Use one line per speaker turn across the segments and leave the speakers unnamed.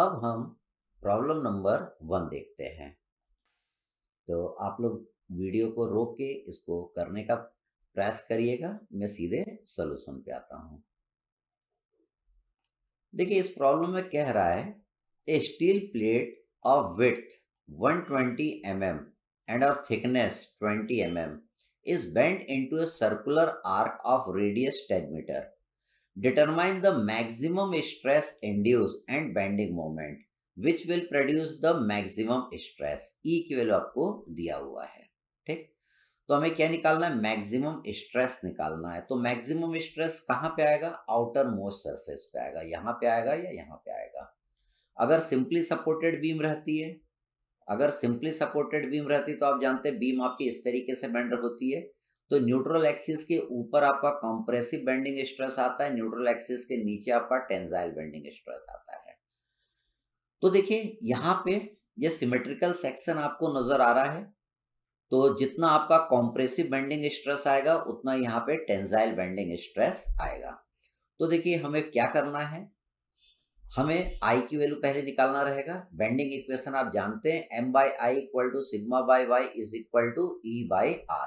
अब हम problem number one देखते हैं तो आप लोग वीडियो को रोक के इसको करने का प्रयास करिएगा मैं सीधे सोल्यूशन पे आता हूं देखिए इस प्रॉब्लम में कह रहा है a steel plate of with 120 twenty M M of thickness twenty M M is bend into a circular arc of radius meter. Determine the maximum stress induced and bending moment which will produce the maximum stress. E की value आपको दिया हुआ है ठीक तो हमें क्या निकालना है मैक्सिमम स्ट्रेस निकालना है तो मैक्सिमम स्ट्रेस कहाँ पे आएगा आउटर मोस्ट सरफेस पे आएगा यहाँ पे आएगा या यहाँ पे आएगा अगर सिंपली सपोर्टेड बीम रहती है अगर सिंपली सपोर्टेड बीम रहती है तो आप जानते हैं बीम आपकी इस तरीके से बेंड होती है तो न्यूट्रल एक्सिस के ऊपर आपका कॉम्प्रेसिव बेंडिंग स्ट्रेस आता है न्यूट्रल एक्सिस के नीचे आपका टेंजाइल बेंडिंग स्ट्रेस आता है तो देखिए यहां पे ये सिमेट्रिकल सेक्शन आपको नजर आ रहा है तो जितना आपका कॉम्प्रेसिव बेंडिंग स्ट्रेस आएगा उतना यहाँ पे टेंजाइल बेंडिंग स्ट्रेस आएगा तो देखिए हमें क्या करना है हमें आई की वैल्यू पहले निकालना रहेगा बेंडिंग इक्वेशन आप जानते हैं M by I equal to sigma by Y is equal to E by are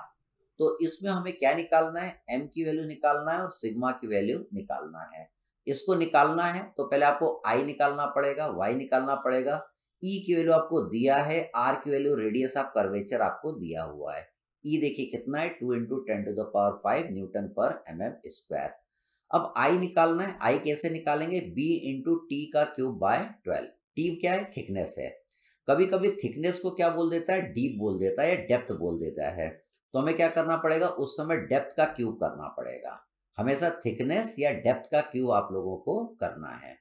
तो इसमें हमें क्या निकालना है एम की वैल्यू निकालना है और सिग्मा की वैल्यू निकालना है इसको निकालना है तो पहले आपको आई निकालना पड़ेगा वाई निकालना पड़ेगा ई e की वैल्यू आपको दिया है आर की वैल्यू रेडियस ऑफ कर्वेचर आपको दिया हुआ है ई e देखिए कितना है two into ten to the power five newton पर एम एम स्क्वायर अब आई निकालना है आई कैसे निकालेंगे बी इंटू टी का क्यूब बाय ट्वेल्व टी क्या है थिकनेस है कभी कभी थिकनेस को क्या बोल देता है डीप बोल देता है या डेप्थ बोल देता है तो हमें क्या करना पड़ेगा उस समय डेप्थ का क्यूब करना पड़ेगा हमेशा थिकनेस या डेप्थ का क्यूब आप लोगों को करना है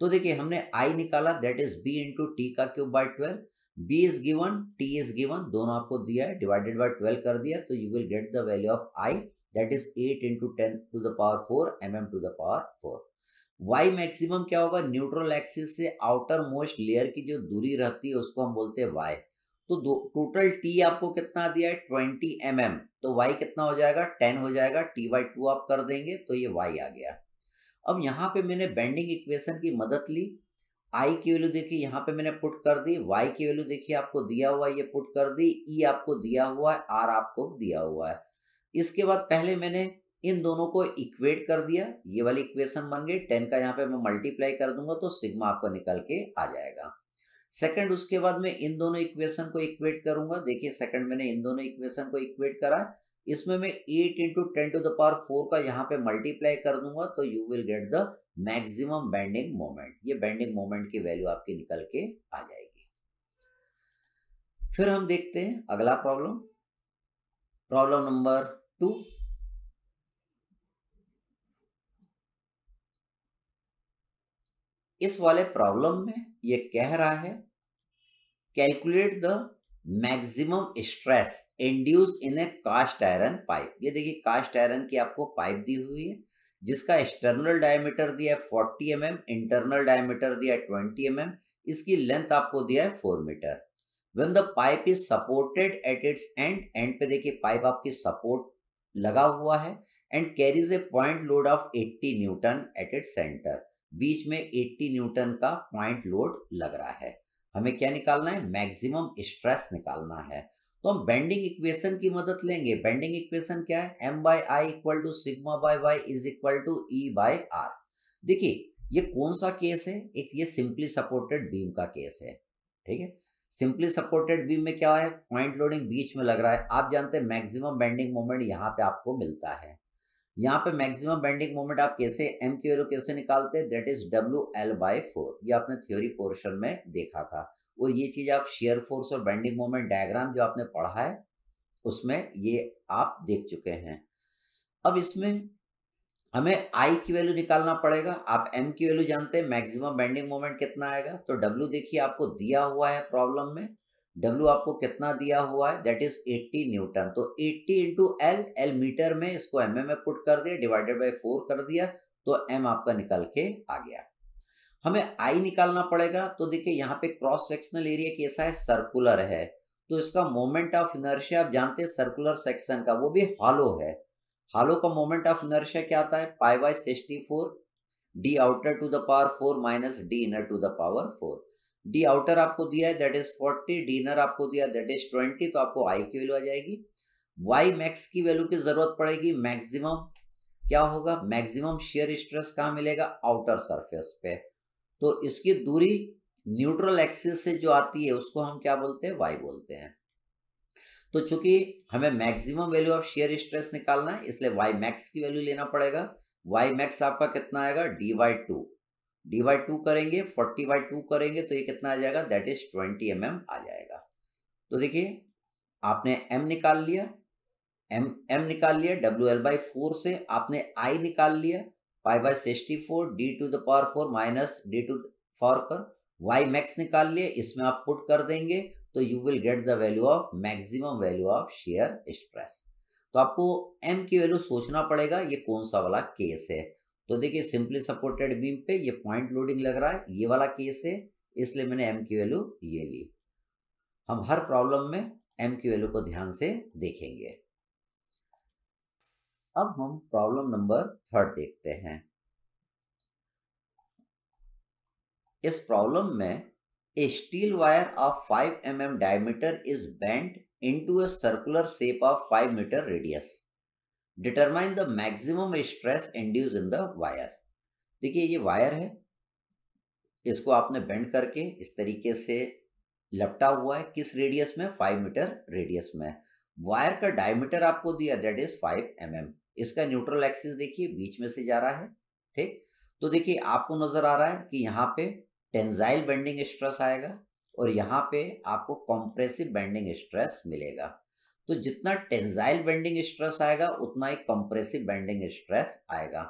तो देखिए हमने आई निकाला that is B into T का cube by twelve B is given T is given दोनों आपको दिया है डिवाइडेड बाई ट्वेल्व कर दिया तो you will get the value of I that is eight into ten to the power four M M to the power four Y maximum क्या होगा neutral axis से आउटर मोस्ट लेयर की जो दूरी रहती है उसको हम बोलते हैं वाई तो दो टोटल टी आपको कितना दिया है ट्वेंटी एम mm, तो वाई कितना हो जाएगा टेन हो जाएगा टी बाई टू आप कर देंगे तो ये वाई आ गया अब यहाँ पे मैंने बेंडिंग इक्वेशन की मदद ली आई की वैल्यू देखिए यहाँ पे मैंने पुट कर दी वाई की वैल्यू देखिए आपको दिया हुआ ये पुट कर दी ई e आपको दिया हुआ है आर आपको दिया हुआ है इसके बाद पहले मैंने इन दोनों को इक्वेट कर दिया ये वाली इक्वेशन बन गई टेन का यहाँ पे मैं मल्टीप्लाई कर दूंगा तो सिग्मा आपको निकल के आ जाएगा सेकंड उसके बाद में इन दोनों इक्वेशन को इक्वेट करूंगा देखिए सेकंड मैंने इन दोनों इक्वेशन को इक्वेट करा इसमें मैं eight into ten to the power four का यहाँ पे मल्टीप्लाई कर दूंगा तो you will get the maximum bending moment ये बैंडिंग मोमेंट की वैल्यू आपकी निकल के आ जाएगी फिर हम देखते हैं अगला प्रॉब्लम प्रॉब्लम नंबर टू इस वाले प्रॉब्लम में ये कह रहा है calculate the maximum stress induce in a cast iron pipe ये देखिए कास्ट आयरन की आपको पाइप दी हुई है जिसका एक्सटर्नल डायमीटर दिया है फोर्टी एम इंटरनल डायमीटर दिया है ट्वेंटी एम mm, इसकी लेंथ आपको दिया है four metre when the pipe is supported at its end end पे देखिए पाइप आपकी सपोर्ट लगा हुआ है and carries a point load of eighty newton at its centre बीच में 80 न्यूटन का पॉइंट लोड लग रहा है हमें क्या निकालना है मैक्सिमम स्ट्रेस निकालना है तो हम बेंडिंग इक्वेशन की मदद लेंगे बेंडिंग इक्वेशन क्या है M by I equal to sigma by Y is equal to E by R देखिए ये कौन सा केस है एक ये सिंपली सपोर्टेड बीम का केस है ठीक है सिंपली सपोर्टेड बीम में क्या है पॉइंट लोडिंग बीच में लग रहा है आप जानते हैं मैक्सिमम बेंडिंग मोमेंट यहाँ पे आपको मिलता है यहाँ पे मैक्सिमम बेंडिंग मोमेंट आप कैसे एम क्यू कैसे निकालते हैं that is W L by four ये आपने थ्योरी पोर्शन में देखा था और ये चीज़ आप शेयर फोर्स और बेंडिंग मोमेंट डायग्राम जो आपने पढ़ा है उसमें ये आप देख चुके हैं अब इसमें हमें आई की वैल्यू निकालना पड़ेगा आप एम की वैल्यू जानते हैं मैक्सिमम बेंडिंग मोमेंट कितना आएगा तो डब्ल्यू देखिए आपको दिया हुआ है प्रॉब्लम में W आपको कितना दिया हुआ है दैट इज 80 न्यूटन तो 80 इंटू एल एल मीटर में इसको एम में पुट कर दिया डिवाइडेड बाय फोर कर दिया तो M आपका निकल के आ गया हमें I निकालना पड़ेगा तो देखिए यहाँ पे क्रॉस सेक्शनल एरिया कैसा है सर्कुलर है तो इसका मोमेंट ऑफ इनर्शिया आप जानते हैं सर्कुलर सेक्शन का वो भी हालो है हालो का मोमेंट ऑफ इनर्शिया क्या आता है pi by sixty four D outer to the power four minus D inner to the power four D outer आपको दिया है that is forty D inner आपको दिया दैट इज ट्वेंटी तो आपको आई की वैल्यू आ जाएगी वाई मैक्स की वैल्यू की जरूरत पड़ेगी मैक्सिमम क्या होगा मैक्सिमम शेयर स्ट्रेस कहाँ मिलेगा आउटर सरफेस पे तो इसकी दूरी न्यूट्रल एक्सिस से जो आती है उसको हम क्या बोलते हैं वाई बोलते हैं तो चूंकि हमें maximum value of shear stress निकालना है इसलिए वाई मैक्स की वैल्यू लेना पड़ेगा वाई मैक्स आपका कितना आएगा D Y two D by two करेंगे फोर्टी बाई टू करेंगे तो ये कितना आ जाएगा that is twenty M m आ जाएगा तो देखिए आपने एम निकाल लिया एम एम निकाल लिया डब्ल्यू एल बाई फोर से आपने आई निकाल लिया pi by sixty four D to the power four minus D to four कर वाई मैक्स निकाल लिया इसमें आप पुट कर देंगे तो you will get the value of maximum value of shear stress तो आपको एम की वैल्यू सोचना पड़ेगा ये कौन सा वाला केस है तो देखिए सिंपली सपोर्टेड बीम पे ये पॉइंट लोडिंग लग रहा है ये वाला केस है इसलिए मैंने एम की वैल्यू ये ली हम हर प्रॉब्लम में एम की वैल्यू को ध्यान से देखेंगे अब हम प्रॉब्लम नंबर थर्ड देखते हैं इस प्रॉब्लम में a steel wire of 5 m m diameter is bent into a circular shape of 5 metre radius determine the maximum stress induce in the wire देखिए ये वायर है इसको आपने बेंड करके इस तरीके से लपटा हुआ है किस रेडियस में फाइव मीटर रेडियस में वायर का डायमीटर आपको दिया that is five m m इसका न्यूट्रल एक्सिस देखिए बीच में से जा रहा है ठीक तो देखिए आपको नजर आ रहा है कि यहाँ पे टेंजाइल बेंडिंग स्ट्रेस आएगा और यहाँ पे आपको कॉम्प्रेसिव बेंडिंग स्ट्रेस मिलेगा तो जितना टेंजाइल बेंडिंग स्ट्रेस आएगा उतना ही कंप्रेसिव बेंडिंग स्ट्रेस आएगा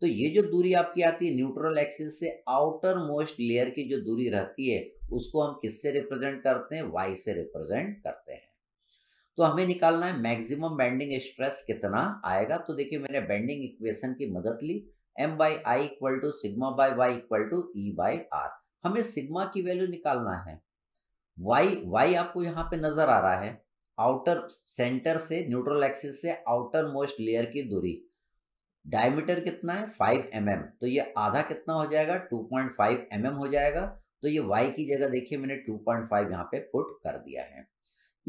तो ये जो दूरी आपकी आती है न्यूट्रल एक्सिस से आउटर मोस्ट लेयर की जो दूरी रहती है उसको हम किससे रिप्रेजेंट करते हैं वाई से रिप्रेजेंट करते हैं तो हमें निकालना है मैक्सिमम बेंडिंग स्ट्रेस कितना आएगा तो देखिए मैंने बेंडिंग इक्वेशन की मदद ली M by I equal to sigma by Y equal to E by R हमें सिग्मा की वैल्यू निकालना है वाई वाई आपको यहाँ पे नजर आ रहा है आउटर सेंटर से न्यूट्रल एक्सिस से आउटर मोस्ट लेयर की दूरी डायमीटर कितना है 5 एम mm, तो ये आधा कितना हो जाएगा 2.5 पॉइंट mm हो जाएगा तो ये y की जगह देखिए मैंने 2.5 पॉइंट यहाँ पे पुट कर दिया है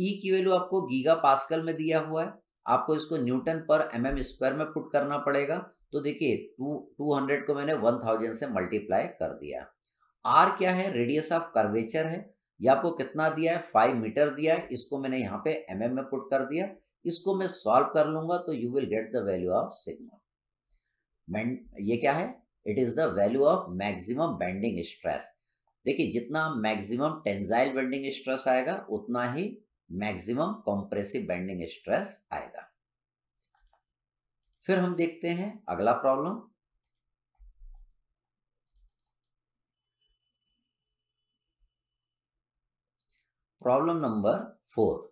e की वैल्यू आपको गीगा पास्कल में दिया हुआ है आपको इसको न्यूटन पर एम एम स्क्वायर में पुट करना पड़ेगा तो देखिए टू टू को मैंने वन से मल्टीप्लाई कर दिया आर क्या है रेडियस ऑफ कर्वेचर है ये आपको कितना दिया है फाइव मीटर दिया है इसको मैंने यहाँ पे एम mm में पुट कर दिया इसको मैं सॉल्व कर लूंगा तो you will get the value of sigma ये क्या है it is the value of maximum bending stress देखिए जितना मैक्सिमम टेंजाइल बेंडिंग स्ट्रेस आएगा उतना ही मैक्सिमम कॉम्प्रेसिव बेंडिंग स्ट्रेस आएगा फिर हम देखते हैं अगला प्रॉब्लम प्रॉब्लम नंबर फोर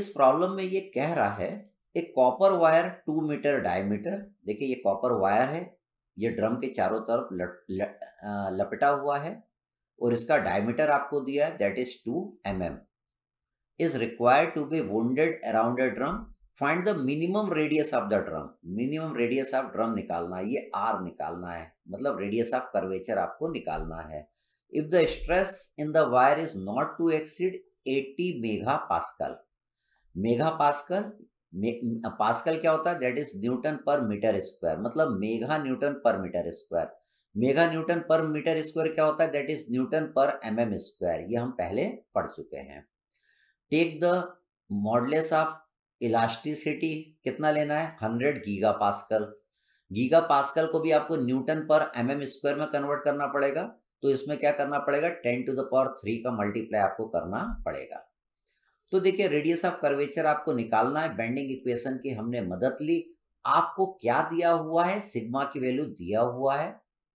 इस प्रॉब्लम में ये कह रहा है एक copper wire two metre diameter देखिए ये कॉपर वायर है ये ड्रम के चारों तरफ लपटा हुआ है और इसका डायमीटर आपको दिया है that is two m M is required to be wounded around a drum find the minimum radius of the drum minimum radius of drum निकालना है ये आर निकालना है मतलब रेडियस ऑफ कर्वेचर आपको निकालना है if the stress in the wire is not to exceed 80 megapascal. Megapascal pascal uh, क्या होता है that is newton per metre square मतलब mega newton per metre square mega newton per metre square क्या होता है दैट इज न्यूटन पर M M square ये हम पहले पढ़ चुके हैं take the modulus of elasticity कितना लेना है hundred gigapascal gigapascal को भी आपको न्यूटन पर एम एम स्क्वायर में कन्वर्ट करना पड़ेगा तो इसमें क्या करना पड़ेगा ten to the power three का मल्टीप्लाई आपको करना पड़ेगा तो देखिए रेडियस ऑफ कर्वेचर आपको निकालना है बेंडिंग इक्वेशन की हमने मदद ली आपको क्या दिया हुआ है सिग्मा की वैल्यू दिया हुआ है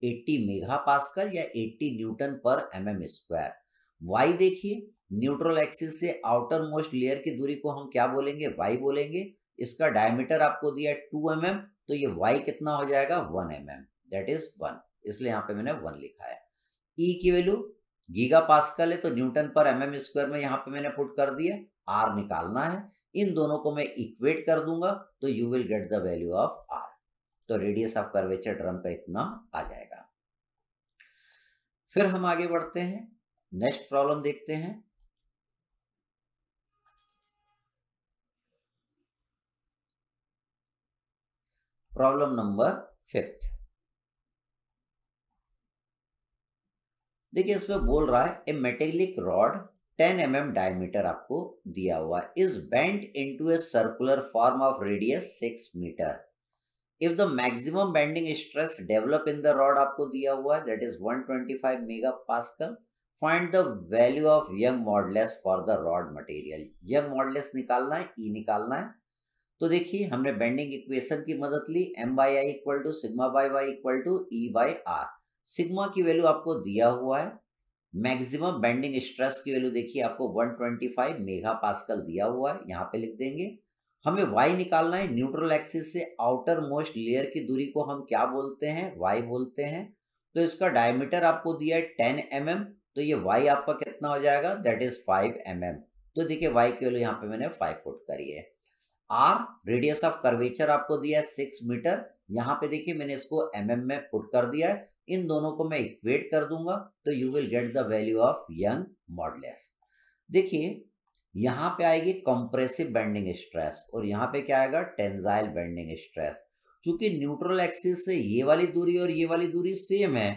80 मेगा पास्कल या 80 न्यूटन पर एम एम स्क्वायर वाई देखिए न्यूट्रल एक्सिस से आउटर मोस्ट लेयर की दूरी को हम क्या बोलेंगे वाई बोलेंगे इसका डायमीटर आपको दिया है टू एम mm, तो ये वाई कितना हो जाएगा one m m that is one इसलिए यहाँ पे मैंने वन लिखा है ई e की वैल्यू गीगा पास्कल है तो न्यूटन पर एम एम स्क्वायर में यहाँ पे मैंने पुट कर दिया आर निकालना है इन दोनों को मैं इक्वेट कर दूंगा तो you will get the value of R तो रेडियस ऑफ कर्वेचर ड्रम का इतना आ जाएगा फिर हम आगे बढ़ते हैं नेक्स्ट प्रॉब्लम देखते हैं प्रॉब्लम नंबर फिफ्थ देखिए इसमें बोल रहा है a metallic rod 10 m mm diameter आपको दिया हुआ is bent into a circular form of radius 6 metre if the maximum bending stress develop in the rod आपको दिया हुआ है that is 125 megapascal find the value of Young modulus for the rod material Young modulus निकालना है E e निकालना है तो देखिए हमने बेंडिंग इक्वेशन की मदद ली M by I equal to sigma by Y equal to E by R sigma की वैल्यू आपको दिया हुआ है मैक्सिमम बेंडिंग स्ट्रेस की वैल्यू देखिए आपको 125 मेगा पास्कल दिया हुआ है यहाँ पे लिख देंगे हमें वाई निकालना है न्यूट्रल एक्सिस से आउटर मोस्ट लेयर की दूरी को हम क्या बोलते हैं वाई बोलते हैं तो इसका डायमीटर आपको दिया है टेन एम mm, तो ये वाई आपका कितना हो जाएगा that is five m mm. तो देखिए वाई की वैल्यू यहाँ पे मैंने फाइव फुट करी है आर रेडियस ऑफ कर्वेचर आपको दिया है सिक्स मीटर यहाँ पे देखिए मैंने इसको एम mm में फुट कर दिया है इन दोनों को मैं इक्वेट कर दूंगा तो you will get the value of Young modulus देखिए यहां पे आएगी कंप्रेसिव बेंडिंग स्ट्रेस और यहां पे क्या आएगा टेंजाइल बेंडिंग स्ट्रेस क्योंकि न्यूट्रल एक्सिस से ये वाली दूरी और ये वाली दूरी सेम है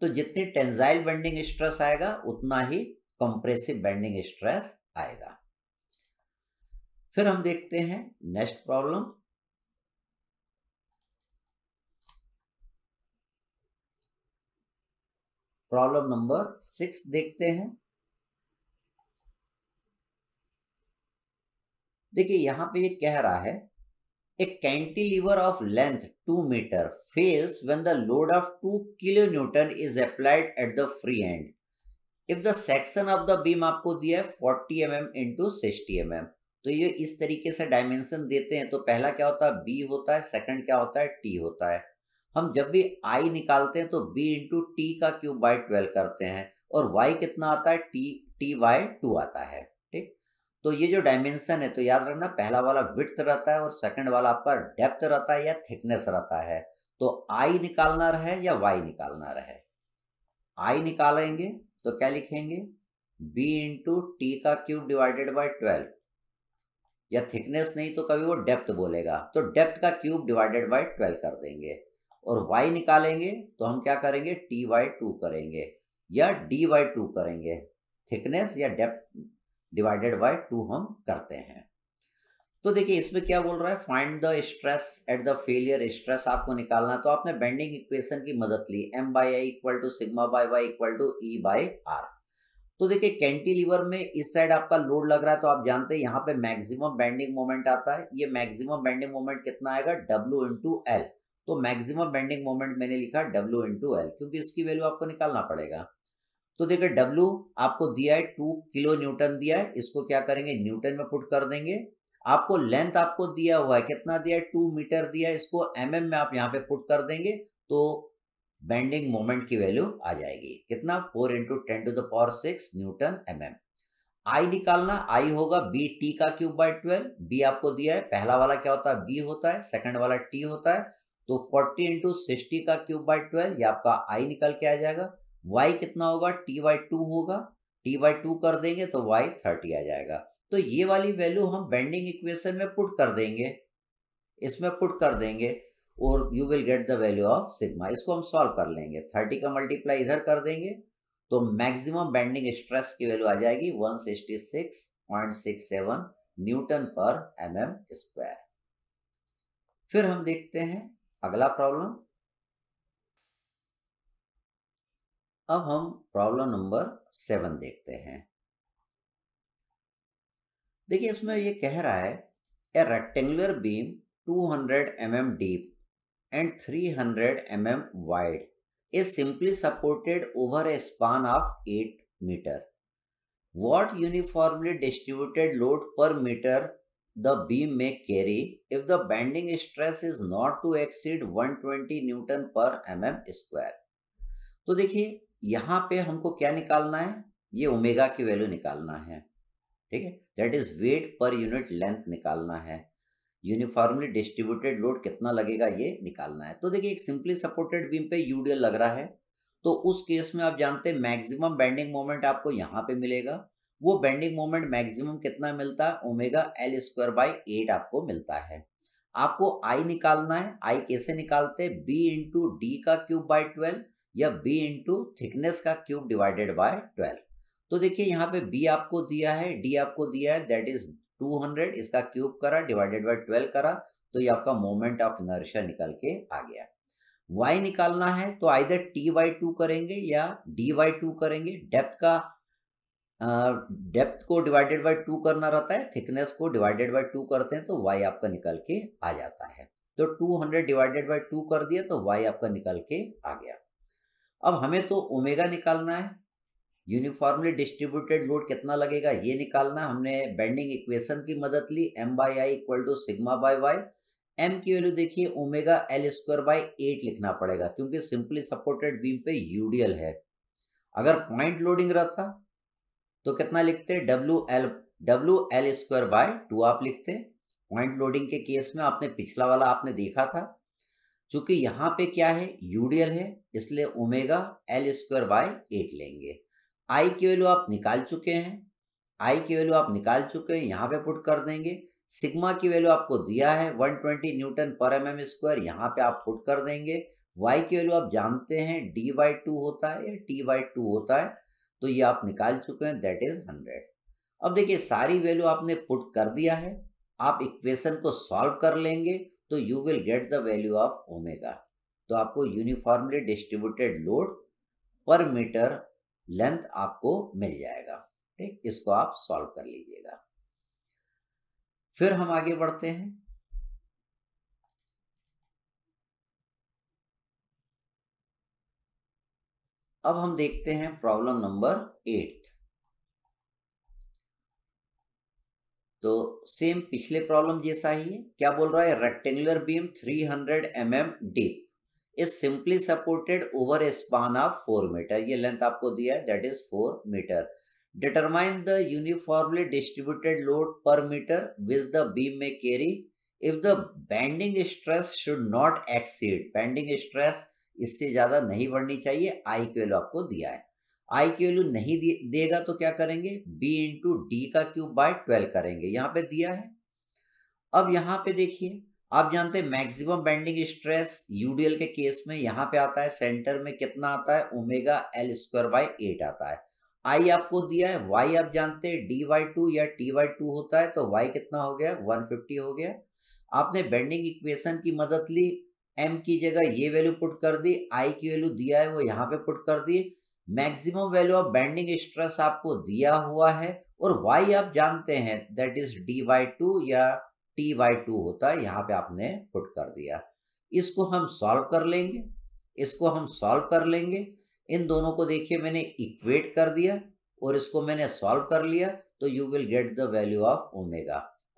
तो जितनी टेंजाइल बेंडिंग स्ट्रेस आएगा उतना ही कंप्रेसिव बेंडिंग स्ट्रेस आएगा फिर हम देखते हैं next problem problem number six देखते हैं देखिए यहां पे ये कह रहा है a cantilever of length two metre fails when the load of two kilonewton is applied at the free end if the section of the beam आपको दिया है forty m m into sixty m m तो ये इस तरीके से dimension देते हैं तो पहला क्या होता है बी होता है सेकंड क्या होता है टी होता है हम जब भी आई निकालते हैं तो बी इंटू टी का क्यूब बाय ट्वेल्व करते हैं और वाई कितना आता है टी टी बाय टू आता है ठीक तो ये जो डायमेंशन है तो याद रखना पहला वाला विथ रहता है और सेकंड वाला आपका डेप्थ रहता है या थिकनेस रहता है तो आई निकालना रहे या वाई निकालना रहे आई निकालेंगे तो क्या लिखेंगे बी इंटू टी का क्यूब डिवाइडेड बाय ट्वेल्व या थिकनेस नहीं तो कभी वो डेप्थ बोलेगा तो डेप्थ का क्यूब डिवाइडेड बाय ट्वेल्व कर देंगे और y निकालेंगे तो हम क्या करेंगे टी वाई टू करेंगे या डी वाई टू करेंगे थिकनेस या डेप्थ डिवाइडेड बाई टू हम करते हैं तो देखिए इसमें क्या बोल रहा है find the stress at the failure stress आपको निकालना तो आपने बेंडिंग इक्वेशन की मदद ली M by I equal to sigma by Y equal to E by are तो देखिए कैंटीलीवर में इस साइड आपका लोड लग रहा है तो आप जानते हैं यहाँ पे मैक्सिमम बेंडिंग मोमेंट आता है ये मैक्सिमम बेंडिंग मोमेंट कितना आएगा डब्ल्यू इंटू एल तो मैक्सिमम बेंडिंग मोमेंट मैंने लिखा डब्ल्यू इंटू एल क्योंकि इसकी वैल्यू आपको निकालना पड़ेगा तो देखिए डब्ल्यू आपको दिया है टू किलो न्यूटन दिया है इसको क्या करेंगे न्यूटन में पुट कर देंगे आपको लेंथ आपको दिया हुआ है कितना दिया है टू मीटर दिया है इसको एम mm में आप यहाँ पे पुट कर देंगे तो बेंडिंग मोमेंट की वैल्यू आ जाएगी कितना four into ten to the power six newton M m I निकालना आई होगा बी टी का क्यूब बाय ट्वेल्व बी आपको दिया है पहला वाला क्या होता है बी होता है सेकंड वाला टी होता है तो 40 इंटू सिक्सटी का क्यूब बाई ट्वेल्व ये आपका आई निकल के आ जाएगा वाई कितना होगा टी बाई टू होगा टी बाई टू कर देंगे तो वाई थर्टी आ जाएगा तो ये वाली वैल्यू हम बेंडिंग इक्वेशन में पुट कर देंगे इसमें पुट कर देंगे और you will get the value of sigma इसको हम सॉल्व कर लेंगे थर्टी का मल्टीप्लाई इधर कर देंगे तो मैक्सिमम बेंडिंग स्ट्रेस की वैल्यू आ जाएगी one sixty six point six seven newton पर एम एम स्क्वायर फिर हम देखते हैं अगला प्रॉब्लम अब हम प्रॉब्लम नंबर सेवन देखते हैं देखिए इसमें ये कह रहा है a rectangular beam 200 hundred M m deep and 300 hundred M m wide is simply supported over a span of 8 metre What uniformly distributed load per metre the beam may carry if the bending stress is not to exceed 120 newton पर M M square तो देखिए यहाँ पे हमको क्या निकालना है ये ओमेगा की वैल्यू निकालना है ठीक है that is weight per unit length निकालना है यूनिफॉर्मली डिस्ट्रीब्यूटेड लोड कितना लगेगा ये निकालना है तो देखिए एक सिंपली सपोर्टेड बीम पे यूडीएल लग रहा है तो उस केस में आप जानते हैं मैक्सिमम बेंडिंग मोमेंट आपको यहां पे मिलेगा वो बेंडिंग मोमेंट मैक्सिमम कितना मिलता है omega L square by eight आपको मिलता है आपको आई निकालना है आई कैसे निकालते हैं बी इंटू डी का क्यूब बाय ट्वेल्व या बी इंटू थिकनेस का क्यूब डिवाइडेड बाय ट्वेल्व तो देखिए यहाँ पे बी आपको दिया है डी आपको दिया है दैट इज 200 इसका क्यूब करा डिवाइडेड बाय 12 करा तो ये आपका मोमेंट ऑफ इनर्शिया निकल के आ गया वाई निकालना है तो आइधर टी बाई टू करेंगे या डी बाई टू करेंगे डेप्थ का डेप्थ को डिवाइडेड बाय टू करना रहता है थिकनेस को डिवाइडेड बाय टू करते हैं तो वाई आपका निकल के आ जाता है तो 200 डिवाइडेड बाय टू कर दिया तो वाई आपका निकल के आ गया अब हमें तो ओमेगा निकालना है यूनिफॉर्मली डिस्ट्रीब्यूटेड लोड कितना लगेगा ये निकालना हमने बेंडिंग इक्वेशन की मदद ली M by I equal to sigma by Y M की वैल्यू देखिए omega L square by eight लिखना पड़ेगा क्योंकि सिंपली सपोर्टेड बीम पे यूडीएल है अगर पॉइंट लोडिंग रहता तो कितना लिखते W L W L square by two आप लिखते पॉइंट लोडिंग के केस में आपने पिछला वाला आपने देखा था चूंकि यहाँ पे क्या है यूडीएल है इसलिए omega L square by eight लेंगे आई की वैल्यू आप निकाल चुके हैं आई की वैल्यू आप निकाल चुके हैं यहाँ पे पुट कर देंगे सिग्मा की वैल्यू आपको दिया है 120 न्यूटन पर एम एम स्क्वायर यहाँ पे आप पुट कर देंगे वाई की वैल्यू आप जानते हैं डी बाई टू होता है या टी बाई टू होता है तो ये आप निकाल चुके हैं दैट इज हंड्रेड अब देखिए सारी वैल्यू आपने पुट कर दिया है आप इक्वेशन को सॉल्व कर लेंगे तो you will get the value of omega तो आपको uniformly distributed load per metre length आपको मिल जाएगा ठीक इसको आप सॉल्व कर लीजिएगा फिर हम आगे बढ़ते हैं अब हम देखते हैं प्रॉब्लम नंबर एट तो सेम पिछले प्रॉब्लम जैसा ही है क्या बोल रहा है rectangular beam 300 hundred M m deep is simply supported over a span of four metre ये लेंथ आपको दिया है that is four metre determine the uniformly distributed load per metre which the beam में carry if the bending stress should not exceed bending stress इससे ज़्यादा नहीं बढ़नी चाहिए आई की वैल्यू आपको दिया है आई की वैल्यू नहीं देगा तो क्या करेंगे बी इंटू डी का क्यूब बाय ट्वेल्व करेंगे यहाँ पे दिया है अब यहाँ पे देखिए आप जानते हैं मैक्सिमम बेंडिंग स्ट्रेस यूडीएल के केस में यहाँ पे आता है सेंटर में कितना आता है omega L square by eight आता है आई आपको दिया है वाई आप जानते हैं डी वाई टू या टी वाई टू होता है तो वाई कितना हो गया वन फिफ्टी हो गया आपने बेंडिंग इक्वेशन की मदद ली एम की जगह ये वैल्यू पुट कर दी आई की वैल्यू दिया है वो यहाँ पे पुट कर दी maximum value of bending stress आपको दिया हुआ है और वाई आप जानते हैं that is d Y two या टी वाई टू होता है यहाँ पे आपने पुट कर दिया इसको हम सॉल्व कर लेंगे इसको हम सॉल्व कर लेंगे इन दोनों को देखिए मैंने इक्वेट कर दिया और इसको मैंने सॉल्व कर लिया तो you will get the value of omega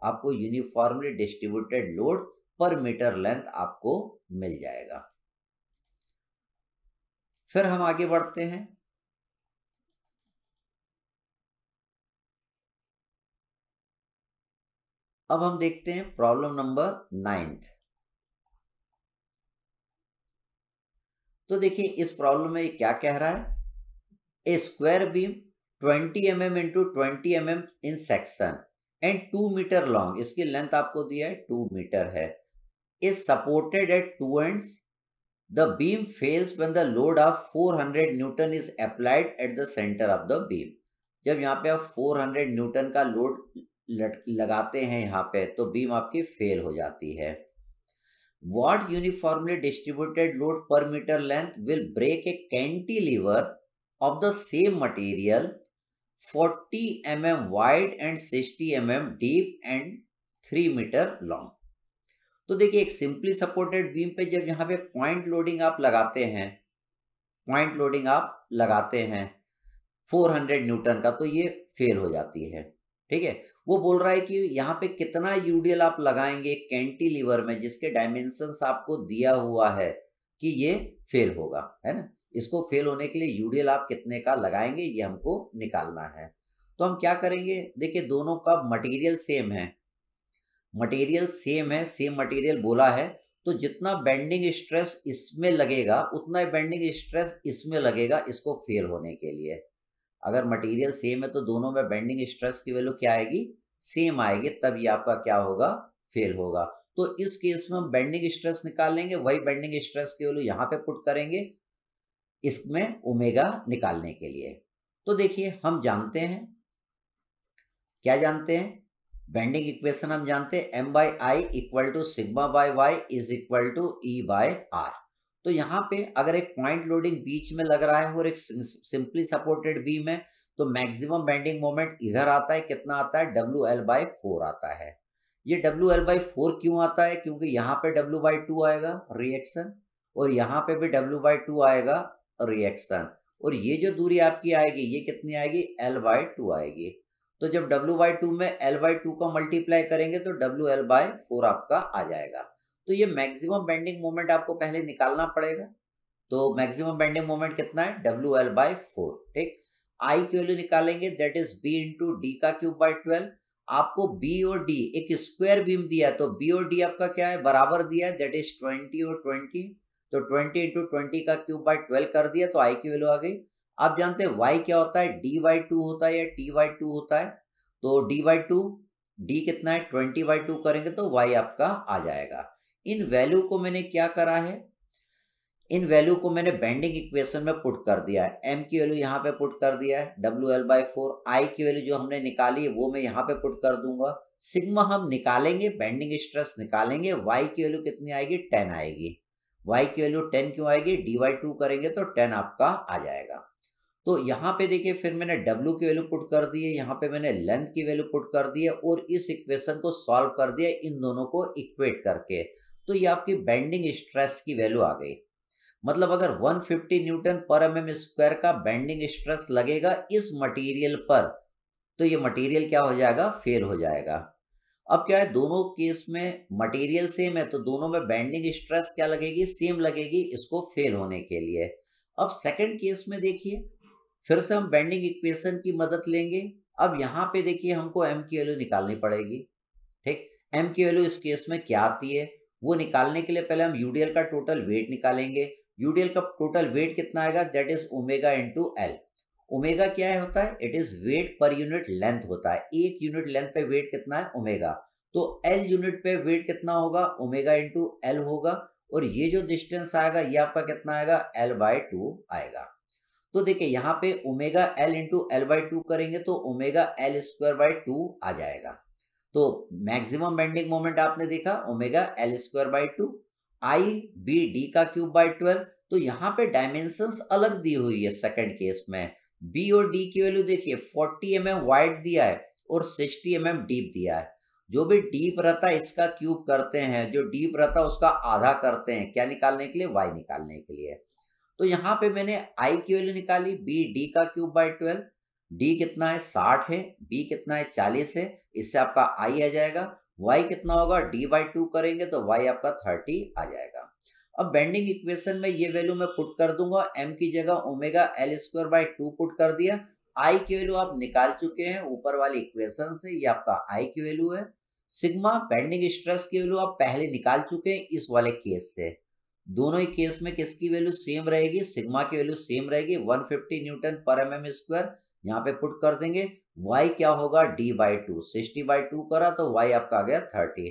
आपको uniformly distributed load per metre length आपको मिल जाएगा फिर हम आगे बढ़ते हैं अब हम देखते हैं प्रॉब्लम नंबर नाइन्थ तो देखिए इस प्रॉब्लम में क्या कह रहा है a square beam 20 m m into twenty M m in section and two metre long इसकी लेंथ आपको दिया है टू मीटर है is supported at two ends. The beam fails when the load of 400 Newton is applied at the center of the beam. जब यहाँ पे आप 400 Newton का लोड लगाते हैं यहाँ पे तो बीम आपकी फेल हो जाती है what uniformly distributed load per meter length will break a cantilever of the same material 40 mm wide and 60 mm deep and 3 meter long तो देखिए एक सिंपली सपोर्टेड बीम पे जब यहाँ पे पॉइंट लोडिंग आप लगाते हैं पॉइंट लोडिंग आप लगाते हैं 400 न्यूटन का तो ये फेल हो जाती है ठीक है वो बोल रहा है कि यहाँ पे कितना यूडीएल आप लगाएंगे कैंटीलीवर में जिसके डायमेंशन आपको दिया हुआ है कि ये फेल होगा है ना इसको फेल होने के लिए यूडीएल आप कितने का लगाएंगे ये हमको निकालना है तो हम क्या करेंगे देखिए दोनों का मटेरियल सेम है मटेरियल सेम है सेम मटेरियल बोला है तो जितना बेंडिंग स्ट्रेस इसमें लगेगा उतना ही बेंडिंग स्ट्रेस इसमें लगेगा इसको फेल होने के लिए अगर मटेरियल सेम है तो दोनों में बेंडिंग स्ट्रेस की वैल्यू क्या आएगी सेम आएगी तब ये आपका क्या होगा फेल होगा तो इस केस में हम बेंडिंग स्ट्रेस निकाल लेंगे वही बेंडिंग स्ट्रेस की वैल्यू यहां पे पुट करेंगे इसमें ओमेगा निकालने के लिए तो देखिए हम जानते हैं क्या जानते हैं बेंडिंग इक्वेशन हम जानते हैं M by I equal to sigma by Y is equal to E by are तो यहाँ पे अगर एक पॉइंट लोडिंग बीच में लग रहा है और एक सिंपली सपोर्टेड बीम है तो मैक्सिमम बेंडिंग मोमेंट इधर आता है कितना आता है डब्ल्यू एल बाई फोर आता है ये डब्ल्यू एल बाई फोर क्यों आता है क्योंकि यहाँ पे डब्ल्यू बाई टू आएगा रिएक्शन और यहाँ पे भी डब्ल्यू बाई टू आएगा रिएक्शन और ये जो दूरी आपकी आएगी ये कितनी आएगी एल बाई टू आएगी तो जब w बाई टू में l बाई टू का मल्टीप्लाई करेंगे तो डब्ल्यू एल बाय फोर आपका आ जाएगा तो ये मैक्सिमम बेंडिंग मोमेंट आपको पहले निकालना पड़ेगा तो मैक्सिमम बेंडिंग मोमेंट कितना है डब्ल्यू एल बाय फोर ठीक आई की वैल्यू निकालेंगे that is B into D का क्यूब बाय ट्वेल्व आपको बी और डी एक स्क्वायर बीम दिया तो बी और डी आपका क्या है बराबर दिया है दैट इज ट्वेंटी और ट्वेंटी तो ट्वेंटी इंटू ट्वेंटी का क्यूब बाय ट्वेल्व कर दिया तो आई की वैल्यू आ गई आप जानते हैं वाई क्या होता है डी वाई टू होता है या टी वाई टू होता है तो डी वाई टू डी कितना है ट्वेंटी वाई टू करेंगे तो वाई आपका आ जाएगा इन वैल्यू को मैंने क्या करा है इन वैल्यू को मैंने बेंडिंग इक्वेशन में पुट कर दिया है एम की वैल्यू यहाँ पे पुट कर दिया है डब्ल्यू एल बाई फोर आई की वैल्यू जो हमने निकाली है वो मैं यहाँ पे पुट कर दूंगा सिग्मा हम निकालेंगे बेंडिंग स्ट्रेस निकालेंगे वाई की वैल्यू कितनी आएगी टेन आएगी वाई की वैल्यू टेन क्यों आएगी डी वाई टू करेंगे तो टेन आपका आ जाएगा तो यहाँ पे देखिए फिर मैंने W की वैल्यू पुट कर दी है यहाँ पे मैंने लेंथ की वैल्यू पुट कर दी है और इस इक्वेशन को सॉल्व कर दिया इन दोनों को इक्वेट करके तो ये आपकी बेंडिंग स्ट्रेस की वैल्यू आ गई मतलब अगर 150 न्यूटन पर एम एम स्क्वायर का बेंडिंग स्ट्रेस लगेगा इस मटीरियल पर तो ये मटीरियल क्या हो जाएगा फेल हो जाएगा अब क्या है दोनों केस में मटेरियल सेम है तो दोनों में बेंडिंग स्ट्रेस क्या लगेगी सेम लगेगी इसको फेल होने के लिए अब सेकंड केस में देखिए फिर से हम बेंडिंग इक्वेशन की मदद लेंगे अब यहाँ पे देखिए हमको एम की वैल्यू निकालनी पड़ेगी ठीक एम की वैल्यू इस केस में क्या आती है वो निकालने के लिए पहले हम यूडीएल का टोटल वेट निकालेंगे यूडीएल का टोटल वेट कितना आएगा that is omega into l omega क्या है होता है it is weight per unit length होता है एक यूनिट लेंथ पे वेट कितना है ओमेगा तो एल यूनिट पे वेट कितना होगा ओमेगा इंटू एल होगा और ये जो डिस्टेंस आएगा ये आपका कितना आएगा एल बाय टू आएगा तो देखिए यहाँ पे omega l into l by two करेंगे तो omega L square by two आ जाएगा तो मैक्सिमम बेंडिंग मोमेंट आपने देखा omega L square by two I b D का क्यूब बाई ट्वेल्व तो यहाँ पे डायमेंशन अलग दी हुई है सेकेंड केस में बी और डी की वैल्यू देखिए फोर्टी एम एम वाइड दिया है और सिक्सटी एम एम डीप दिया है जो भी डीप रहता है इसका क्यूब करते हैं जो डीप रहता है उसका आधा करते हैं क्या निकालने के लिए वाई निकालने के लिए है. तो यहां पे मैंने आई की वैल्यू निकाली बी डी का क्यूब बाई ट्वेल्व डी कितना है साठ है बी कितना है चालीस है इससे आपका आई आ जाएगा वाई कितना होगा डी बाई टू करेंगे तो वाई आपका थर्टी आ जाएगा अब बेंडिंग इक्वेशन में ये वैल्यू मैं पुट कर दूंगा एम की जगह omega L square by two put कर दिया आई की वैल्यू आप निकाल चुके हैं ऊपर वाली इक्वेशन से ये आपका आई की वैल्यू है सिग्मा बेंडिंग स्ट्रेस की वैल्यू आप पहले निकाल चुके हैं इस वाले केस से दोनों ही केस में किसकी वैल्यू सेम रहेगी सिग्मा की वैल्यू सेम रहेगी 150 न्यूटन पर एम एम स्क्वायर यहाँ पे पुट कर देंगे वाई क्या होगा D by two sixty by two करा तो वाई आपका आ गया थर्टी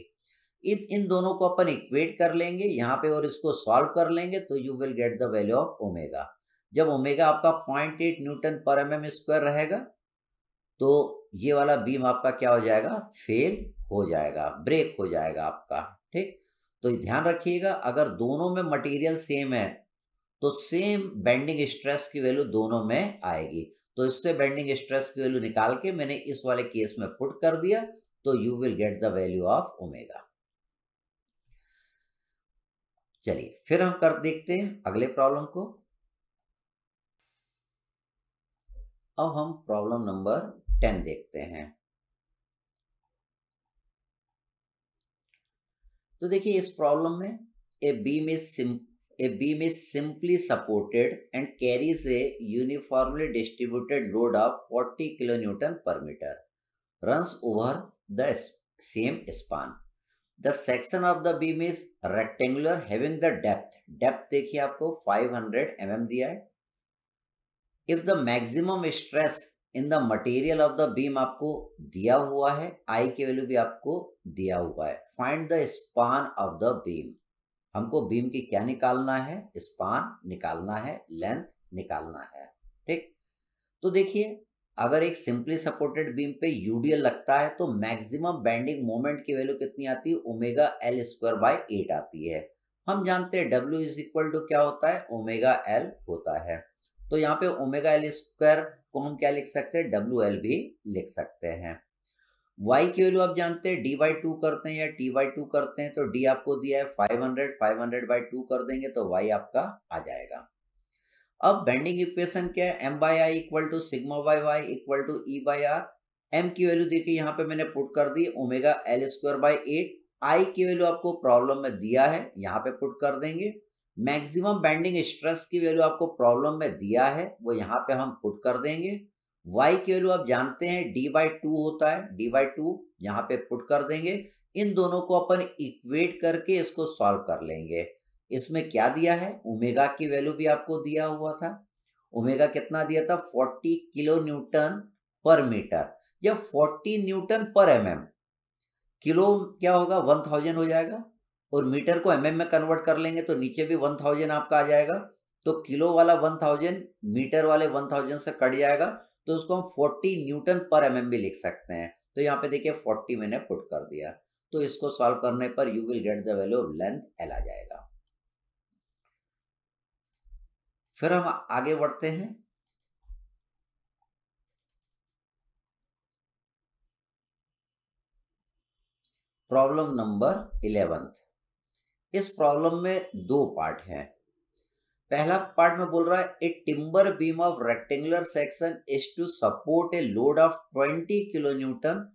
इन इन दोनों को अपन इक्वेट कर लेंगे यहाँ पे और इसको सॉल्व कर लेंगे तो you will get the value of omega जब ओमेगा आपका पॉइंट एट न्यूटन पर एम एम स्क्वायर रहेगा तो ये वाला बीम आपका क्या हो जाएगा फेल हो जाएगा ब्रेक हो जाएगा आपका ठीक तो ध्यान रखिएगा अगर दोनों में मटेरियल सेम है तो सेम बेंडिंग स्ट्रेस की वैल्यू दोनों में आएगी तो इससे बेंडिंग स्ट्रेस की वैल्यू निकाल के मैंने इस वाले केस में पुट कर दिया तो you will get the value of omega चलिए फिर हम कर देखते हैं अगले प्रॉब्लम को अब हम प्रॉब्लम नंबर टेन देखते हैं तो देखिए इस प्रॉब्लम में a beam is sim a beam is simply supported and carries a uniformly distributed load of forty kilo Newton per metre runs over the same span the section of the beam is rectangular है depth depth देखिए आपको five hundred M m दिया है if the maximum stress in the material of the beam आपको दिया हुआ है I के वैल्यू भी आपको दिया हुआ है find the span of the beam हमको बीम की क्या निकालना है स्पान निकालना है लेंथ निकालना है ठीक तो देखिए अगर एक सिंपली सपोर्टेड बीम पे यूडीएल लगता है तो मैक्सिमम बेंडिंग मोमेंट की वैल्यू कितनी आती है omega L square by eight आती है हम जानते हैं डब्ल्यू इज इक्वल टू क्या होता है ओमेगा एल होता है तो यहाँ पे ओमेगा एल स्क्वायर को हम क्या लिख सकते हैं डब्ल्यू एल भी लिख सकते हैं वाई की वैल्यू आप जानते हैं डी बाई टू करते हैं या टी बाई टू करते हैं तो डी आपको दिया है five hundred five hundred by two कर देंगे तो वाई आपका आ जाएगा अब बेंडिंग इक्वेशन क्या है M by I equal to sigma by Y equal to E by r m की वैल्यू देखिए यहाँ पे मैंने पुट कर दी omega L square by eight I की वैल्यू आपको प्रॉब्लम में दिया है यहाँ पे पुट कर देंगे मैक्सिमम बेंडिंग स्ट्रेस की वैल्यू आपको प्रॉब्लम में दिया है वो यहाँ पे हम पुट कर देंगे वाई की वैल्यू आप जानते हैं डी बाई टू होता है डी बाई टू यहाँ पे पुट कर देंगे इन दोनों को अपन इक्वेट करके इसको सॉल्व कर लेंगे इसमें क्या दिया है ओमेगा की वैल्यू भी आपको दिया हुआ था ओमेगा कितना दिया था forty kilo Newton per metre या फोर्टी न्यूटन पर एम mm. किलो क्या होगा थाउजेंड हो जाएगा और मीटर को एमएम में कन्वर्ट कर लेंगे तो नीचे भी वन थाउजेंड आपका आ जाएगा तो किलो वाला वन थाउजेंड मीटर वाले वन थाउजेंड से कट जाएगा तो उसको हम फोर्टी न्यूटन पर एम भी लिख सकते हैं तो यहाँ पे देखिए फोर्टी मैंने पुट कर दिया तो इसको सॉल्व करने पर you will get the value of length l आ जाएगा फिर हम आगे बढ़ते हैं प्रॉब्लम नंबर इलेवेंथ इस प्रॉब्लम में दो पार्ट है पहला पार्ट में बोल रहा है a timber beam of rectangular section is to support a load of 20 kilo newton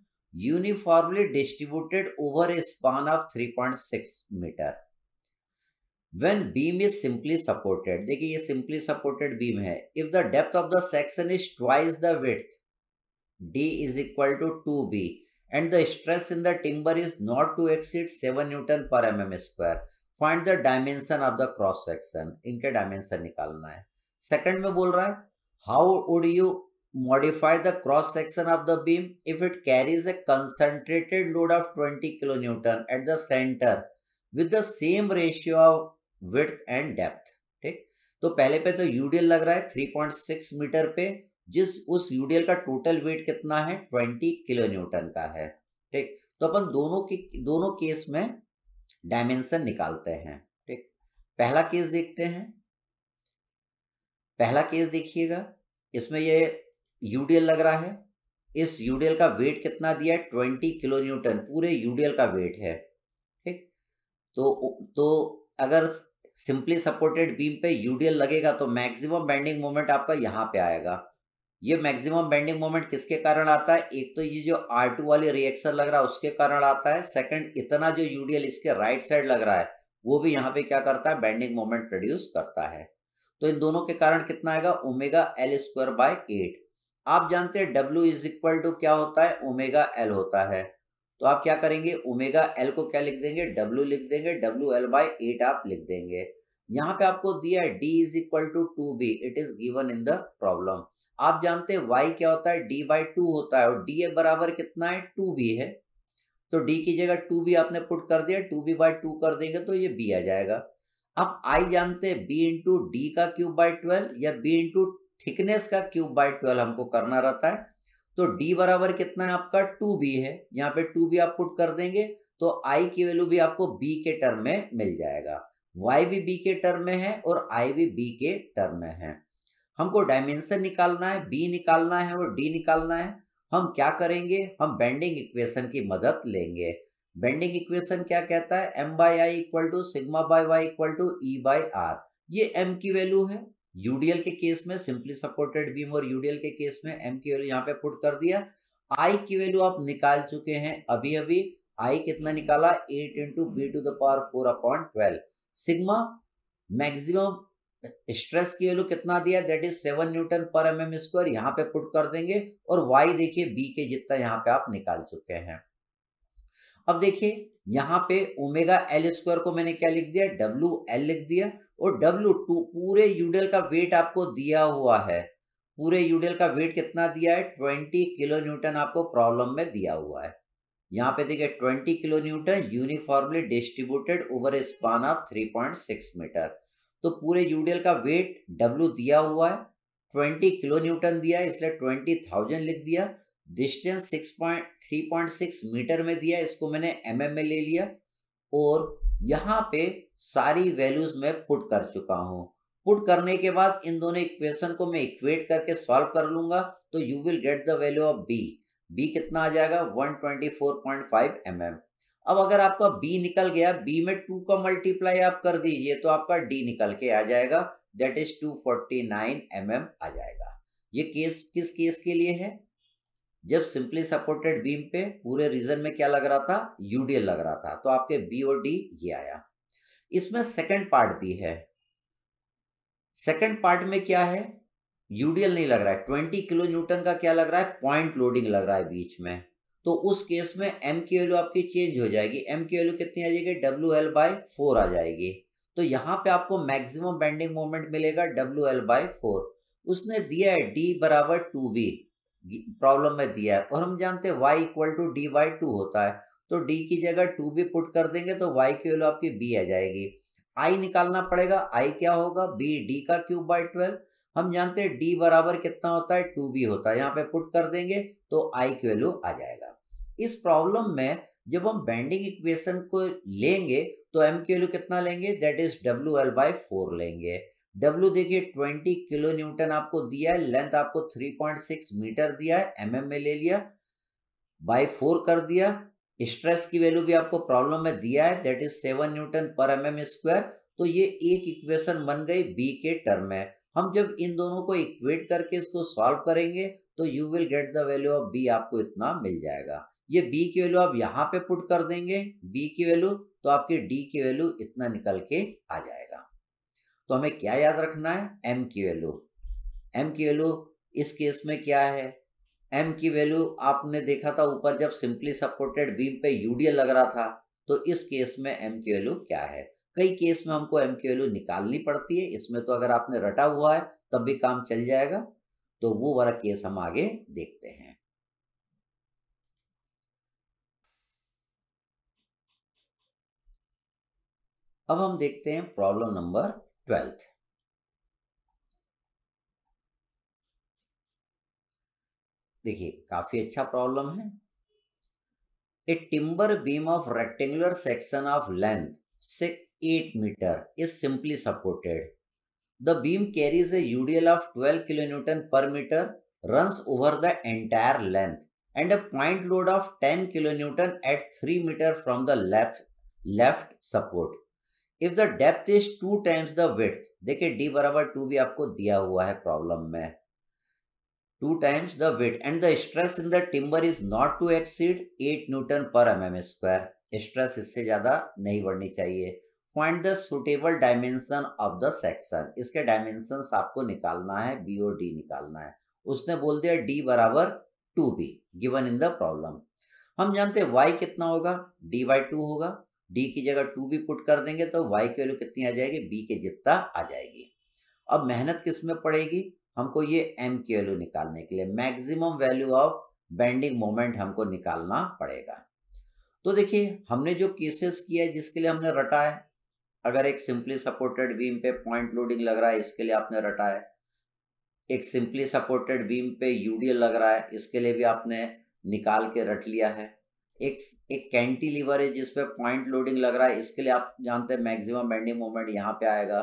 uniformly distributed over a span of 3.6 metre when beam is simply supported देखिए ये सिंपली सपोर्टेड बीम है if the depth of the section is twice the width d is equal to two b and the stress in the timber is not to exceed 7 newton per mm square find the dimension of the cross section inke dimension nikalna hai second mein bol raha hai how would you modify the cross section of the beam if it carries a concentrated load of 20 kN at the center with the same ratio of width and depth ठीक तो पहले पे तो UDL लग रहा है 3.6 metre पे जिस उस यूडीएल का टोटल वेट कितना है ट्वेंटी किलो न्यूटन का है ठीक तो अपन दोनों के दोनों केस में डायमेंशन निकालते हैं ठीक पहला केस देखते हैं पहला केस देखिएगा इसमें ये यूडीएल लग रहा है इस यूडीएल का वेट कितना दिया है ट्वेंटी किलो न्यूटन पूरे यूडीएल का वेट है ठीक तो तो अगर सिंपली सपोर्टेड बीम पे यूडीएल लगेगा तो मैक्सिमम बेंडिंग मोमेंट आपका यहाँ पे आएगा ये मैक्सिमम बेंडिंग मोमेंट किसके कारण आता है एक तो ये जो आर टू वाली रिएक्शन लग रहा है उसके कारण आता है सेकंड इतना जो यूडीएल इसके राइट साइड लग रहा है वो भी यहाँ पे क्या करता है बेंडिंग मोमेंट प्रोड्यूस करता है तो इन दोनों के कारण कितना आएगा omega L square by eight आप जानते हैं डब्ल्यू इज इक्वल टू क्या होता है ओमेगा एल होता है तो आप क्या करेंगे ओमेगा एल को क्या लिख देंगे डब्ल्यू लिख देंगे डब्ल्यू एल बाई एट आप लिख देंगे यहाँ पे आपको दिया है d is equal to two b it is given in the problem आप जानते हैं वाई क्या होता है डी बाई टू होता है और डी ए बराबर कितना है टू बी है तो डी की जगह टू बी आपने पुट कर दिया टू बी बाई टू कर देंगे तो ये बी आ जाएगा अब आई जानते हैं बी इंटू डी का क्यूब बाई ट्वेल्व या बी इंटू थिकनेस का क्यूब बाई ट्वेल्व हमको करना रहता है तो डी बराबर कितना है आपका टू बी है यहाँ पे टू बी आप पुट कर देंगे तो आई की वैल्यू भी आपको बी के टर्म में मिल जाएगा वाई भी बी के टर्म में है और आई भी बी के टर्म में है हमको डायमेंशन निकालना है बी निकालना है और डी निकालना है हम क्या करेंगे हम बेंडिंग इक्वेशन की मदद लेंगे बेंडिंग इक्वेशन क्या कहता है M by I equal to sigma by Y equal to E by r ये एम की वैल्यू है यूडीएल के केस में सिंपली सपोर्टेड बीम और यूडीएल के केस में एम की वैल्यू यहाँ पे पुट कर दिया आई की वैल्यू आप निकाल चुके हैं अभी अभी आई कितना निकाला eight into B to the power four upon twelve sigma maximum stress की वैल्यू कितना दिया दैट इज सेवन न्यूटन पर एम एम स्क्वायर यहाँ पे पुट कर देंगे और वाई देखिए बी के जितना यहाँ पे आप निकाल चुके हैं अब देखिए यहाँ पे ओमेगा एल स्क्वायर को मैंने क्या लिख दिया डब्ल्यू एल लिख दिया और डब्ल्यू टू पूरे यूडल का वेट आपको दिया हुआ है पूरे यूडल का वेट कितना दिया है ट्वेंटी किलो न्यूटन आपको प्रॉब्लम में दिया हुआ है यहाँ पे देखिए twenty kilo newton uniformly distributed over span of three point six metre तो पूरे यूडीएल का वेट डब्ल्यू दिया हुआ है ट्वेंटी किलो न्यूटन दिया है इसलिए ट्वेंटी थाउजेंड लिख दिया distance six point three point six metre में दिया इसको मैंने एम mm में ले लिया और यहाँ पे सारी वैल्यूज मैं पुट कर चुका हूँ पुट करने के बाद इन दोनों इक्वेशन को मैं इक्वेट करके सॉल्व कर लूंगा तो you will get the value of b b कितना आ जाएगा 124.5 mm अब अगर आपका बी निकल गया बी में टू का मल्टीप्लाई आप कर दीजिए तो आपका डी निकल के आ जाएगा that is two forty nine m m आ जाएगा ये केस किस केस के लिए है जब सिंपली सपोर्टेड बीम पे पूरे रीजन में क्या लग रहा था यूडीएल लग रहा था तो आपके बी और डी ये आया इसमें सेकंड पार्ट भी है सेकंड पार्ट में क्या है यूडीएल नहीं लग रहा है ट्वेंटी किलो न्यूटन का क्या लग रहा है पॉइंट लोडिंग लग रहा है बीच में तो उस केस में एम की वैल्यू आपकी चेंज हो जाएगी एम की वैल्यू कितनी आ जाएगी डब्ल्यू एल बाई फोर आ जाएगी तो यहाँ पे आपको मैक्सिमम बेंडिंग मोमेंट मिलेगा डब्ल्यू एल बाई फोर उसने दिया है डी बराबर टू बी प्रॉब्लम में दिया है और हम जानते हैं y equal to D by two होता है तो डी की जगह टू बी पुट कर देंगे तो वाई की वैल्यू आपकी बी आ जाएगी आई निकालना पड़ेगा आई क्या होगा बी डी का क्यूब बाई ट्वेल्व हम जानते हैं डी बराबर कितना होता है टू बी होता है यहाँ पे पुट कर देंगे तो आई की वैल्यू आ जाएगा इस प्रॉब्लम में जब हम बैंडिंग इक्वेशन को लेंगे तो एम की वैल्यू कितना लेंगे that is W L by four लेंगे W देखिए 20 किलो न्यूटन आपको दिया है लेंथ आपको 3.6 मीटर दिया है एम mm में ले लिया बाई फोर कर दिया स्ट्रेस की वैल्यू भी आपको प्रॉब्लम में दिया है दैट इज सेवन न्यूटन पर एम एम स्क्वायर तो ये एक इक्वेशन बन गई B के टर्म में हम जब इन दोनों को इक्वेट करके इसको सॉल्व करेंगे तो you will get the value of b आपको इतना मिल जाएगा ये बी की वैल्यू आप यहाँ पे पुट कर देंगे बी की वैल्यू तो आपके डी की वैल्यू इतना निकल के आ जाएगा तो हमें क्या याद रखना है एम की वैल्यू एम की वैल्यू इस केस में क्या है एम की वैल्यू आपने देखा था ऊपर जब सिंपली सपोर्टेड बीम पे यूडीएल लग रहा था तो इस केस में एम की वैल्यू क्या है कई केस में हमको एम की वैल्यू निकालनी पड़ती है इसमें तो अगर आपने रटा हुआ है तब भी काम चल जाएगा तो वो वाला केस हम आगे देखते हैं अब हम देखते हैं प्रॉब्लम नंबर ट्वेल्थ देखिए काफी अच्छा प्रॉब्लम है a timber beam of rectangular section of length six eight metre is simply supported the beam carries a UDL of twelve kilonewton per metre runs over the entire length and a point load of ten kilonewton at three metre from the left left support if the depth is two times the width देखिए D बराबर two B आपको दिया हुआ है problem में two times the with and the stress in the timber is not to exceed eight newton पर M M square stress इससे ज्यादा नहीं बढ़नी चाहिए find the suitable dimension of the section इसके डायमेंशन आपको निकालना है बी और डी निकालना है उसने बोल दिया डी बराबर two B given in the problem हम जानते हैं वाई कितना होगा डी बाई टू होगा डी की जगह टू भी पुट कर देंगे तो वाई की वैल्यू कितनी आ जाएगी बी के जितना आ जाएगी अब मेहनत किस में पड़ेगी हमको ये एम की वैल्यू निकालने के लिए maximum value of bending moment हमको निकालना पड़ेगा तो देखिए हमने जो केसेस किया है जिसके लिए हमने रटा है अगर एक सिंपली सपोर्टेड बीम पे पॉइंट लोडिंग लग रहा है इसके लिए आपने रटा है एक सिंपली सपोर्टेड बीम पे यूडीएल लग रहा है इसके लिए भी आपने निकाल के रट लिया है एक एक लीवर है जिसपे पॉइंट लोडिंग लग रहा है इसके लिए आप जानते हैं मैक्सिमम बेंडिंग मोमेंट यहाँ पे आएगा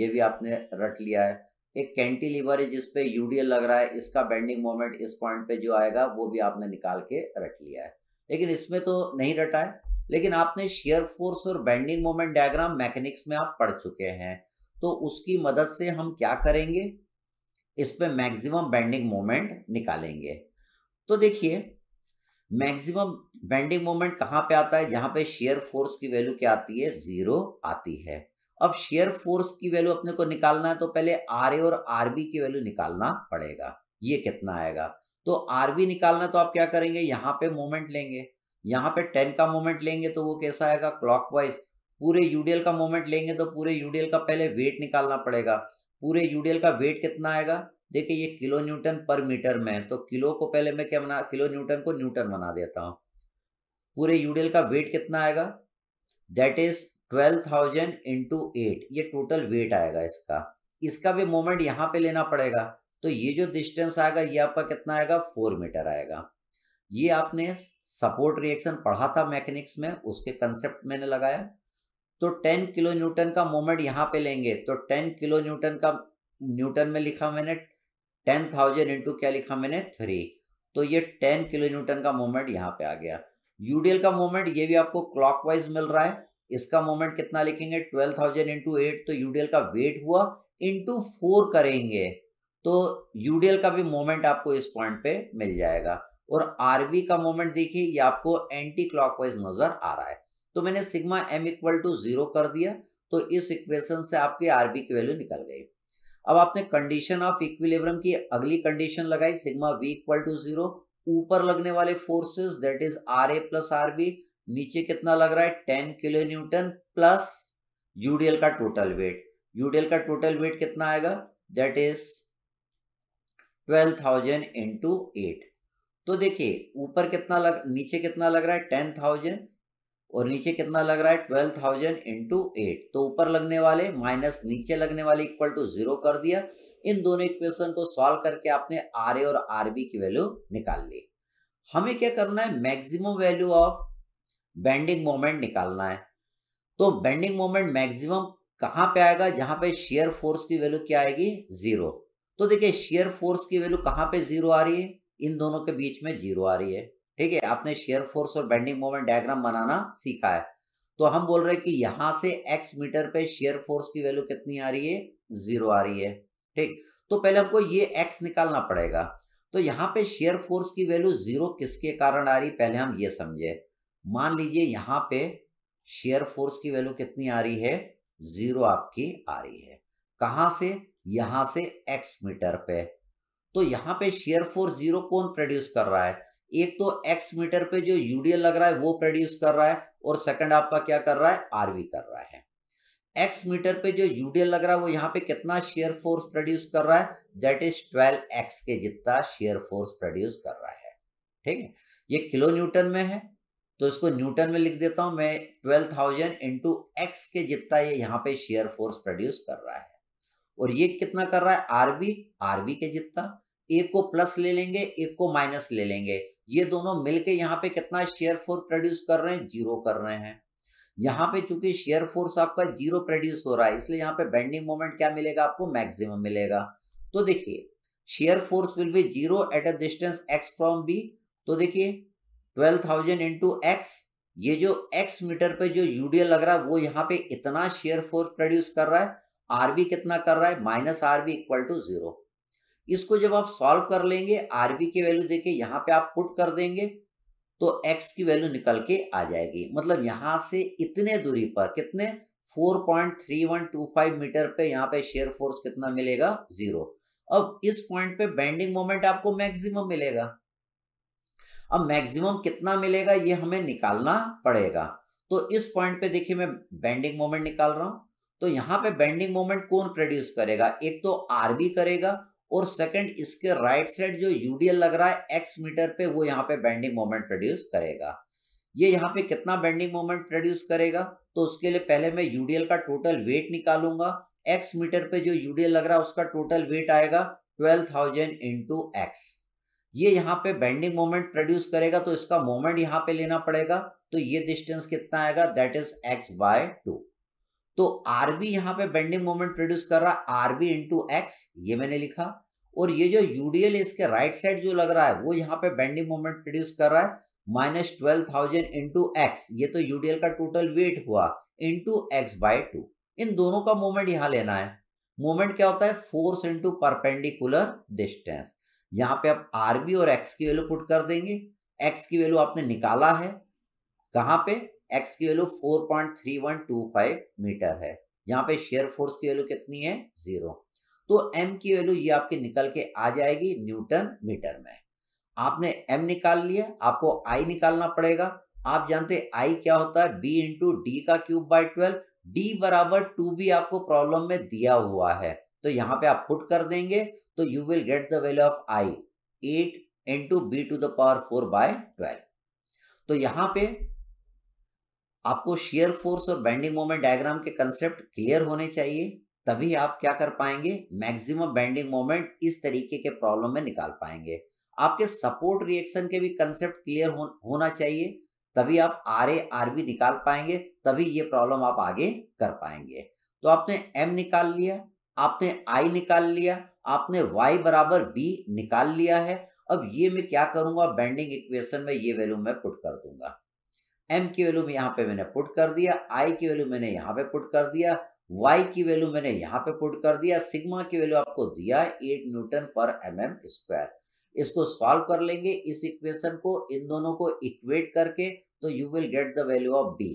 ये भी आपने रट लिया है एक लीवर है जिसपे यूडीएल लग रहा है इसका बेंडिंग मोमेंट इस पॉइंट पे जो आएगा वो भी आपने निकाल के रट लिया है लेकिन इसमें तो नहीं रटा है लेकिन आपने शेयर फोर्स और बेंडिंग मोमेंट डायग्राम मैकेनिक्स में आप पढ़ चुके हैं तो उसकी मदद से हम क्या करेंगे इस पर मैक्सिमम बेंडिंग मोमेंट निकालेंगे तो देखिए मैक्सिमम बेंडिंग मोमेंट कहाँ पे आता है जहाँ पे शेयर फोर्स की वैल्यू क्या आती है जीरो आती है अब शेयर फोर्स की वैल्यू अपने को निकालना है तो पहले आर ए और आरबी की वैल्यू निकालना पड़ेगा ये कितना आएगा तो आरबी निकालना तो आप क्या करेंगे यहाँ पे मोमेंट लेंगे यहाँ पे टेन का मोमेंट लेंगे तो वो कैसा आएगा क्लॉकवाइज पूरे यूडीएल का मोमेंट लेंगे तो पूरे यूडीएल का पहले वेट निकालना पड़ेगा पूरे यूडीएल का वेट कितना आएगा देखिए ये किलो न्यूटन पर मीटर में तो किलो को पहले मैं क्या बना किलो न्यूटन को न्यूटन बना देता हूँ पूरे यूडेल का वेट कितना आएगा that is twelve thousand into eight ये टोटल वेट आएगा इसका इसका भी मोमेंट यहाँ पे लेना पड़ेगा तो ये जो डिस्टेंस आएगा ये आपका कितना आएगा फोर मीटर आएगा ये आपने सपोर्ट रिएक्शन पढ़ा था मैकेनिक्स में उसके कंसेप्ट मैंने लगाया तो टेन किलो न्यूटन का मोमेंट यहाँ पे लेंगे तो टेन किलो न्यूटन का न्यूटन में लिखा मैंने टेन थाउजेंड इंटू क्या लिखा मैंने थ्री तो ये टेन किलो न्यूटन का मोमेंट यहाँ पे आ गया यूडीएल का मोमेंट ये भी आपको क्लॉकवाइज मिल रहा है इसका मोमेंट कितना लिखेंगे ट्वेल्व थाउजेंड इंटू एट तो यूडीएल का वेट हुआ इंटू फोर करेंगे तो यूडीएल का भी मोमेंट आपको इस पॉइंट पे मिल जाएगा और आरबी का मोमेंट देखिए ये आपको एंटी क्लॉकवाइज नजर आ रहा है तो मैंने sigma M equal to zero कर दिया तो इस इक्वेशन से आपके आरबी की वैल्यू निकल गई अब आपने कंडीशन ऑफ इक्विलिब्रियम की अगली कंडीशन लगाई sigma V equal to zero ऊपर लगने वाले forces that is R A plus R B नीचे कितना लग रहा है ten kilonewton plus UDL का टोटल वेट यूडीएल का टोटल वेट कितना आएगा that is twelve thousand into eight तो देखिए ऊपर कितना लग नीचे कितना लग रहा है टेन थाउजेंड और नीचे कितना लग रहा है ट्वेल्व थाउजेंड इंटू एट तो ऊपर लगने वाले माइनस नीचे लगने वाले इक्वल टू जीरो कर दिया इन दोनों इक्वेशन को सॉल्व करके आपने आर ए और आर बी की वैल्यू निकाल ली हमें क्या करना है maximum value of bending moment निकालना है तो बेंडिंग मोमेंट मैक्सिमम कहाँ पे आएगा जहाँ पे शेयर फोर्स की वैल्यू क्या आएगी जीरो तो देखिए शेयर फोर्स की वैल्यू कहाँ पे जीरो आ रही है इन दोनों के बीच में जीरो आ रही है ठीक है आपने शेयर फोर्स और बेंडिंग मोमेंट डायग्राम बनाना सीखा है तो हम बोल रहे हैं कि यहां से एक्स मीटर पे शेयर फोर्स की वैल्यू कितनी आ रही है जीरो आ रही है ठीक तो पहले हमको ये एक्स निकालना पड़ेगा तो यहां पे शेयर फोर्स की वैल्यू जीरो किसके कारण आ रही पहले हम ये समझे मान लीजिए यहां पे शेयर फोर्स की वैल्यू कितनी आ रही है जीरो आपकी आ रही है कहां से यहां से एक्स मीटर पे तो यहां पे शेयर फोर्स जीरो कौन प्रोड्यूस कर रहा है एक तो एक्स मीटर पे जो यूडीएल लग रहा है वो प्रोड्यूस कर रहा है और सेकंड आपका क्या कर रहा है आरवी कर रहा है एक्स मीटर पे जो यूडीएल लग रहा है वो यहाँ पे कितना शेयर फोर्स प्रोड्यूस कर रहा है दैट इज ट्वेल्व एक्स के जितना शेयर फोर्स प्रोड्यूस कर रहा है ठीक है ये किलो न्यूटन में है तो इसको न्यूटन में लिख देता हूं मैं ट्वेल्व थाउजेंड इंटू एक्स के जितना ये यहाँ पे शेयर फोर्स प्रोड्यूस कर रहा है और ये कितना कर रहा है आरबी आरबी के जितना एक को प्लस ले लेंगे एक को माइनस ले लेंगे ये दोनों मिलके यहाँ पे कितना शेयर फोर्स प्रोड्यूस कर रहे हैं जीरो कर रहे हैं यहाँ पे चूंकि शेयर फोर्स आपका जीरो प्रोड्यूस हो रहा है इसलिए यहाँ पे बेंडिंग मोमेंट क्या मिलेगा आपको मैक्सिमम मिलेगा तो देखिए shear force will be zero at a distance X from B तो देखिए ट्वेल्व थाउजेंड इंटू एक्स ये जो एक्स मीटर पे जो यूडीएल लग रहा है वो यहाँ पे इतना शेयर फोर्स प्रोड्यूस कर रहा है आरबी कितना कर रहा है minus R B equal to zero इसको जब आप सॉल्व कर लेंगे आरबी की वैल्यू देके यहाँ पे आप पुट कर देंगे तो एक्स की वैल्यू निकल के आ जाएगी मतलब यहाँ से इतने दूरी पर कितने 4.3125 मीटर पे यहाँ पे शेयर फोर्स कितना मिलेगा जीरो अब इस पॉइंट पे बेंडिंग मोमेंट आपको मैक्सिमम मिलेगा अब मैक्सिमम कितना मिलेगा ये हमें निकालना पड़ेगा तो इस पॉइंट पे देखिए मैं बेंडिंग मोमेंट निकाल रहा हूं तो यहां पे बेंडिंग मोमेंट कौन प्रोड्यूस करेगा एक तो आरबी करेगा और सेकंड इसके राइट साइड जो यूडीएल लग रहा है एक्स मीटर पे वो यहाँ पे बेंडिंग मोमेंट प्रोड्यूस करेगा ये यहाँ पे कितना बेंडिंग मोमेंट प्रोड्यूस करेगा तो उसके लिए पहले मैं यूडीएल का टोटल वेट निकालूंगा एक्स मीटर पे जो यूडीएल लग रहा है उसका टोटल वेट आएगा ट्वेल्व थाउजेंड एक्स ये यहाँ पे बेंडिंग मोमेंट प्रोड्यूस करेगा तो इसका मोमेंट यहाँ पे लेना पड़ेगा तो ये डिस्टेंस कितना आएगा that is X by two तो आरबी यहां पे बेंडिंग मोमेंट प्रोड्यूस कर रहा आरबी इंटू एक्स ये मैंने लिखा और ये जो यूडीएल इसके राइट साइड जो लग रहा है वो यहाँ पे बेंडिंग मोमेंट प्रोड्यूस कर रहा है minus twelve thousand into X ये तो यूडीएल का टोटल वेट हुआ इंटू एक्स बाय टू इन दोनों का मोमेंट यहाँ लेना है मोमेंट क्या होता है फोर्स इंटू परपेंडिकुलर डिस्टेंस यहाँ पे आप आरबी और एक्स की वैल्यू पुट कर देंगे एक्स की वैल्यू आपने निकाला है कहाँ पे एक्स की value four point three one two five metre है यहाँ पे शेयर फोर्स की वैल्यू कितनी है जीरो तो एम की वैल्यू ये आपके निकल के आ जाएगी न्यूटन मीटर में आपने एम निकाल लिया आपको आई निकालना पड़ेगा आप जानते हैं आई क्या होता है बी इंटू डी का क्यूब बाई ट्वेल्व डी बराबर टू बी आपको प्रॉब्लम में दिया हुआ है तो यहाँ पे आप पुट कर देंगे तो you will get the value of I eight into B to the power four by twelve तो यहाँ पे आपको शेयर फोर्स और बैंडिंग मोमेंट डायग्राम के कंसेप्ट क्लियर होने चाहिए तभी आप क्या कर पाएंगे मैक्सिमम बैंडिंग मोमेंट इस तरीके के प्रॉब्लम में निकाल पाएंगे आपके सपोर्ट रिएक्शन के भी कंसेप्ट क्लियर हो, होना चाहिए तभी आप आर ए आर बी निकाल पाएंगे तभी ये प्रॉब्लम आप आगे कर पाएंगे तो आपने एम निकाल लिया आपने आई निकाल लिया आपने वाई बराबर बी निकाल लिया है अब ये मैं क्या करूंगा बैंडिंग इक्वेशन में ये वैल्यू मैं पुट कर दूंगा एम की वैल्यू यहाँ पे मैंने पुट कर दिया आई की वैल्यू मैंने यहाँ पे पुट कर दिया वाई की वैल्यू मैंने यहाँ पे पुट कर दिया सिग्मा की वैल्यू आपको दिया एट न्यूटन पर एम एम स्क्वायर इसको सॉल्व कर लेंगे इस इक्वेशन को इन दोनों को इक्वेट करके तो you will get the value of B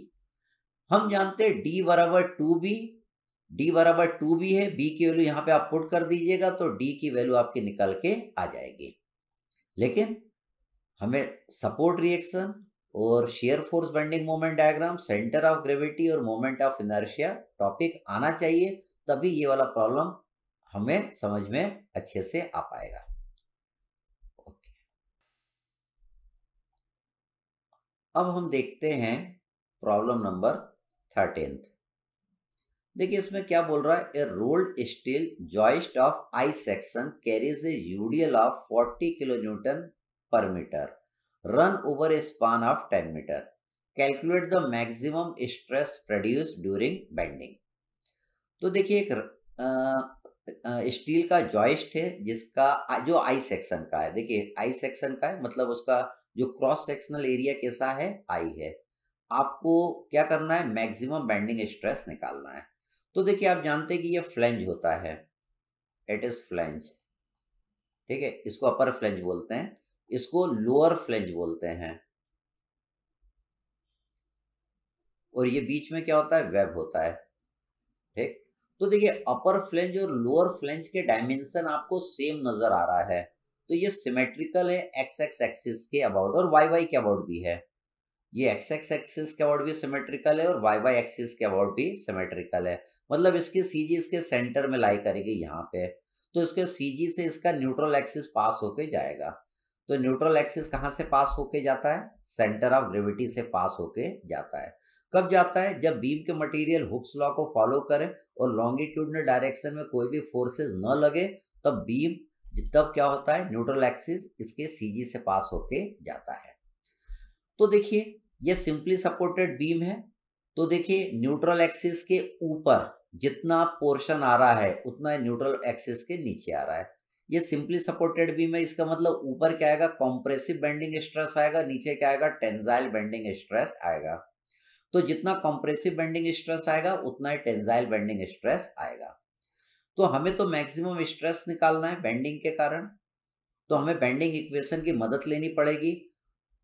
हम जानते हैं डी बराबर टू बी डी बराबर टू बी है बी की वैल्यू यहाँ पे आप पुट कर दीजिएगा तो डी की वैल्यू आपकी निकल के आ जाएगी लेकिन हमें सपोर्ट रिएक्शन और shear force bending moment diagram centre of gravity और मोमेंट ऑफ इनर्शिया टॉपिक आना चाहिए तभी ये वाला प्रॉब्लम हमें समझ में अच्छे से आ पाएगा ओके अब हम देखते हैं प्रॉब्लम नंबर थर्टींथ देखिए इसमें क्या बोल रहा है a rolled steel joist of I section carries a UDL of 40 kilo Newton per metre run over a span of 10 meter. Calculate the maximum stress produced during bending. तो देखिए एक steel का जॉइस्ट है जिसका जो आई सेक्शन का है देखिए आई सेक्शन का है मतलब उसका जो क्रॉस सेक्शनल एरिया कैसा है आई है आपको क्या करना है मैक्सिमम बेंडिंग स्ट्रेस निकालना है तो देखिए आप जानते हैं कि ये फ्लेंज होता है इट इज फ्लेंज ठीक है इसको अपर फ्लेंज बोलते हैं इसको लोअर फ्लेंज बोलते हैं और ये बीच में क्या होता है वेब होता है ठीक तो देखिए अपर फ्लेंज और लोअर फ्लेंज के डायमेंशन आपको सेम नजर आ रहा है तो ये सिमेट्रिकल है एक्स एक्स एक्सिस के अबाउट और वाई वाई के अबाउट भी है ये एक्स एक्स एक्सिस के अबाउट भी सिमेट्रिकल है और वाई वाई एक्सिस के अबाउट भी सिमेट्रिकल है मतलब इसकी सीजी इसके सेंटर में लाई करेगी यहाँ पे तो इसके सीजी से इसका न्यूट्रल एक्सिस पास होके जाएगा तो न्यूट्रल एक्सिस कहाँ से पास होके जाता है सेंटर ऑफ ग्रेविटी से पास होके जाता है कब जाता है जब बीम के मटेरियल हुक्स लॉ को फॉलो करे और लॉन्गिट्यूडनल डायरेक्शन में कोई भी फोर्सेस न लगे तब बीम तब क्या होता है न्यूट्रल एक्सिस इसके सीजी से पास होके जाता है तो देखिए ये सिंपली सपोर्टेड बीम है तो देखिए न्यूट्रल एक्सिस के ऊपर जितना पोर्शन आ रहा है उतना न्यूट्रल एक्सिस के नीचे आ रहा है ये सिंपली सपोर्टेड बीम है इसका मतलब ऊपर क्या आएगा कॉम्प्रेसिव बेंडिंग स्ट्रेस आएगा नीचे क्या आएगा टेंजाइल बेंडिंग स्ट्रेस आएगा तो जितना कॉम्प्रेसिव बेंडिंग स्ट्रेस आएगा उतना ही टेंजाइल बेंडिंग स्ट्रेस आएगा तो हमें तो मैक्सिमम स्ट्रेस निकालना है बेंडिंग के कारण तो हमें बेंडिंग इक्वेशन की मदद लेनी पड़ेगी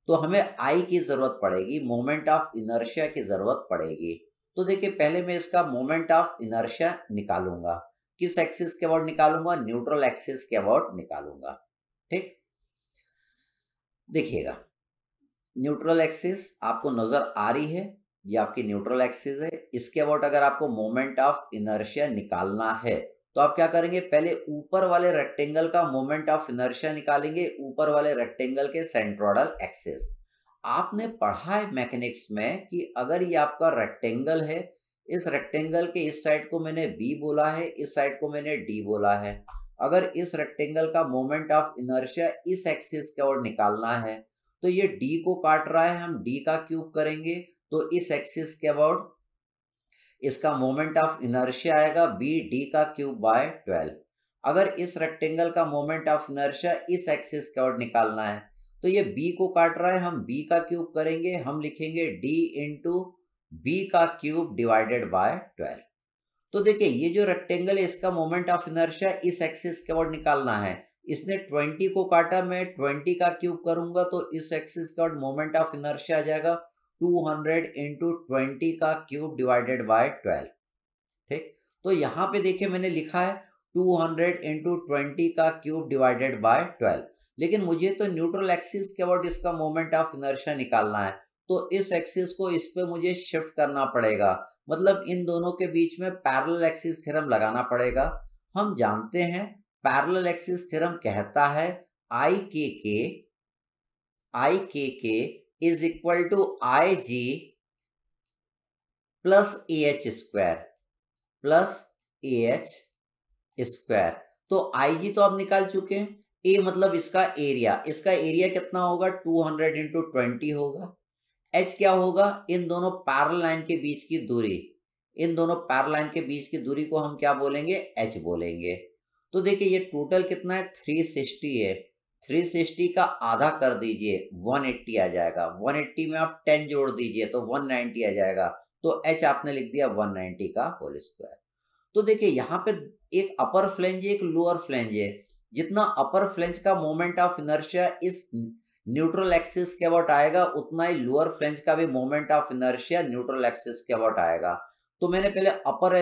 तो हमें आई की जरूरत पड़ेगी मोमेंट ऑफ इनर्शिया की जरूरत पड़ेगी तो देखिए पहले मैं इसका मोमेंट ऑफ इनर्शिया निकालूंगा किस एक्सिस के अबाउट निकालूंगा न्यूट्रल एक्सिस के अबाउट निकालूंगा ठीक देखिएगा न्यूट्रल एक्सिस आपको नजर आ रही है ये आपकी न्यूट्रल एक्सिस है इसके अबाउट अगर आपको मोमेंट ऑफ इनर्शिया निकालना है तो आप क्या करेंगे पहले ऊपर वाले रेक्टेंगल का मोमेंट ऑफ इनर्शिया निकालेंगे ऊपर वाले रेक्टेंगल के सेंट्रोडल एक्सिस आपने पढ़ा है मैकेनिक्स में कि अगर ये आपका रेक्टेंगल है इस रेक्टेंगल के इस साइड को मैंने बी बोला है इस साइड को मैंने डी बोला है अगर इस रेक्टेंगल का मोमेंट ऑफ इनर्शिया इस एक्सिस के ओर निकालना है तो ये डी को काट रहा है हम डी का क्यूब करेंगे तो इस एक्सिस के अबाउट इसका मोमेंट ऑफ इनर्शिया आएगा बी डी का क्यूब बाय ट्वेल्व अगर इस रेक्टेंगल का मोमेंट ऑफ इनर्शिया इस एक्सिस के ओर निकालना है तो ये बी को काट रहा है हम बी का क्यूब करेंगे हम लिखेंगे डी इंटू बी का क्यूब डिवाइडेड बाय ट्वेल्व तो देखिए ये जो रेक्टेंगल है इसका मोमेंट ऑफ इनर्शिया इस एक्सिस के ओर निकालना है इसने ट्वेंटी को काटा मैं ट्वेंटी का क्यूब करूंगा तो इस एक्सिस का मोमेंट ऑफ इनर्शिया आ जाएगा टू हंड्रेड इंटू ट्वेंटी का क्यूब डिवाइडेड बाय ट्वेल्व ठीक तो यहां पे देखिए मैंने लिखा है टू हंड्रेड इंटू ट्वेंटी का क्यूब डिवाइडेड बाय ट्वेल्व लेकिन मुझे तो न्यूट्रल एक्सिस के अबाउट इसका मोमेंट ऑफ इनर्शिया निकालना है तो इस एक्सिस को इस पर मुझे शिफ्ट करना पड़ेगा मतलब इन दोनों के बीच में पैरल एक्सिस थ्योरम लगाना पड़ेगा हम जानते हैं पैरल एक्सिस थ्योरम कहता है आई के के आई के के is equal to I G plus A H square plus A H square तो आई जी तो आप निकाल चुके हैं ए मतलब इसका एरिया इसका एरिया कितना होगा टू हंड्रेड इंटू ट्वेंटी होगा एच क्या होगा इन दोनों पैरल लाइन के बीच की दूरी इन दोनों पैरल लाइन के बीच की दूरी को हम क्या बोलेंगे एच बोलेंगे तो देखिए ये टोटल कितना है सिक्सटी है सिक्सटी का आधा कर दीजिए एट्टी आ जाएगा एट्टी में आप टेन जोड़ दीजिए तो वन नाइनटी आ जाएगा तो एच आपने लिख दिया वन नाइन्टी का होल स्क्वायर तो देखिए यहाँ पे एक अपर फ्लेंज एक लोअर फ्लेंज है जितना अपर फ्लेंज का मोमेंट ऑफ इनर्शिया इस न्यूट्रल एक्सिस के अबाउट आएगा उतना ही लोअर फ्लेंज का भी moment of inertia neutral axis के अबाउट आएगा तो मैंने पहले अपर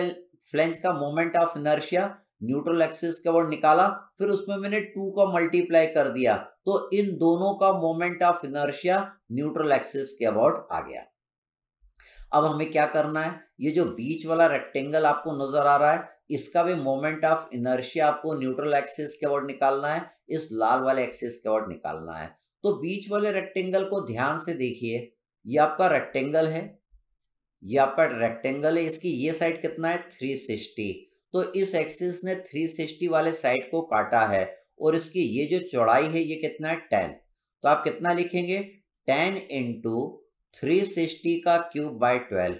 फ्लेंज का moment of inertia neutral axis के अबाउट निकाला फिर उसमें मैंने टू का मल्टीप्लाई कर दिया तो इन दोनों का moment of inertia neutral axis के अबाउट आ गया अब हमें क्या करना है ये जो बीच वाला रेक्टेंगल आपको नजर आ रहा है इसका भी मोमेंट ऑफ इनर्शिया आपको न्यूट्रल एक्सिस के अबाउट निकालना है इस लाल वाले एक्सिस के अबाउट निकालना है तो बीच वाले रेक्टेंगल को ध्यान से देखिए ये आपका रेक्टेंगल है ये आपका रेक्टेंगल है इसकी ये साइड कितना है थ्री सिक्सटी तो इस एक्सिस ने थ्री सिक्सटी वाले साइड को काटा है और इसकी ये जो चौड़ाई है ये कितना है टेन तो आप कितना लिखेंगे टेन इंटू थ्री सिक्सटी का cube by twelve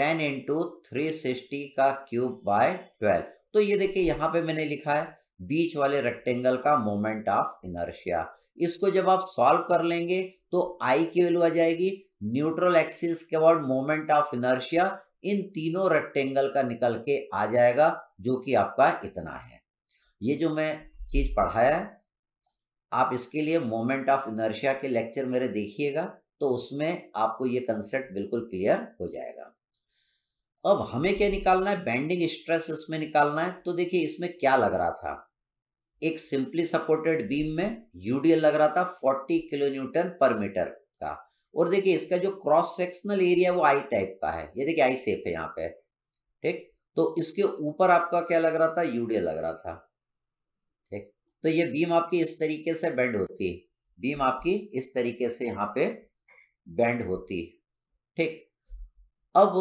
ten into three sixty का क्यूब बाय ट्वेल्व तो ये देखिए यहां पे मैंने लिखा है बीच वाले रेक्टेंगल का मोमेंट ऑफ इनर्शिया इसको जब आप सॉल्व कर लेंगे तो आई की वैल्यू आ जाएगी न्यूट्रल एक्सिस के बाद मोमेंट ऑफ इनर्शिया इन तीनों रेक्टेंगल का निकल के आ जाएगा जो कि आपका इतना है ये जो मैं चीज पढ़ाया है आप इसके लिए मोमेंट ऑफ इनर्शिया के लेक्चर मेरे देखिएगा तो उसमें आपको ये कंसेप्ट बिल्कुल क्लियर हो जाएगा अब हमें क्या निकालना है बेंडिंग स्ट्रेस इसमें निकालना है तो देखिए इसमें क्या लग रहा था एक सिंपली सपोर्टेड बीम में यूडीएल लग रहा था 40 किलो न्यूटन पर मीटर का और देखिए इसका जो क्रॉस सेक्शनल एरिया वो आई टाइप का है ये देखिए आई सेप है यहाँ पे ठीक तो इसके ऊपर आपका क्या लग रहा था यूडीएल लग रहा था ठीक तो ये बीम आपकी इस तरीके से बेंड होती बीम आपकी इस तरीके से यहाँ पे बेंड होती ठीक अब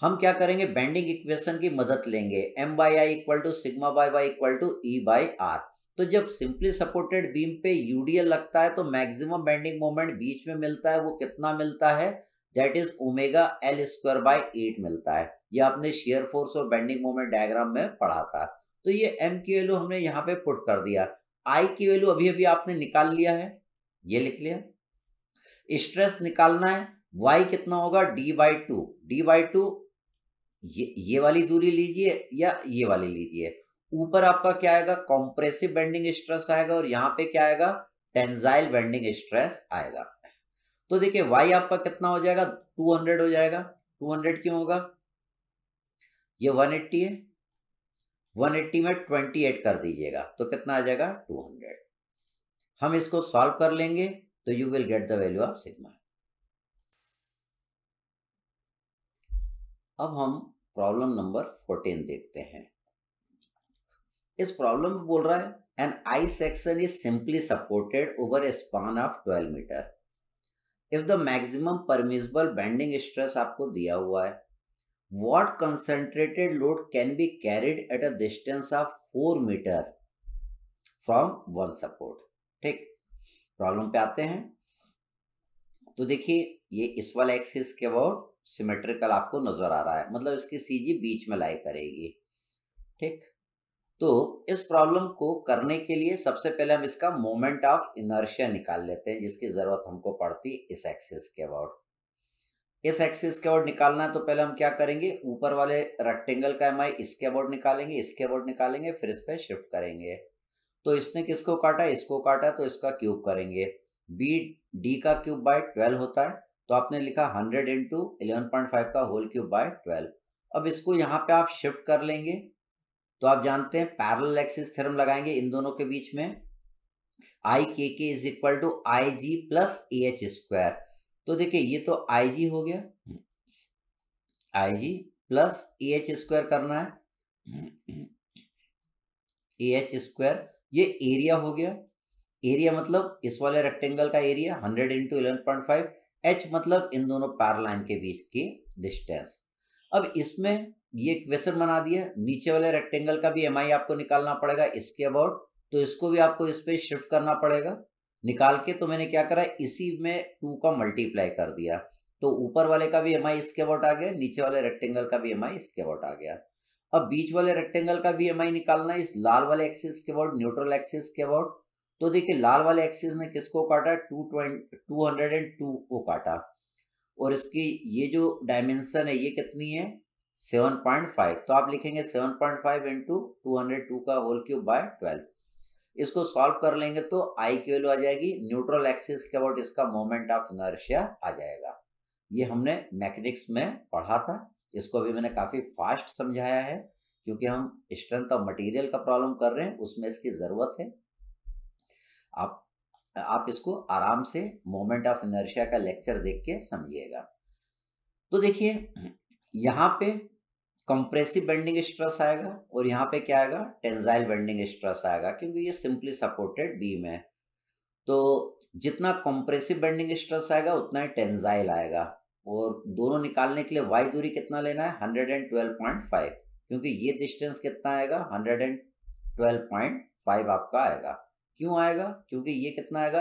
हम क्या करेंगे बैंडिंग इक्वेशन की मदद लेंगे M by I equal to sigma by Y equal to E by are तो जब सिंपली सपोर्टेड बीम पे यूडीएल लगता है तो मैक्सिमम बेंडिंग मोमेंट बीच में मिलता है वो कितना मिलता है that is omega L square by eight मिलता है ये आपने शेयर फोर्स और बेंडिंग मोमेंट डायग्राम में पढ़ा था तो ये एम की वैल्यू हमने यहाँ पे पुट कर दिया आई की वैल्यू अभी अभी आपने निकाल लिया है ये लिख लिया स्ट्रेस निकालना है वाई कितना होगा D by two D by two ये ये वाली दूरी लीजिए या ये वाली लीजिए ऊपर आपका क्या आएगा कॉम्प्रेसिव बेंडिंग स्ट्रेस आएगा और यहाँ पे क्या आएगा टेंजाइल बेंडिंग स्ट्रेस आएगा तो देखिए वाई आपका कितना हो जाएगा 200 हो जाएगा 200 क्यों होगा ये 180 है 180 में 28 कर दीजिएगा तो कितना आ जाएगा 200 हम इसको सॉल्व कर लेंगे तो you will get the value of sigma अब हम प्रॉब्लम नंबर फोर्टीन देखते हैं इस प्रॉब्लम में बोल रहा है an I section is simply supported over a span of 12 metre if the maximum permissible bending stress आपको दिया हुआ है what concentrated load can be carried at a distance of four metre from one support ठीक problem पे आते हैं तो देखिए ये इस वाला एक्सिस के अबाउट सिमेट्रिकल आपको नज़र आ रहा है मतलब इसकी सीजी बीच में लाई करेगी ठीक तो इस प्रॉब्लम को करने के लिए सबसे पहले हम इसका मोमेंट ऑफ इनर्शिया निकाल लेते हैं जिसकी ज़रूरत हमको पड़ती इस एक्सिस के अबाउट इस एक्सिस के अबाउट निकालना है तो पहले हम क्या करेंगे ऊपर वाले रेक्टेंगल का एम इसके अबाउट निकालेंगे इसके अबाउट निकालेंगे फिर इस पर शिफ्ट करेंगे तो इसने किसको काटा इसको काटा तो इसका क्यूब करेंगे बी डी का क्यूब बाय ट्वेल्व होता है तो आपने लिखा hundred into eleven point five का होल क्यूब बाय ट्वेल्व अब इसको यहाँ पे आप शिफ्ट कर लेंगे तो आप जानते हैं पैरल एक्सिस थ्योरम लगाएंगे इन दोनों के बीच में आई के के is equal to I G plus A H square तो देखिए ये तो आई जी हो गया I G plus A H square करना है ए एच स्क्वायर ये एरिया हो गया एरिया मतलब इस वाले रेक्टेंगल का area hundred into eleven point five H मतलब इन दोनों पार लाइन के बीच की डिस्टेंस अब इसमें ये क्वेश्चन बना दिया नीचे वाले रेक्टेंगल का भी एम आपको निकालना पड़ेगा इसके अबाउट तो इसको भी आपको इस पर शिफ्ट करना पड़ेगा निकाल के तो मैंने क्या करा इसी में टू का मल्टीप्लाई कर दिया तो ऊपर वाले का भी एम आई इसके अबाउट आ गया नीचे वाले रेक्टेंगल का भी एम आई इसके अबाउट आ गया अब बीच वाले रेक्टेंगल का भी एम आई निकालना इस लाल वाले एक्सिस के अबाउट न्यूट्रल एक्सिस के अबाउट तो देखिए लाल वाले एक्सिस ने किसको काटा two two hundred and two को काटा और इसकी ये जो डायमेंशन है ये कितनी है सेवन पॉइंट फाइव तो आप लिखेंगे seven point five into two hundred two का होल क्यूब बाय ट्वेल्व इसको सॉल्व कर लेंगे तो आई की वैल्यू आ जाएगी न्यूट्रल एक्सिस के अबाउट इसका मोमेंट ऑफ इनर्शिया आ जाएगा ये हमने मैकेनिक्स में पढ़ा था इसको अभी मैंने काफ़ी फास्ट समझाया है क्योंकि हम स्ट्रेंथ ऑफ मटेरियल का प्रॉब्लम कर रहे हैं उसमें इसकी ज़रूरत है आप आप इसको आराम से मोमेंट ऑफ इनर्शिया का लेक्चर देख के समझिएगा तो देखिए यहाँ पे कंप्रेसिव बेंडिंग स्ट्रेस आएगा और यहाँ पे क्या आएगा टेंजाइल बेंडिंग स्ट्रेस आएगा क्योंकि ये सिंपली सपोर्टेड बीम है तो जितना कंप्रेसिव बेंडिंग स्ट्रेस आएगा उतना ही टेंजाइल आएगा और दोनों निकालने के लिए वाई दूरी कितना लेना है hundred and twelve point five क्योंकि ये डिस्टेंस कितना आएगा hundred and twelve point five आपका आएगा क्यों आएगा क्योंकि ये कितना आएगा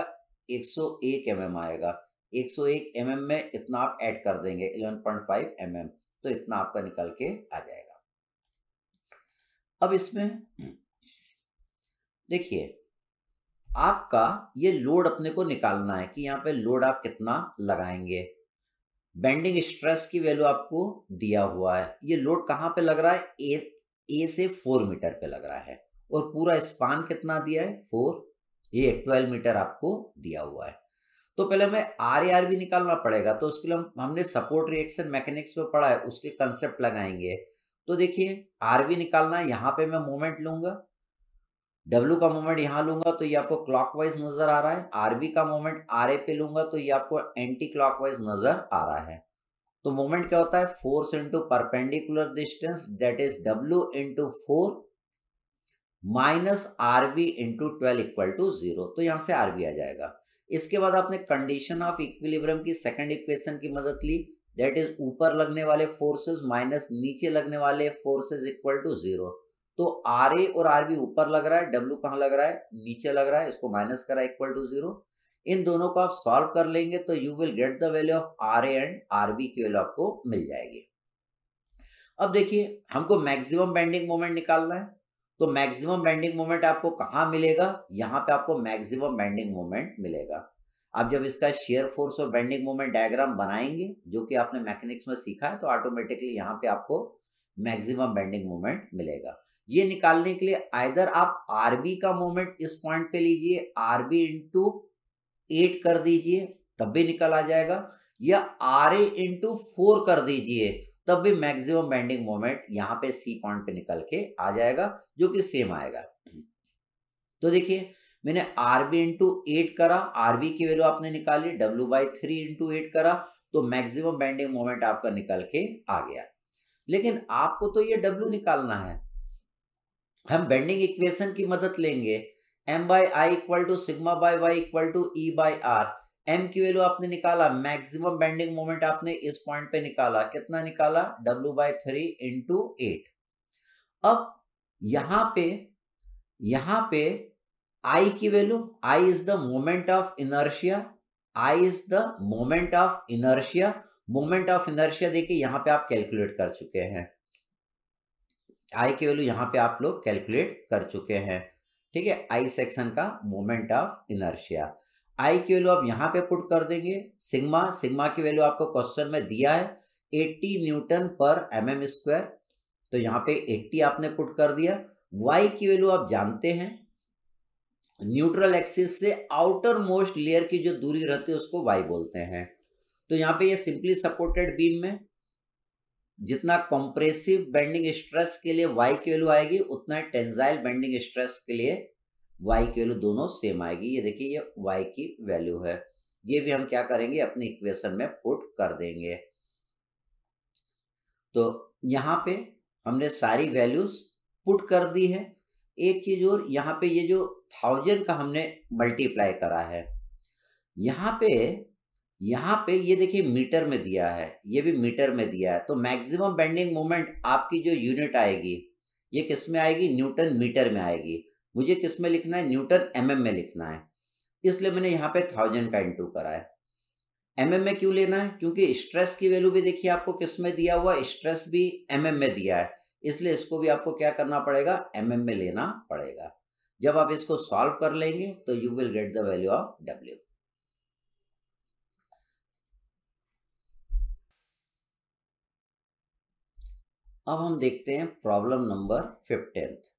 101 सौ mm आएगा 101 सौ mm में इतना आप ऐड कर देंगे 11.5 mm तो इतना आपका निकल के आ जाएगा अब इसमें देखिए आपका ये लोड अपने को निकालना है कि यहां पे लोड आप कितना लगाएंगे बेंडिंग स्ट्रेस की वैल्यू आपको दिया हुआ है ये लोड कहां पे लग रहा है ए ए से फोर मीटर पे लग रहा है और पूरा स्पान कितना दिया है फोर ये ट्वेल्व मीटर आपको दिया हुआ है तो पहले हमें आर आर भी निकालना पड़ेगा तो उसके लिए हम, हमने सपोर्ट रिएक्शन मैकेनिक्स में पढ़ा है उसके कंसेप्ट लगाएंगे तो देखिए आर भी निकालना है यहाँ पे मैं मोमेंट लूंगा डब्ल्यू का मोमेंट यहाँ लूंगा तो ये आपको क्लॉकवाइज नजर आ रहा है आर बी का मोमेंट आर ए पे लूंगा तो ये आपको एंटी क्लॉकवाइज नजर आ रहा है तो मोमेंट क्या होता है force into perpendicular distance that is W into four minus R B into twelve equal to zero तो यहाँ से आर बी आ जाएगा इसके बाद आपने कंडीशन ऑफ इक्विलिब्रियम की सेकंड इक्वेशन की मदद ली दैट इज ऊपर लगने वाले फोर्सेस माइनस नीचे लगने वाले फोर्सेस इक्वल टू जीरो तो आर ए और आर बी ऊपर लग रहा है डब्ल्यू कहाँ लग रहा है नीचे लग रहा है इसको माइनस करा इक्वल टू जीरो इन दोनों को आप सॉल्व कर लेंगे तो you will get the value of R A and R B की वैल्यू आपको मिल जाएगी अब देखिए हमको मैक्सिमम बेंडिंग मोमेंट निकालना है तो मैक्सिमम बेंडिंग मोमेंट आपको कहाँ मिलेगा यहाँ पे आपको मैक्सिमम बेंडिंग मोमेंट मिलेगा आप जब इसका शेयर फोर्स और बेंडिंग मोमेंट डायग्राम बनाएंगे जो कि आपने मैकेनिक्स में सीखा है तो ऑटोमेटिकली यहाँ पे आपको मैक्सिमम बेंडिंग मोमेंट मिलेगा ये निकालने के लिए आइदर आप आरबी का मोमेंट इस पॉइंट पे लीजिए आरबी इंटू एट कर दीजिए तब भी निकल आ जाएगा या आर ए इंटू फोर कर दीजिए तब भी मैक्सिमम बेंडिंग मोमेंट यहाँ पे सी पॉइंट पे निकल के आ जाएगा जो कि सेम आएगा तो देखिए मैंने आर बी इंटू एट करा आर बी की वैल्यू आपने निकाली W by three into eight करा तो मैक्सिमम बेंडिंग मोमेंट आपका निकल के आ गया लेकिन आपको तो ये डब्ल्यू निकालना है हम बेंडिंग इक्वेशन की मदद लेंगे M by I equal to sigma by Y equal to E by R N की वैल्यू आपने निकाला मैक्सिमम बेंडिंग मोमेंट आपने इस पॉइंट पे निकाला कितना निकाला W by three into eight अब यहां पे यहां पे आई की value I is the moment of inertia I is the moment of inertia moment of inertia देखिए यहां पे आप कैलकुलेट कर चुके हैं आई की वैल्यू यहां पे आप लोग कैलकुलेट कर चुके हैं ठीक है आई सेक्शन का मोमेंट ऑफ इनर्शिया आई की वैल्यू आप यहाँ पे पुट कर देंगे सिग्मा सिग्मा की वैल्यू आपको क्वेश्चन में दिया है एट्टी न्यूटन पर एम एम स्क्वायर तो यहाँ पे एट्टी आपने पुट कर दिया वाई की वैल्यू आप जानते हैं न्यूट्रल एक्सिस से आउटर मोस्ट लेयर की जो दूरी रहती है उसको वाई बोलते हैं तो यहाँ पे ये सिंपली सपोर्टेड बीम में जितना कंप्रेसिव बेंडिंग स्ट्रेस के लिए वाई की वैल्यू आएगी उतना टेंजाइल बेंडिंग स्ट्रेस के लिए वाई की वैल्यू दोनों सेम आएगी ये देखिए ये वाई की वैल्यू है ये भी हम क्या करेंगे अपने इक्वेशन में पुट कर देंगे तो यहाँ पे हमने सारी वैल्यूज पुट कर दी है एक चीज और यहाँ पे ये जो थाउजेंड का हमने मल्टीप्लाई करा है यहाँ पे यहाँ पे ये देखिए मीटर में दिया है ये भी मीटर में दिया है तो मैक्सिमम बेंडिंग मोमेंट आपकी जो यूनिट आएगी ये किस में आएगी न्यूटन मीटर में आएगी मुझे किस में लिखना है न्यूटन एम में लिखना है इसलिए मैंने यहाँ पे थाउजेंड का इंटू करा है एम mm में क्यों लेना है क्योंकि स्ट्रेस की वैल्यू भी देखिए आपको किस में दिया हुआ स्ट्रेस भी एम mm में दिया है इसलिए इसको भी आपको क्या करना पड़ेगा एम mm में लेना पड़ेगा जब आप इसको सॉल्व कर लेंगे तो you will get the value of W अब हम देखते हैं प्रॉब्लम नंबर फिफ्टींथ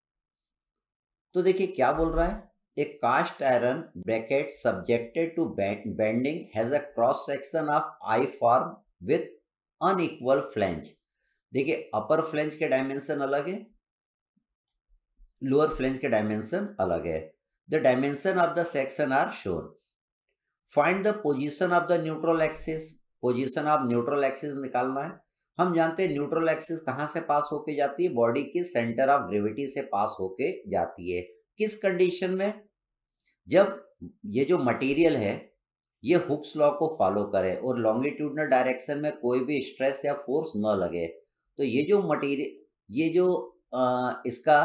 तो देखिए क्या बोल रहा है ए cast iron bracket subjected to bending has a cross section of I form with unequal flange देखिए अपर फ्लेंज के डायमेंशन अलग है लोअर फ्लेंज के डायमेंशन अलग है the dimension of the section are sure find the position of the neutral axis position of neutral axis निकालना है हम जानते हैं न्यूट्रल एक्सिस कहाँ से पास होके जाती है बॉडी के सेंटर ऑफ ग्रेविटी से पास होके जाती है किस कंडीशन में जब ये जो मटेरियल है ये हुक्स लॉ को फॉलो करे और लॉन्गिट्यूडनल डायरेक्शन में कोई भी स्ट्रेस या फोर्स न लगे तो ये जो मटेरियल ये जो आ, इसका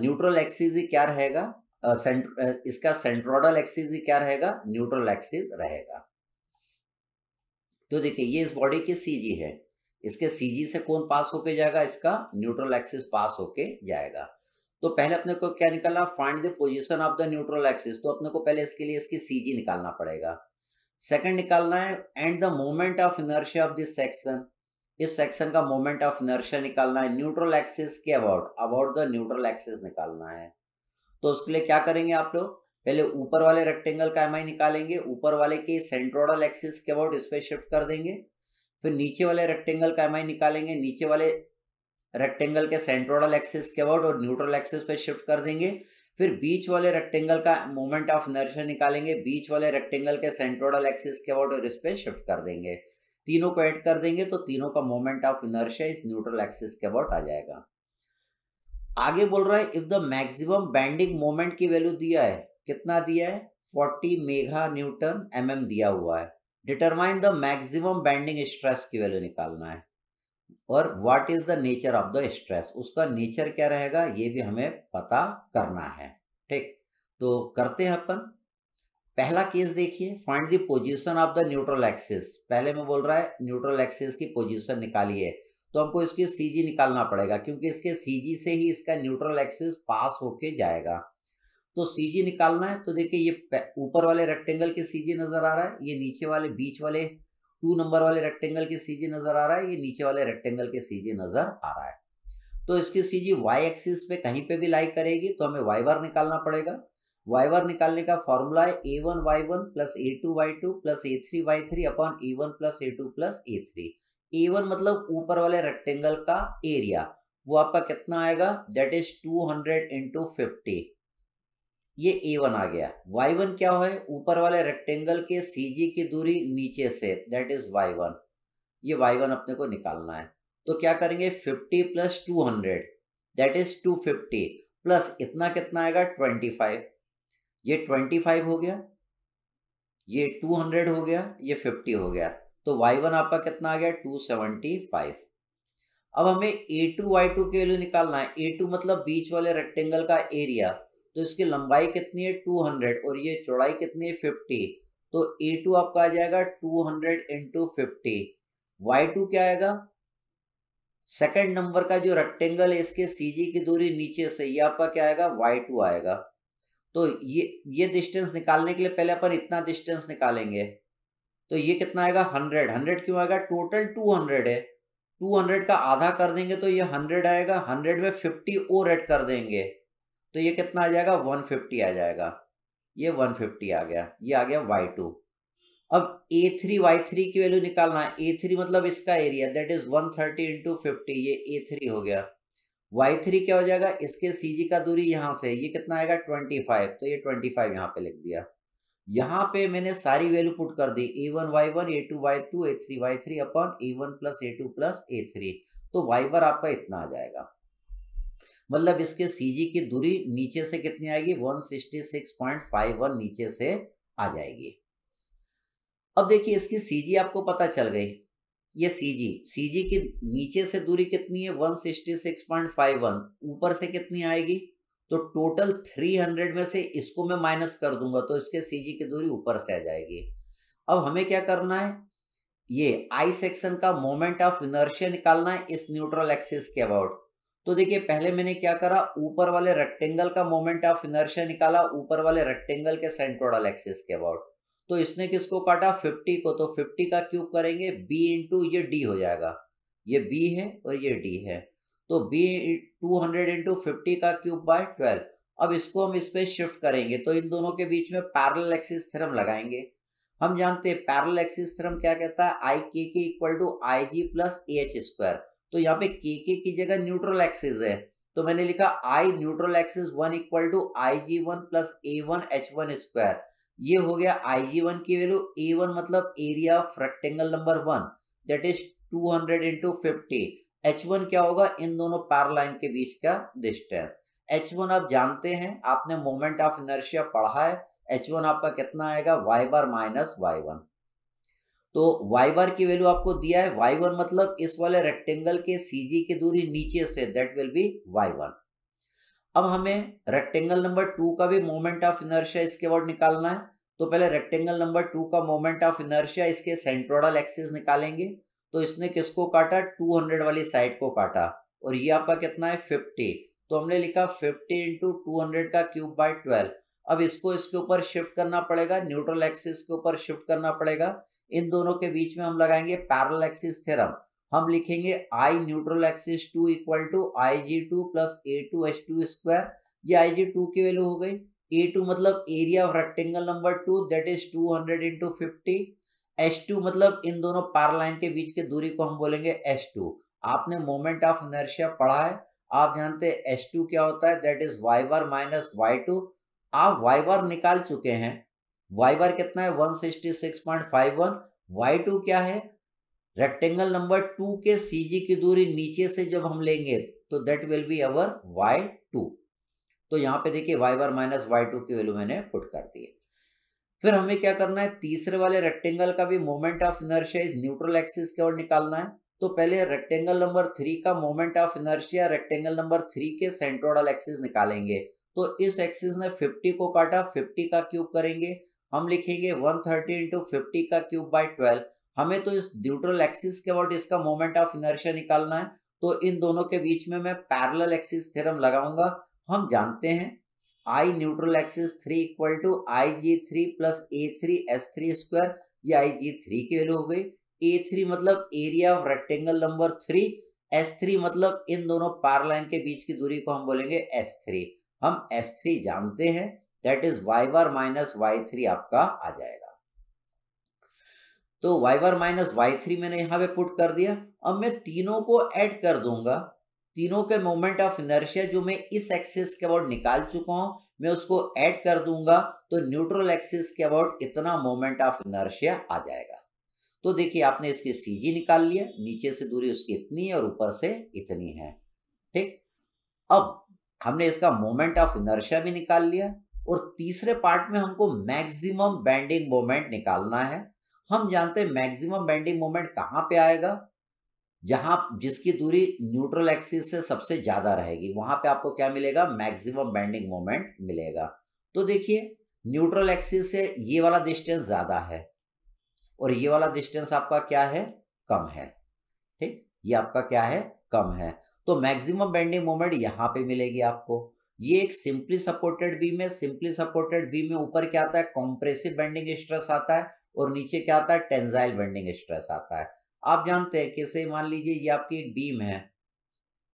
न्यूट्रल एक्सिस ही क्या रहेगा सेंट, इसका सेंट्रोडल एक्सिस ही क्या रहेगा न्यूट्रल एक्सिस रहेगा तो देखिए ये इस बॉडी की सीजी है इसके सी से कौन पास होके जाएगा इसका न्यूट्रल एक्सिस पास होके जाएगा तो पहले अपने को क्या निकालना find the position of the neutral axis तो अपने को पहले इसके लिए इसकी सी निकालना पड़ेगा सेकंड निकालना है and the moment of inertia of this section इस सेक्शन का मोमेंट ऑफ इनर्शिया निकालना है न्यूट्रल एक्सिस के about about the neutral axis निकालना है तो उसके लिए क्या करेंगे आप लोग पहले ऊपर वाले रेक्टेंगल का एम निकालेंगे ऊपर वाले के सेंट्रोडल एक्सिस के अबाउट इस पर शिफ्ट कर देंगे फिर नीचे वाले रेक्टेंगल का एम निकालेंगे नीचे वाले रेक्टेंगल के सेंट्रोडल एक्सिस के अबाउट और न्यूट्रल एक्सिस पे शिफ्ट कर देंगे फिर बीच वाले रेक्टेंगल का मोमेंट ऑफ नर्शन निकालेंगे बीच वाले रेक्टेंगल के सेंट्रोडल एक्सिस के अबाउट और इस पर शिफ्ट कर देंगे तीनों को ऐड कर देंगे तो तीनों का मोमेंट ऑफ इनर्शिया इस न्यूट्रल एक्सिस के अबाउट आ जाएगा आगे बोल रहा है if the maximum bending moment की वैल्यू दिया है कितना दिया है 40 मेगा न्यूटन एमएम दिया हुआ है determine the maximum bending stress की वैल्यू निकालना है और what is the nature of the stress उसका नेचर क्या रहेगा ये भी हमें पता करना है ठीक तो करते हैं अपन पहला केस देखिए find the position of the neutral axis पहले में बोल रहा है न्यूट्रल एक्सिस की पोजीशन निकालिए तो हमको इसकी सीजी निकालना पड़ेगा क्योंकि इसके सीजी से ही इसका न्यूट्रल एक्सिस पास होके जाएगा तो सीजी निकालना है तो देखिए ये ऊपर वाले रेक्टेंगल के सीजी नजर आ रहा है ये नीचे वाले बीच वाले टू नंबर वाले रेक्टेंगल के सीजी नजर आ रहा है ये नीचे वाले रेक्टेंगल के सीजी नजर आ रहा है तो इसकी सीजी वाई एक्सिस पे कहीं पे भी लाई करेगी तो हमें वाई बार निकालना पड़ेगा वाई बार निकालने का फॉर्मूला है A one Y one plus A two Y two plus A three Y three upon A one plus A two plus A three A one मतलब ऊपर वाले रेक्टेंगल का एरिया वो आपका कितना आएगा that is two hundred into fifty ये A one आ गया वाई वन क्या है ऊपर वाले रेक्टेंगल के सी जी की दूरी नीचे से दैट इज वाई वन ये वाई वन अपने को निकालना है तो क्या करेंगे fifty plus two hundred that is two fifty plus इतना कितना आएगा ट्वेंटी फाइव ये ट्वेंटी फाइव हो गया ये टू हंड्रेड हो गया ये फिफ्टी हो गया तो वाई वन आपका कितना आ गया टू सेवेंटी फाइव अब हमें ए टू वाई टू के लिए निकालना है ए टू मतलब बीच वाले रेक्टेंगल का एरिया तो इसकी लंबाई कितनी है 200 और ये चौड़ाई कितनी है 50 तो ए टू आपका आ जाएगा 200 हंड्रेड इंटू फिफ्टी क्या आएगा सेकंड नंबर का जो रेक्टेंगल है इसके सीजी की दूरी नीचे से ये आपका क्या आएगा वाई टू आएगा तो ये ये डिस्टेंस निकालने के लिए पहले अपन इतना डिस्टेंस निकालेंगे तो ये कितना आएगा हंड्रेड हंड्रेड क्यों आएगा टोटल टू हंड्रेड है टू हंड्रेड का आधा कर देंगे तो ये हंड्रेड आएगा हंड्रेड में फिफ्टी और एड कर देंगे तो ये कितना आ जाएगा 150 आ जाएगा ये 150 आ गया ये आ गया वाई टू अब ए थ्री वाई थ्री की वैल्यू निकालना है ए थ्री मतलब इसका area that is one thirty into fifty ये ए थ्री हो गया वाई थ्री क्या हो जाएगा इसके सी जी का दूरी यहां से ये कितना आएगा ट्वेंटी फाइव तो ये ट्वेंटी फाइव यहाँ पे लिख दिया यहाँ पे मैंने सारी वैल्यू पुट कर दी A one Y one A two Y two A three Y three upon A one plus A two plus A three तो वाई बार आपका इतना आ जाएगा मतलब इसके सीजी की दूरी नीचे से कितनी आएगी 166.51 नीचे से आ जाएगी अब देखिए इसकी सीजी आपको पता चल गई ये सीजी सीजी की नीचे से दूरी कितनी है 166.51 ऊपर से कितनी आएगी तो टोटल 300 में से इसको मैं माइनस कर दूंगा तो इसके सीजी की दूरी ऊपर से आ जाएगी अब हमें क्या करना है ये आई सेक्शन का मोमेंट ऑफ इनर्शिया निकालना है इस न्यूट्रल एक्सिस के अबाउट तो देखिए पहले मैंने क्या करा ऊपर वाले रेक्टेंगल का मोमेंट ऑफ इनर्शिया निकाला ऊपर वाले रेक्टेंगल के सेंट्रोडल एक्सिस के अबाउट तो इसने किसको काटा 50 को तो 50 का क्यूब करेंगे b इंटू ये d हो जाएगा ये b है और ये d है तो b 200 हंड्रेड इंटू फिफ्टी का क्यूब बाय ट्वेल्व अब इसको हम इस पर शिफ्ट करेंगे तो इन दोनों के बीच में पैरल एक्सिस थ्रम लगाएंगे हम जानते हैं पैरल एक्सिस थ्रम क्या कहता है I K equal to I G plus A H square तो यहाँ पे के के की जगह न्यूट्रल एक्सिस है तो मैंने लिखा I neutral axis one equal to I G one plus A one H one square ये हो गया आई जी वन की वैल्यू ए वन मतलब area of rectangle number one that is two hundred into fifty H one क्या होगा इन दोनों पैर line के बीच का डिस्टेंस एच वन आप जानते हैं आपने मोमेंट ऑफ इनर्शिया पढ़ा है एच वन आपका कितना आएगा Y bar minus Y one तो वाई बार की वैल्यू आपको दिया है वाई वन मतलब इस वाले रेक्टेंगल के सीजी की दूरी नीचे से that will be Y one अब हमें रेक्टेंगल नंबर टू का भी मोमेंट ऑफ इनर्शिया इसके वर्ड निकालना है तो पहले रेक्टेंगल नंबर टू का मोमेंट ऑफ इनर्शिया इसके सेंट्रोडल एक्सिस निकालेंगे तो इसने किसको काटा 200 वाली साइड को काटा और ये आपका कितना है 50 तो हमने लिखा 50 इंटू टू का क्यूब बाय ट्वेल्व अब इसको इसके ऊपर शिफ्ट करना पड़ेगा न्यूट्रल एक्सिस के ऊपर शिफ्ट करना पड़ेगा इन दोनों के बीच में हम लगाएंगे पैरल एक्सिस थे हम लिखेंगे I neutral axis two equal to I G two plus A two H two square ये आई जी टू की वैल्यू हो गई ए टू मतलब area of rectangle number two that is two hundred into fifty H two मतलब इन दोनों पार line के बीच के दूरी को हम बोलेंगे एच टू आपने मोमेंट ऑफ इनर्शिया पढ़ा है आप जानते हैं एच टू क्या होता है that is Y bar minus Y two आप वाई बार निकाल चुके हैं वाई बार कितना है 166.51 वाई टू क्या है रेक्टेंगल नंबर टू के सीजी की दूरी नीचे से जब हम लेंगे तो that will be our Y two तो यहां पे देखिए Y bar minus Y two की वैल्यू मैंने पुट कर दी है फिर हमें क्या करना है तीसरे वाले रेक्टेंगल का भी मोमेंट ऑफ इनर्शिया इस न्यूट्रल एक्सिस की ओर निकालना है तो पहले रेक्टेंगल नंबर थ्री का moment of inertia rectangle number three के सेंट्रोडल एक्सिस निकालेंगे तो इस एक्सिस ने 50 को काटा 50 का क्यूब करेंगे हम लिखेंगे 130 थर्टी इंटू का क्यूब बाय 12 हमें तो इस न्यूट्रल एक्सिस के अबाउट इसका मोमेंट ऑफ इनर्शिया निकालना है तो इन दोनों के बीच में मैं पैरल एक्सिस थ्योरम लगाऊंगा हम जानते हैं I neutral axis three equal to I G three plus A three S three square ये आई जी थ्री की वैल्यू हो गई ए थ्री मतलब area of rectangle number three S three मतलब इन दोनों पार लाइन के बीच की दूरी को हम बोलेंगे एस थ्री हम एस थ्री जानते हैं that is Y bar minus Y three आपका आ जाएगा तो Y bar minus Y three मैंने यहां पे पुट कर दिया अब मैं तीनों को ऐड कर दूंगा तीनों के मोमेंट ऑफ इनर्शिया जो मैं इस एक्सिस के अबाउट निकाल चुका हूं मैं उसको ऐड कर दूंगा तो न्यूट्रल एक्सिस के अबाउट इतना मोमेंट ऑफ इनर्शिया आ जाएगा तो देखिए आपने इसकी सीजी निकाल लिया नीचे से दूरी उसकी इतनी और ऊपर से इतनी है ठीक अब हमने इसका मोमेंट ऑफ इनर्शिया भी निकाल लिया और तीसरे पार्ट में हमको मैक्सिमम बैंडिंग मोमेंट निकालना है हम जानते हैं मैक्सिमम बैंडिंग मोमेंट कहाँ पे आएगा जहां जिसकी दूरी न्यूट्रल एक्सिस से सबसे ज्यादा रहेगी वहां पे आपको क्या मिलेगा मैक्सिमम बैंडिंग मोमेंट मिलेगा तो देखिए न्यूट्रल एक्सिस से ये वाला डिस्टेंस ज्यादा है और ये वाला डिस्टेंस आपका क्या है कम है ठीक ये आपका क्या है कम है तो मैक्सिमम बेंडिंग मोमेंट यहाँ पे मिलेगी आपको ये एक सिंपली सपोर्टेड बीम है सिंपली सपोर्टेड बीम में ऊपर क्या आता है कॉम्प्रेसिव बेंडिंग स्ट्रेस आता है और नीचे क्या आता है टेंजाइल बेंडिंग स्ट्रेस आता है आप जानते हैं कैसे मान लीजिए ये आपकी एक बीम है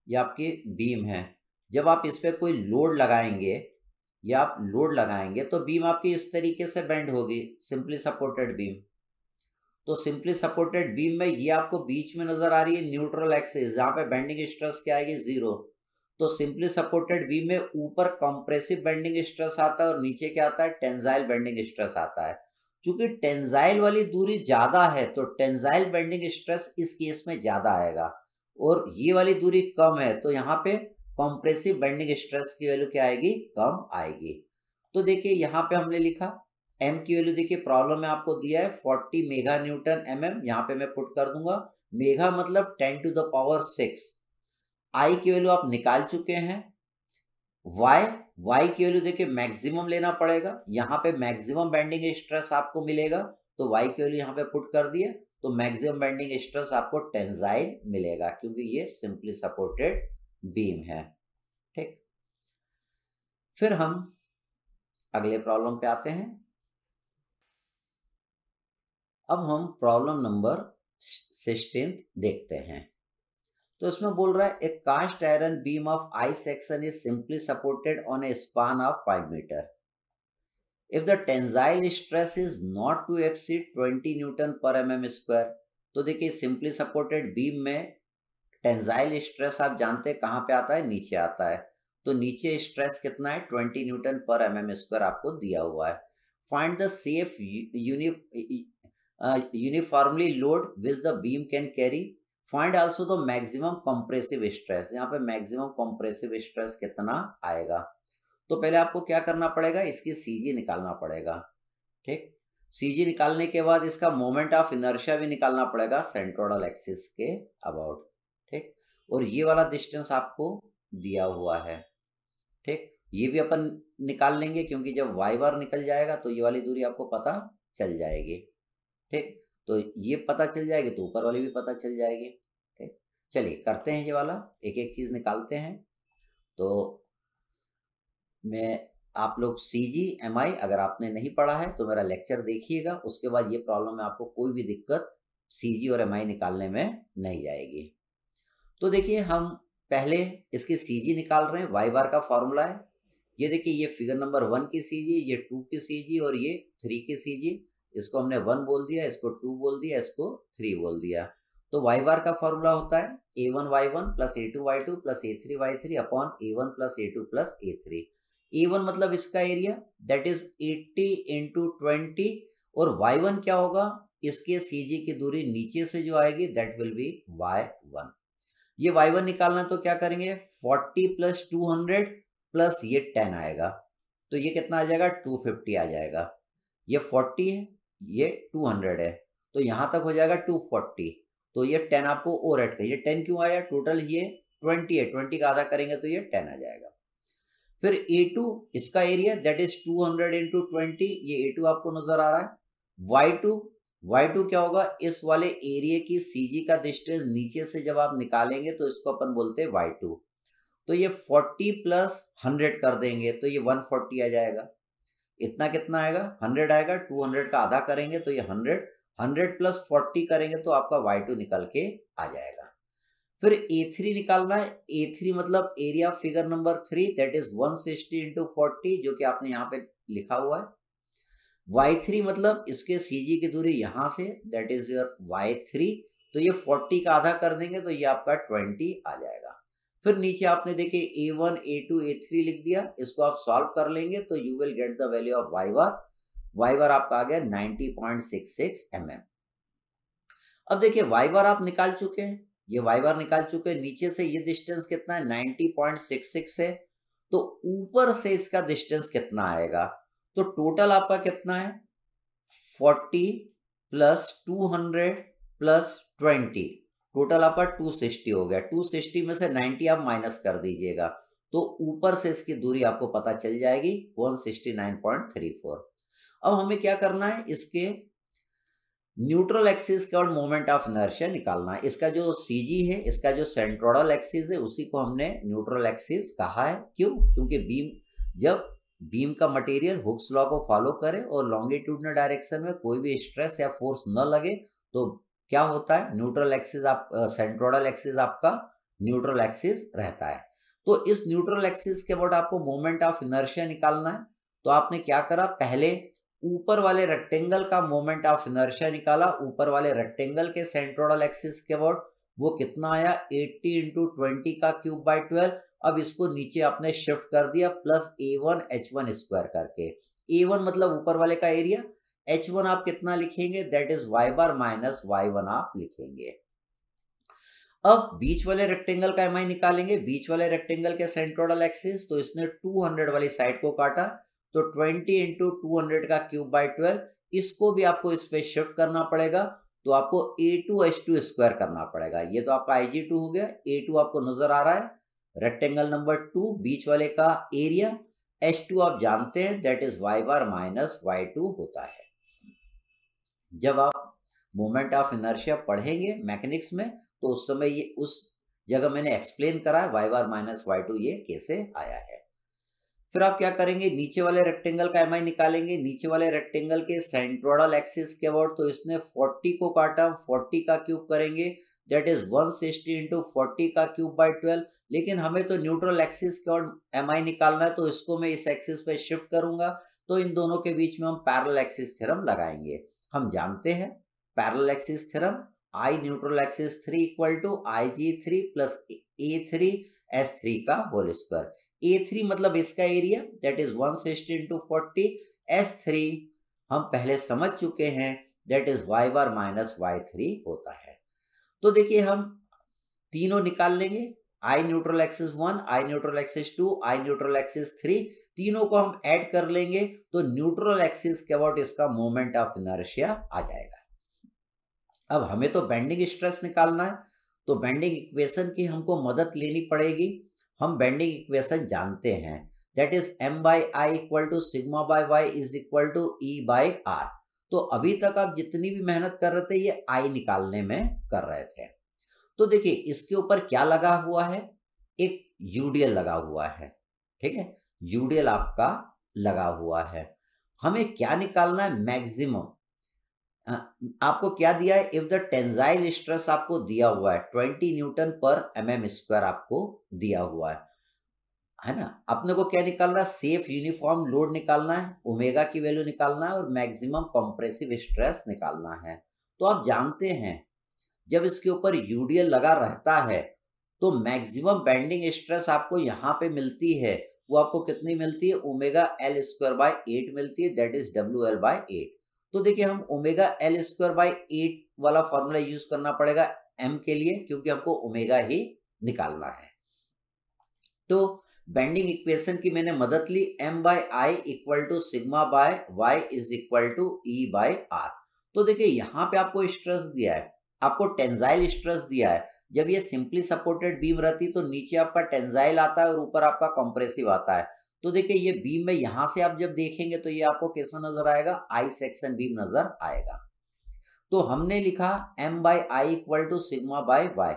ये आपकी बीम है जब आप इस पर कोई लोड लगाएंगे या आप लोड लगाएंगे तो बीम आपकी इस तरीके से बेंड होगी सिंपली सपोर्टेड बीम तो सिंपली सपोर्टेड बीम में ये आपको बीच में नजर आ रही है न्यूट्रल एक्सिस जहाँ पे बेंडिंग स्ट्रेस क्या आएगी जीरो तो सिंपली सपोर्टेड वी में ऊपर कंप्रेसिव बेंडिंग स्ट्रेस आता है और नीचे क्या आता है टेंजाइल बेंडिंग स्ट्रेस आता है क्योंकि टेंजाइल वाली दूरी ज्यादा है तो टेंजाइल बेंडिंग स्ट्रेस इस केस में ज्यादा आएगा और ये वाली दूरी कम है तो यहाँ पे कॉम्प्रेसिव बेंडिंग स्ट्रेस की वैल्यू क्या आएगी कम आएगी तो देखिए यहाँ पे हमने लिखा एम की वैल्यू देखिए प्रॉब्लम में आपको दिया है forty mega newton M m यहाँ पे मैं पुट कर दूंगा मेगा मतलब ten to the power six I की वैल्यू आप निकाल चुके हैं वाई वाई की वैल्यू देखिए मैक्सिमम लेना पड़ेगा यहाँ पे मैक्सिमम बेंडिंग स्ट्रेस आपको मिलेगा तो वाई की वैल्यू यहाँ पे पुट कर दिए तो मैक्सिमम बेंडिंग स्ट्रेस आपको टेंजाइल मिलेगा क्योंकि ये सिंपली सपोर्टेड बीम है ठीक फिर हम अगले प्रॉब्लम पे आते हैं अब हम प्रॉब्लम नंबर सिक्सटीन देखते हैं तो इसमें बोल रहा है ए cast iron beam of I section is simply supported on a span of five metre if the tensile stress is not to exceed twenty newton पर एम एम स्क्वायर तो देखिए सिंपली सपोर्टेड बीम में tensile stress आप जानते हैं कहाँ पे आता है नीचे आता है तो नीचे स्ट्रेस कितना है ट्वेंटी न्यूटन पर एम एम स्क्वायर आपको दिया हुआ है find the safe uniformly load which the beam can carry find also the maximum compressive stress यहाँ पे मैक्सिमम कॉम्प्रेसिव स्ट्रेस कितना आएगा तो पहले आपको क्या करना पड़ेगा इसकी सीजी निकालना पड़ेगा ठीक सीजी निकालने के बाद इसका मोमेंट ऑफ इनर्शिया भी निकालना पड़ेगा सेंट्रोडल एक्सिस के अबाउट ठीक और ये वाला डिस्टेंस आपको दिया हुआ है ठीक ये भी अपन निकाल लेंगे क्योंकि जब वाई बार निकल जाएगा तो ये वाली दूरी आपको पता चल जाएगी ठीक तो ये पता चल जाएगी तो ऊपर वाली भी पता चल जाएगी चलिए करते हैं ये वाला एक एक चीज निकालते हैं तो मैं आप लोग सी जी एम आई अगर आपने नहीं पढ़ा है तो मेरा लेक्चर देखिएगा उसके बाद ये प्रॉब्लम में आपको कोई भी दिक्कत सी जी और एम आई निकालने में नहीं जाएगी तो देखिए हम पहले इसकी सी जी निकाल रहे हैं वाई बार का फॉर्मूला है ये देखिए ये फिगर नंबर वन की सी जी ये टू की सी जी और ये थ्री की सी जी इसको हमने वन बोल दिया इसको टू बोल दिया इसको थ्री बोल दिया तो वाई बार का फॉर्मूला होता है A one Y one plus A two Y two plus A three Y three upon A one plus A two plus A three A one मतलब इसका area that is eighty into twenty और Y one क्या होगा इसके सी जी की दूरी नीचे से जो आएगी that will be Y one ये वाई वन निकालना तो क्या करेंगे forty plus two hundred plus ये टेन आएगा तो ये कितना आ जाएगा टू फिफ्टी आ जाएगा ये फोर्टी है ये टू हंड्रेड है तो यहां तक हो जाएगा टू फोर्टी तो ये टेन आपको ओ रेट का टेन क्यों आया टोटल ये ट्वेंटी है ट्वेंटी का आधा करेंगे तो ये टेन आ जाएगा फिर ए टू इसका area that is two hundred into twenty ये ए टू आपको नजर आ रहा है वाई टू वाई टू क्या होगा इस वाले एरिया की सीजी का डिस्टेंस नीचे से जब आप निकालेंगे तो इसको अपन बोलते हैं वाई टू तो ये फोर्टी प्लस हंड्रेड कर देंगे तो ये वन फोर्टी आ जाएगा इतना कितना आएगा हंड्रेड आएगा टू हंड्रेड का आधा करेंगे तो ये हंड्रेड 100 प्लस फोर्टी करेंगे तो आपका वाई टू निकल के आ जाएगा फिर ए थ्री निकालना है ए थ्री मतलब area figure number three that is one sixty into forty जो कि आपने यहाँ पे लिखा हुआ है वाई थ्री मतलब इसके सी जी की दूरी यहां से that is your Y three तो ये फोर्टी का आधा कर देंगे तो ये आपका ट्वेंटी आ जाएगा फिर नीचे आपने देखे a1, a2, a3 लिख दिया इसको आप सॉल्व कर लेंगे तो you will get the value of Y one Y bar आपका आ गया 90.66 पॉइंट mm. अब देखिए वाई बार आप निकाल चुके हैं ये वाई बार निकाल चुके हैं नीचे से ये डिस्टेंस कितना है 90.66 है तो ऊपर से इसका डिस्टेंस कितना आएगा तो टोटल आपका कितना है 40 प्लस 200 प्लस 20 टोटल आपका 260 हो गया 260 में से 90 आप माइनस कर दीजिएगा तो ऊपर से इसकी दूरी आपको पता चल जाएगी 169.34 अब हमें क्या करना है इसके न्यूट्रल एक्सिस का और मोमेंट ऑफ इनर्शिया निकालना है इसका जो सीजी है इसका जो सेंट्रोडल एक्सिस है उसी को हमने न्यूट्रल एक्सिस कहा है क्यों क्योंकि बीम जब बीम का मटेरियल हुक्स लॉ को फॉलो करे और लॉन्गिट्यूडनल डायरेक्शन में कोई भी स्ट्रेस या फोर्स न लगे तो क्या होता है न्यूट्रल एक्सिस आप सेंट्रोडल एक्सिस आपका न्यूट्रल एक्सिस रहता है तो इस न्यूट्रल एक्सिस के बाद आपको मोमेंट ऑफ इनर्शिया निकालना है तो आपने क्या करा पहले ऊपर वाले रेक्टेंगल का मोमेंट ऑफ इनर्शिया निकाला ऊपर वाले रेक्टेंगल के सेंट्रोडल एक्सिस के अबाउट वो कितना आया 80 इंटू ट्वेंटी का क्यूब बाय 12 अब इसको नीचे आपने शिफ्ट कर दिया plus A one H one square करके ए वन मतलब ऊपर वाले का एरिया एच वन आप कितना लिखेंगे that is Y bar minus Y one आप लिखेंगे अब बीच वाले रेक्टेंगल का एम निकालेंगे बीच वाले रेक्टेंगल के सेंट्रोडल एक्सिस तो इसने 200 वाली साइड को काटा तो 20 इंटू टू का क्यूब बाई ट्वेल्व इसको भी आपको इस पर शिफ्ट करना पड़ेगा तो आपको A two H two square करना पड़ेगा ये तो आपका आई जी टू हो गया ए टू आपको नजर आ रहा है रेक्टेंगल नंबर टू बीच वाले का एरिया एच टू आप जानते हैं that is Y bar minus Y two होता है जब आप मोमेंट ऑफ इनर्शिया पढ़ेंगे मैकेनिक्स में तो उस समय ये उस जगह मैंने एक्सप्लेन करा है Y bar minus Y two ये कैसे आया है फिर आप क्या करेंगे नीचे वाले रेक्टेंगल का एमआई निकालेंगे नीचे वाले रेक्टेंगल के सेंट्रोडल एक्सिस के अबाउट तो इसने 40 को काटा 40 का क्यूब करेंगे that is 160 sixty into forty का क्यूब बाई ट्वेल्व लेकिन हमें तो न्यूट्रल एक्सिस के अबाउट एम निकालना है तो इसको मैं इस एक्सिस पे शिफ्ट करूंगा तो इन दोनों के बीच में हम पैरल एक्सिस थ्योरम लगाएंगे हम जानते हैं parallel axis theorem I neutral axis three equal to I G three plus A three S three का होल स्क्वायर ए थ्री मतलब इसका area that is one sixty into forty S three हम पहले समझ चुके हैं that is Y bar minus Y three होता है तो देखिए हम तीनों निकाल लेंगे I neutral axis one I neutral axis two I neutral axis three तीनों को हम ऐड कर लेंगे तो न्यूट्रल एक्सिस के अबाउट इसका मोमेंट ऑफ इनर्शिया आ जाएगा अब हमें तो बेंडिंग स्ट्रेस निकालना है तो बेंडिंग इक्वेशन की हमको मदद लेनी पड़ेगी हम बेंडिंग इक्वेशन जानते हैं that is M by I equal to sigma by Y is equal to E by are तो अभी तक आप जितनी भी मेहनत कर रहे थे ये आई निकालने में कर रहे थे तो देखिए इसके ऊपर क्या लगा हुआ है एक यूडीएल लगा हुआ है ठीक है यूडीएल आपका लगा हुआ है हमें क्या निकालना है मैक्सिमम हाँ, आपको क्या दिया है इफ द टेंजाइल स्ट्रेस आपको दिया हुआ है ट्वेंटी न्यूटन पर एम एम स्क्वायर आपको दिया हुआ है है ना अपने को क्या निकालना है सेफ यूनिफॉर्म लोड निकालना है ओमेगा की वैल्यू निकालना है और मैक्सिमम कंप्रेसिव स्ट्रेस निकालना है तो आप जानते हैं जब इसके ऊपर यूडीएल लगा रहता है तो मैक्सिमम बेंडिंग स्ट्रेस आपको यहाँ पे मिलती है वो आपको कितनी मिलती है omega L square by eight मिलती है that is W L by eight तो देखिए हम omega L square by eight वाला फॉर्मूला यूज करना पड़ेगा एम के लिए क्योंकि हमको ओमेगा ही निकालना है तो बेंडिंग इक्वेशन की मैंने मदद ली M by I equal to sigma by Y is equal to E by R तो देखिए यहां पे आपको स्ट्रेस दिया है आपको टेंजाइल स्ट्रेस दिया है जब ये सिंपली सपोर्टेड बीम रहती तो नीचे आपका टेंजाइल आता है और ऊपर आपका कॉम्प्रेसिव आता है तो देखिए ये बीम में यहां से आप जब देखेंगे तो ये आपको कैसा नजर आएगा आई सेक्शन बीम नजर आएगा तो हमने लिखा M by I equal to sigma by Y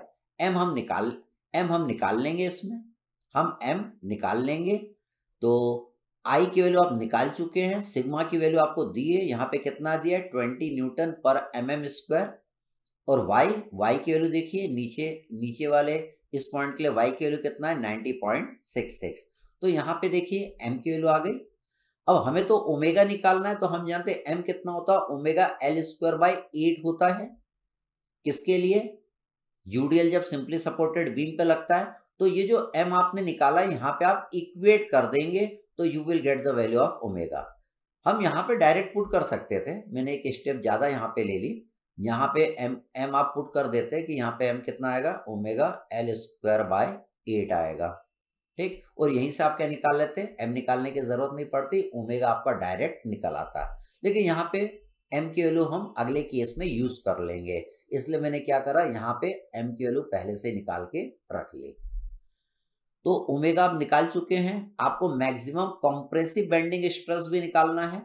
M हम निकाल एम हम निकाल लेंगे इसमें हम एम निकाल लेंगे तो आई की वैल्यू आप निकाल चुके हैं सिग्मा की वैल्यू आपको दी है यहाँ पे कितना दिया ट्वेंटी न्यूटन पर एम एम स्क्वायर और वाई वाई की वैल्यू देखिए नीचे नीचे वाले इस पॉइंट के लिए वाई की वैल्यू कितना है नाइनटी पॉइंट सिक्स सिक्स तो यहाँ पे देखिए एम की वैल्यू आ गई अब हमें तो ओमेगा निकालना है तो हम जानते हैं एम कितना होता है omega L square by eight होता है किसके लिए यूडीएल जब सिंपली सपोर्टेड बीम पे लगता है तो ये जो एम आपने निकाला है यहाँ पे आप इक्वेट कर देंगे तो you will get the value of omega हम यहाँ पे डायरेक्ट पुट कर सकते थे मैंने एक स्टेप ज़्यादा यहाँ पे ले ली यहाँ पे एम एम आप पुट कर देते कि यहाँ पे एम कितना आएगा omega L square by eight आएगा ठीक और यहीं से आप क्या निकाल लेते हैं एम निकालने की जरूरत नहीं पड़ती ओमेगा आपका डायरेक्ट निकल आता है लेकिन यहाँ पे एम की वैल्यू हम अगले केस में यूज कर लेंगे इसलिए मैंने क्या करा यहाँ पे एम की वैल्यू पहले से निकाल के रख ली तो ओमेगा आप निकाल चुके हैं आपको मैक्सिमम कंप्रेसिव बेंडिंग स्ट्रेस भी निकालना है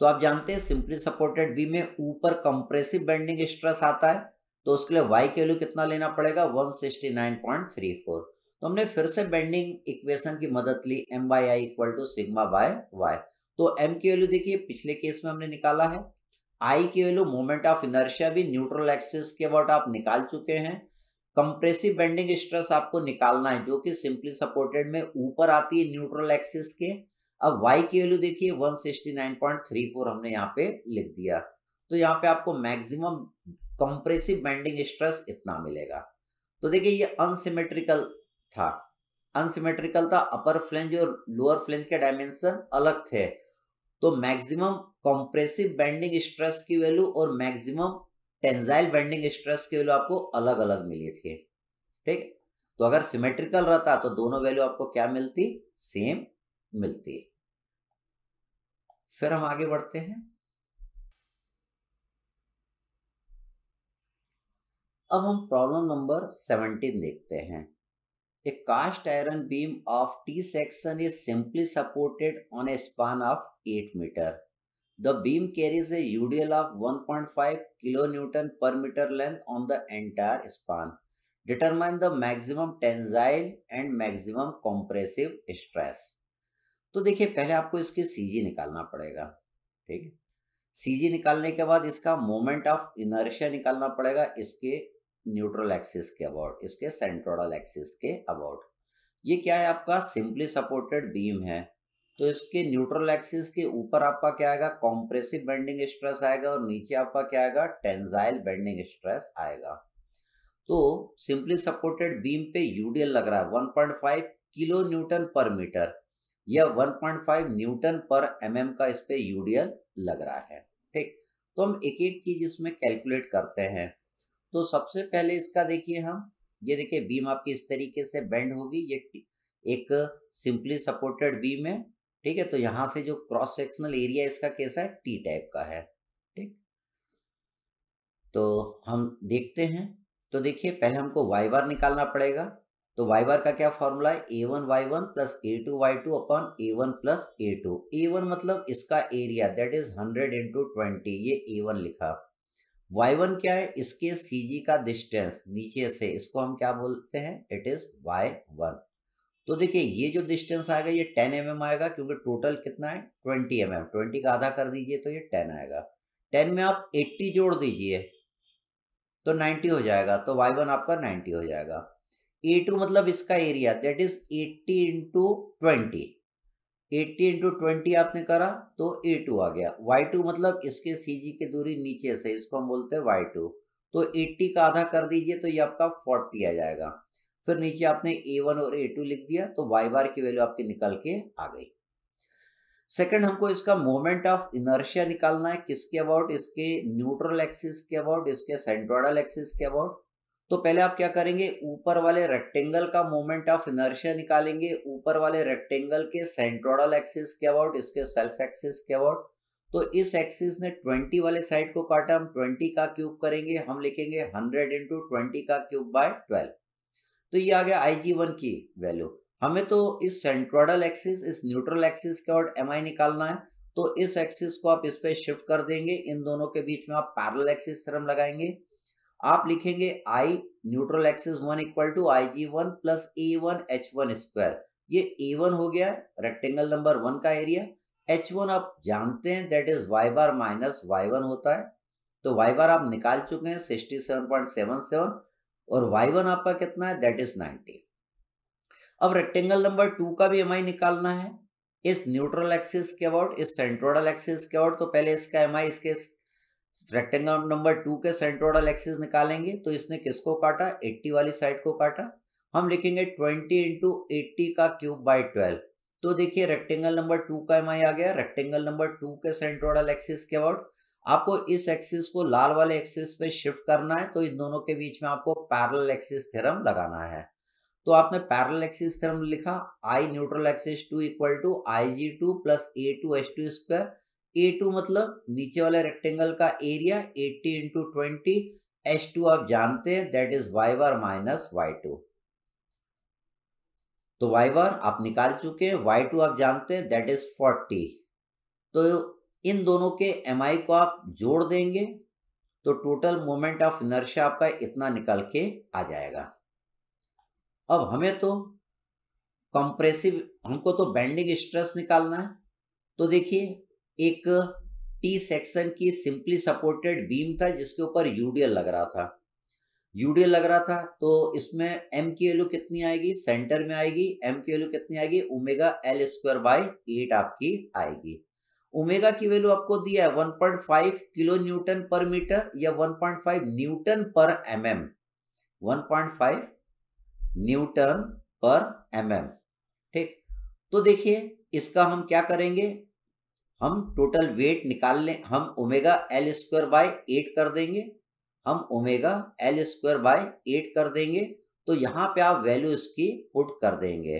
तो आप जानते हैं सिंपली सपोर्टेड बी में ऊपर कंप्रेसिव बेंडिंग स्ट्रेस आता है तो उसके लिए वाई की वैल्यू कितना लेना पड़ेगा 169.34 तो हमने फिर से बेंडिंग इक्वेशन की मदद ली M by I equal to sigma by Y तो एम की वैल्यू देखिए पिछले केस में हमने निकाला है आई की वैल्यू मोमेंट ऑफ इनर्शिया भी न्यूट्रल एक्सिस के अबाउट आप निकाल चुके हैं कंप्रेसिव बेंडिंग स्ट्रेस आपको निकालना है जो कि सिंपली सपोर्टेड में ऊपर आती है न्यूट्रल एक्सिस के अब वाई की वैल्यू देखिए 169.34 हमने यहाँ पे लिख दिया तो यहाँ पे आपको मैक्सिमम कंप्रेसिव बेंडिंग स्ट्रेस इतना मिलेगा तो देखिए ये अनसिमेट्रिकल था अनसिमेट्रिकल था अपर फ्लेंज और लोअर फ्लेंज के डायमेंशन अलग थे तो मैक्सिमम कॉम्प्रेसिव बेंडिंग स्ट्रेस की वैल्यू और मैक्सिमम टेंजाइल बेंडिंग स्ट्रेस की वैल्यू आपको अलग अलग मिली थी ठीक तो अगर सिमेट्रिकल रहता तो दोनों वैल्यू आपको क्या मिलती सेम मिलती फिर हम आगे बढ़ते हैं अब हम प्रॉब्लम नंबर सेवनटीन देखते हैं A cast iron beam of T section is simply supported on a span of 8 meter. The beam carries a UDL of 1.5 kN per meter length on the entire span. Determine the maximum tensile and maximum compressive stress. तो देखिए पहले आपको इसके सी जी निकालना पड़ेगा ठीक सी जी निकालने के बाद इसका मोमेंट ऑफ इनर्शिया निकालना पड़ेगा इसके न्यूट्रल एक्सिस के अबाउट इसके सेंट्रोडल एक्सिस के अबाउट ये क्या है आपका सिंपली सपोर्टेड बीम है तो इसके न्यूट्रल एक्सिस के ऊपर आपका क्या आएगा कॉम्प्रेसिव बेंडिंग स्ट्रेस आएगा और नीचे आपका क्या आएगा टेंजाइल बेंडिंग स्ट्रेस आएगा तो सिंपली सपोर्टेड बीम पे यूडीएल लग रहा है 1.5 किलो न्यूटन पर मीटर या 1.5 न्यूटन पर एमएम का इस पे यूडीएल लग रहा है ठीक तो हम एक एक चीज इसमें कैलकुलेट करते हैं तो सबसे पहले इसका देखिए हम ये देखिए बीम आपकी इस तरीके से बेंड होगी ये एक सिंपली सपोर्टेड बीम है ठीक है तो यहां से जो क्रॉस सेक्शनल एरिया इसका कैसा है टी टाइप का है ठीक तो हम देखते हैं तो देखिए पहले हमको वाई बार निकालना पड़ेगा तो वाई बार का क्या फॉर्मूला है A one Y one plus A two Y two upon A one plus A two A one मतलब इसका area that is hundred into twenty ये ए वन लिखा y1 वन क्या है इसके सी जी का डिस्टेंस नीचे से इसको हम क्या बोलते हैं इट इज वाई वन तो देखिए ये जो डिस्टेंस आएगा ये टेन एम mm आएगा क्योंकि टोटल कितना है ट्वेंटी एम एम ट्वेंटी का आधा कर दीजिए तो ये टेन आएगा टेन में आप एट्टी जोड़ दीजिए तो नाइन्टी हो जाएगा तो वाई वन आपका नाइन्टी हो जाएगा ए टू मतलब इसका area that is eighty into twenty eighty into twenty आपने करा तो ए टू आ गया वाई टू मतलब इसके सी जी की दूरी नीचे से इसको हम बोलते हैं वाई टू तो एट्टी का आधा कर दीजिए तो ये आपका फोर्टी आ जाएगा फिर नीचे आपने ए वन और ए टू लिख दिया तो वाई बार की वैल्यू आपकी निकल के आ गई सेकंड हमको इसका मोमेंट ऑफ इनर्शिया निकालना है किसके अबाउट इसके न्यूट्रल एक्सिस के अबाउट इसके सेंट्रोडल एक्सिस के अबाउट तो पहले आप क्या करेंगे ऊपर वाले रेक्टेंगल का मोमेंट ऑफ इनर्शिया निकालेंगे ऊपर वाले रेक्टेंगल के सेंट्रोडल एक्सिस के अबाउट इसके सेल्फ एक्सिस के अबाउट तो इस एक्सिस ने 20 वाले साइड को काटा हम 20 का क्यूब करेंगे हम लिखेंगे 100 इंटू ट्वेंटी का क्यूब बाय 12 तो ये आ गया आई जी वन की वैल्यू हमें तो इस सेंट्रोडल एक्सिस इस न्यूट्रल एक्सिस के अबाउट एम निकालना है तो इस एक्सिस को आप इस पर शिफ्ट कर देंगे इन दोनों के बीच में आप पैरल एक्सिस थ्रम लगाएंगे आप लिखेंगे I neutral axis one equal to I G one plus A one H one square ये ए वन हो गया रेक्टेंगल नंबर वन का एरिया एच वन आप जानते हैं that is Y bar minus Y one होता है तो वाई बार आप निकाल चुके हैं sixty seven point seven seven और वाई वन आपका कितना है दैट इज नाइनटी अब रेक्टेंगल नंबर टू का भी एम निकालना है इस न्यूट्रल एक्सिस के अबाउट इस सेंट्रोडल एक्सिस के अबाउट तो पहले इसका एम इसके रेक्टेंगल नंबर टू के सेंट्रोडल एक्सिस निकालेंगे तो इसने किसको काटा 80 वाली साइड को काटा हम लिखेंगे 20 इंटू एट्टी का क्यूब बाय 12 तो देखिए रेक्टेंगल नंबर टू का एम आ गया रेक्टेंगल नंबर टू के सेंट्रोडल एक्सिस के अबाउट आपको इस एक्सिस को लाल वाले एक्सिस पे शिफ्ट करना है तो इन दोनों के बीच में आपको पैरल एक्सिस थेरम लगाना है तो आपने पैरल एक्सिस थेरम लिखा I neutral axis two equal to I G two plus A two H two square A two मतलब नीचे वाले रेक्टेंगल का area eighty into twenty H two आप जानते हैं that is Y bar minus Y two तो Y bar आप निकाल चुके हैं वाई टू आप जानते हैं दैट इज फोर्टी तो इन दोनों के एम आई को आप जोड़ देंगे तो टोटल मोमेंट ऑफ इनर्शिया आपका इतना निकल के आ जाएगा अब हमें तो कंप्रेसिव हमको तो बेंडिंग स्ट्रेस निकालना है तो देखिए एक टी सेक्शन की सिंपली सपोर्टेड बीम था जिसके ऊपर यूडीएल लग रहा था यूडीएल लग रहा था तो इसमें एम की वैल्यू कितनी आएगी सेंटर में आएगी एम की वैल्यू कितनी आएगी omega L square by eight आपकी आएगी ओमेगा की वैल्यू आपको दिया है 1.5 किलो न्यूटन पर मीटर या 1.5 newton per one point five newton पर एम एम ठीक तो देखिए इसका हम क्या करेंगे हम टोटल वेट निकाल लें हम omega L square by eight कर देंगे हम omega L square by eight कर देंगे तो यहाँ पे आप वैल्यू इसकी पुट कर देंगे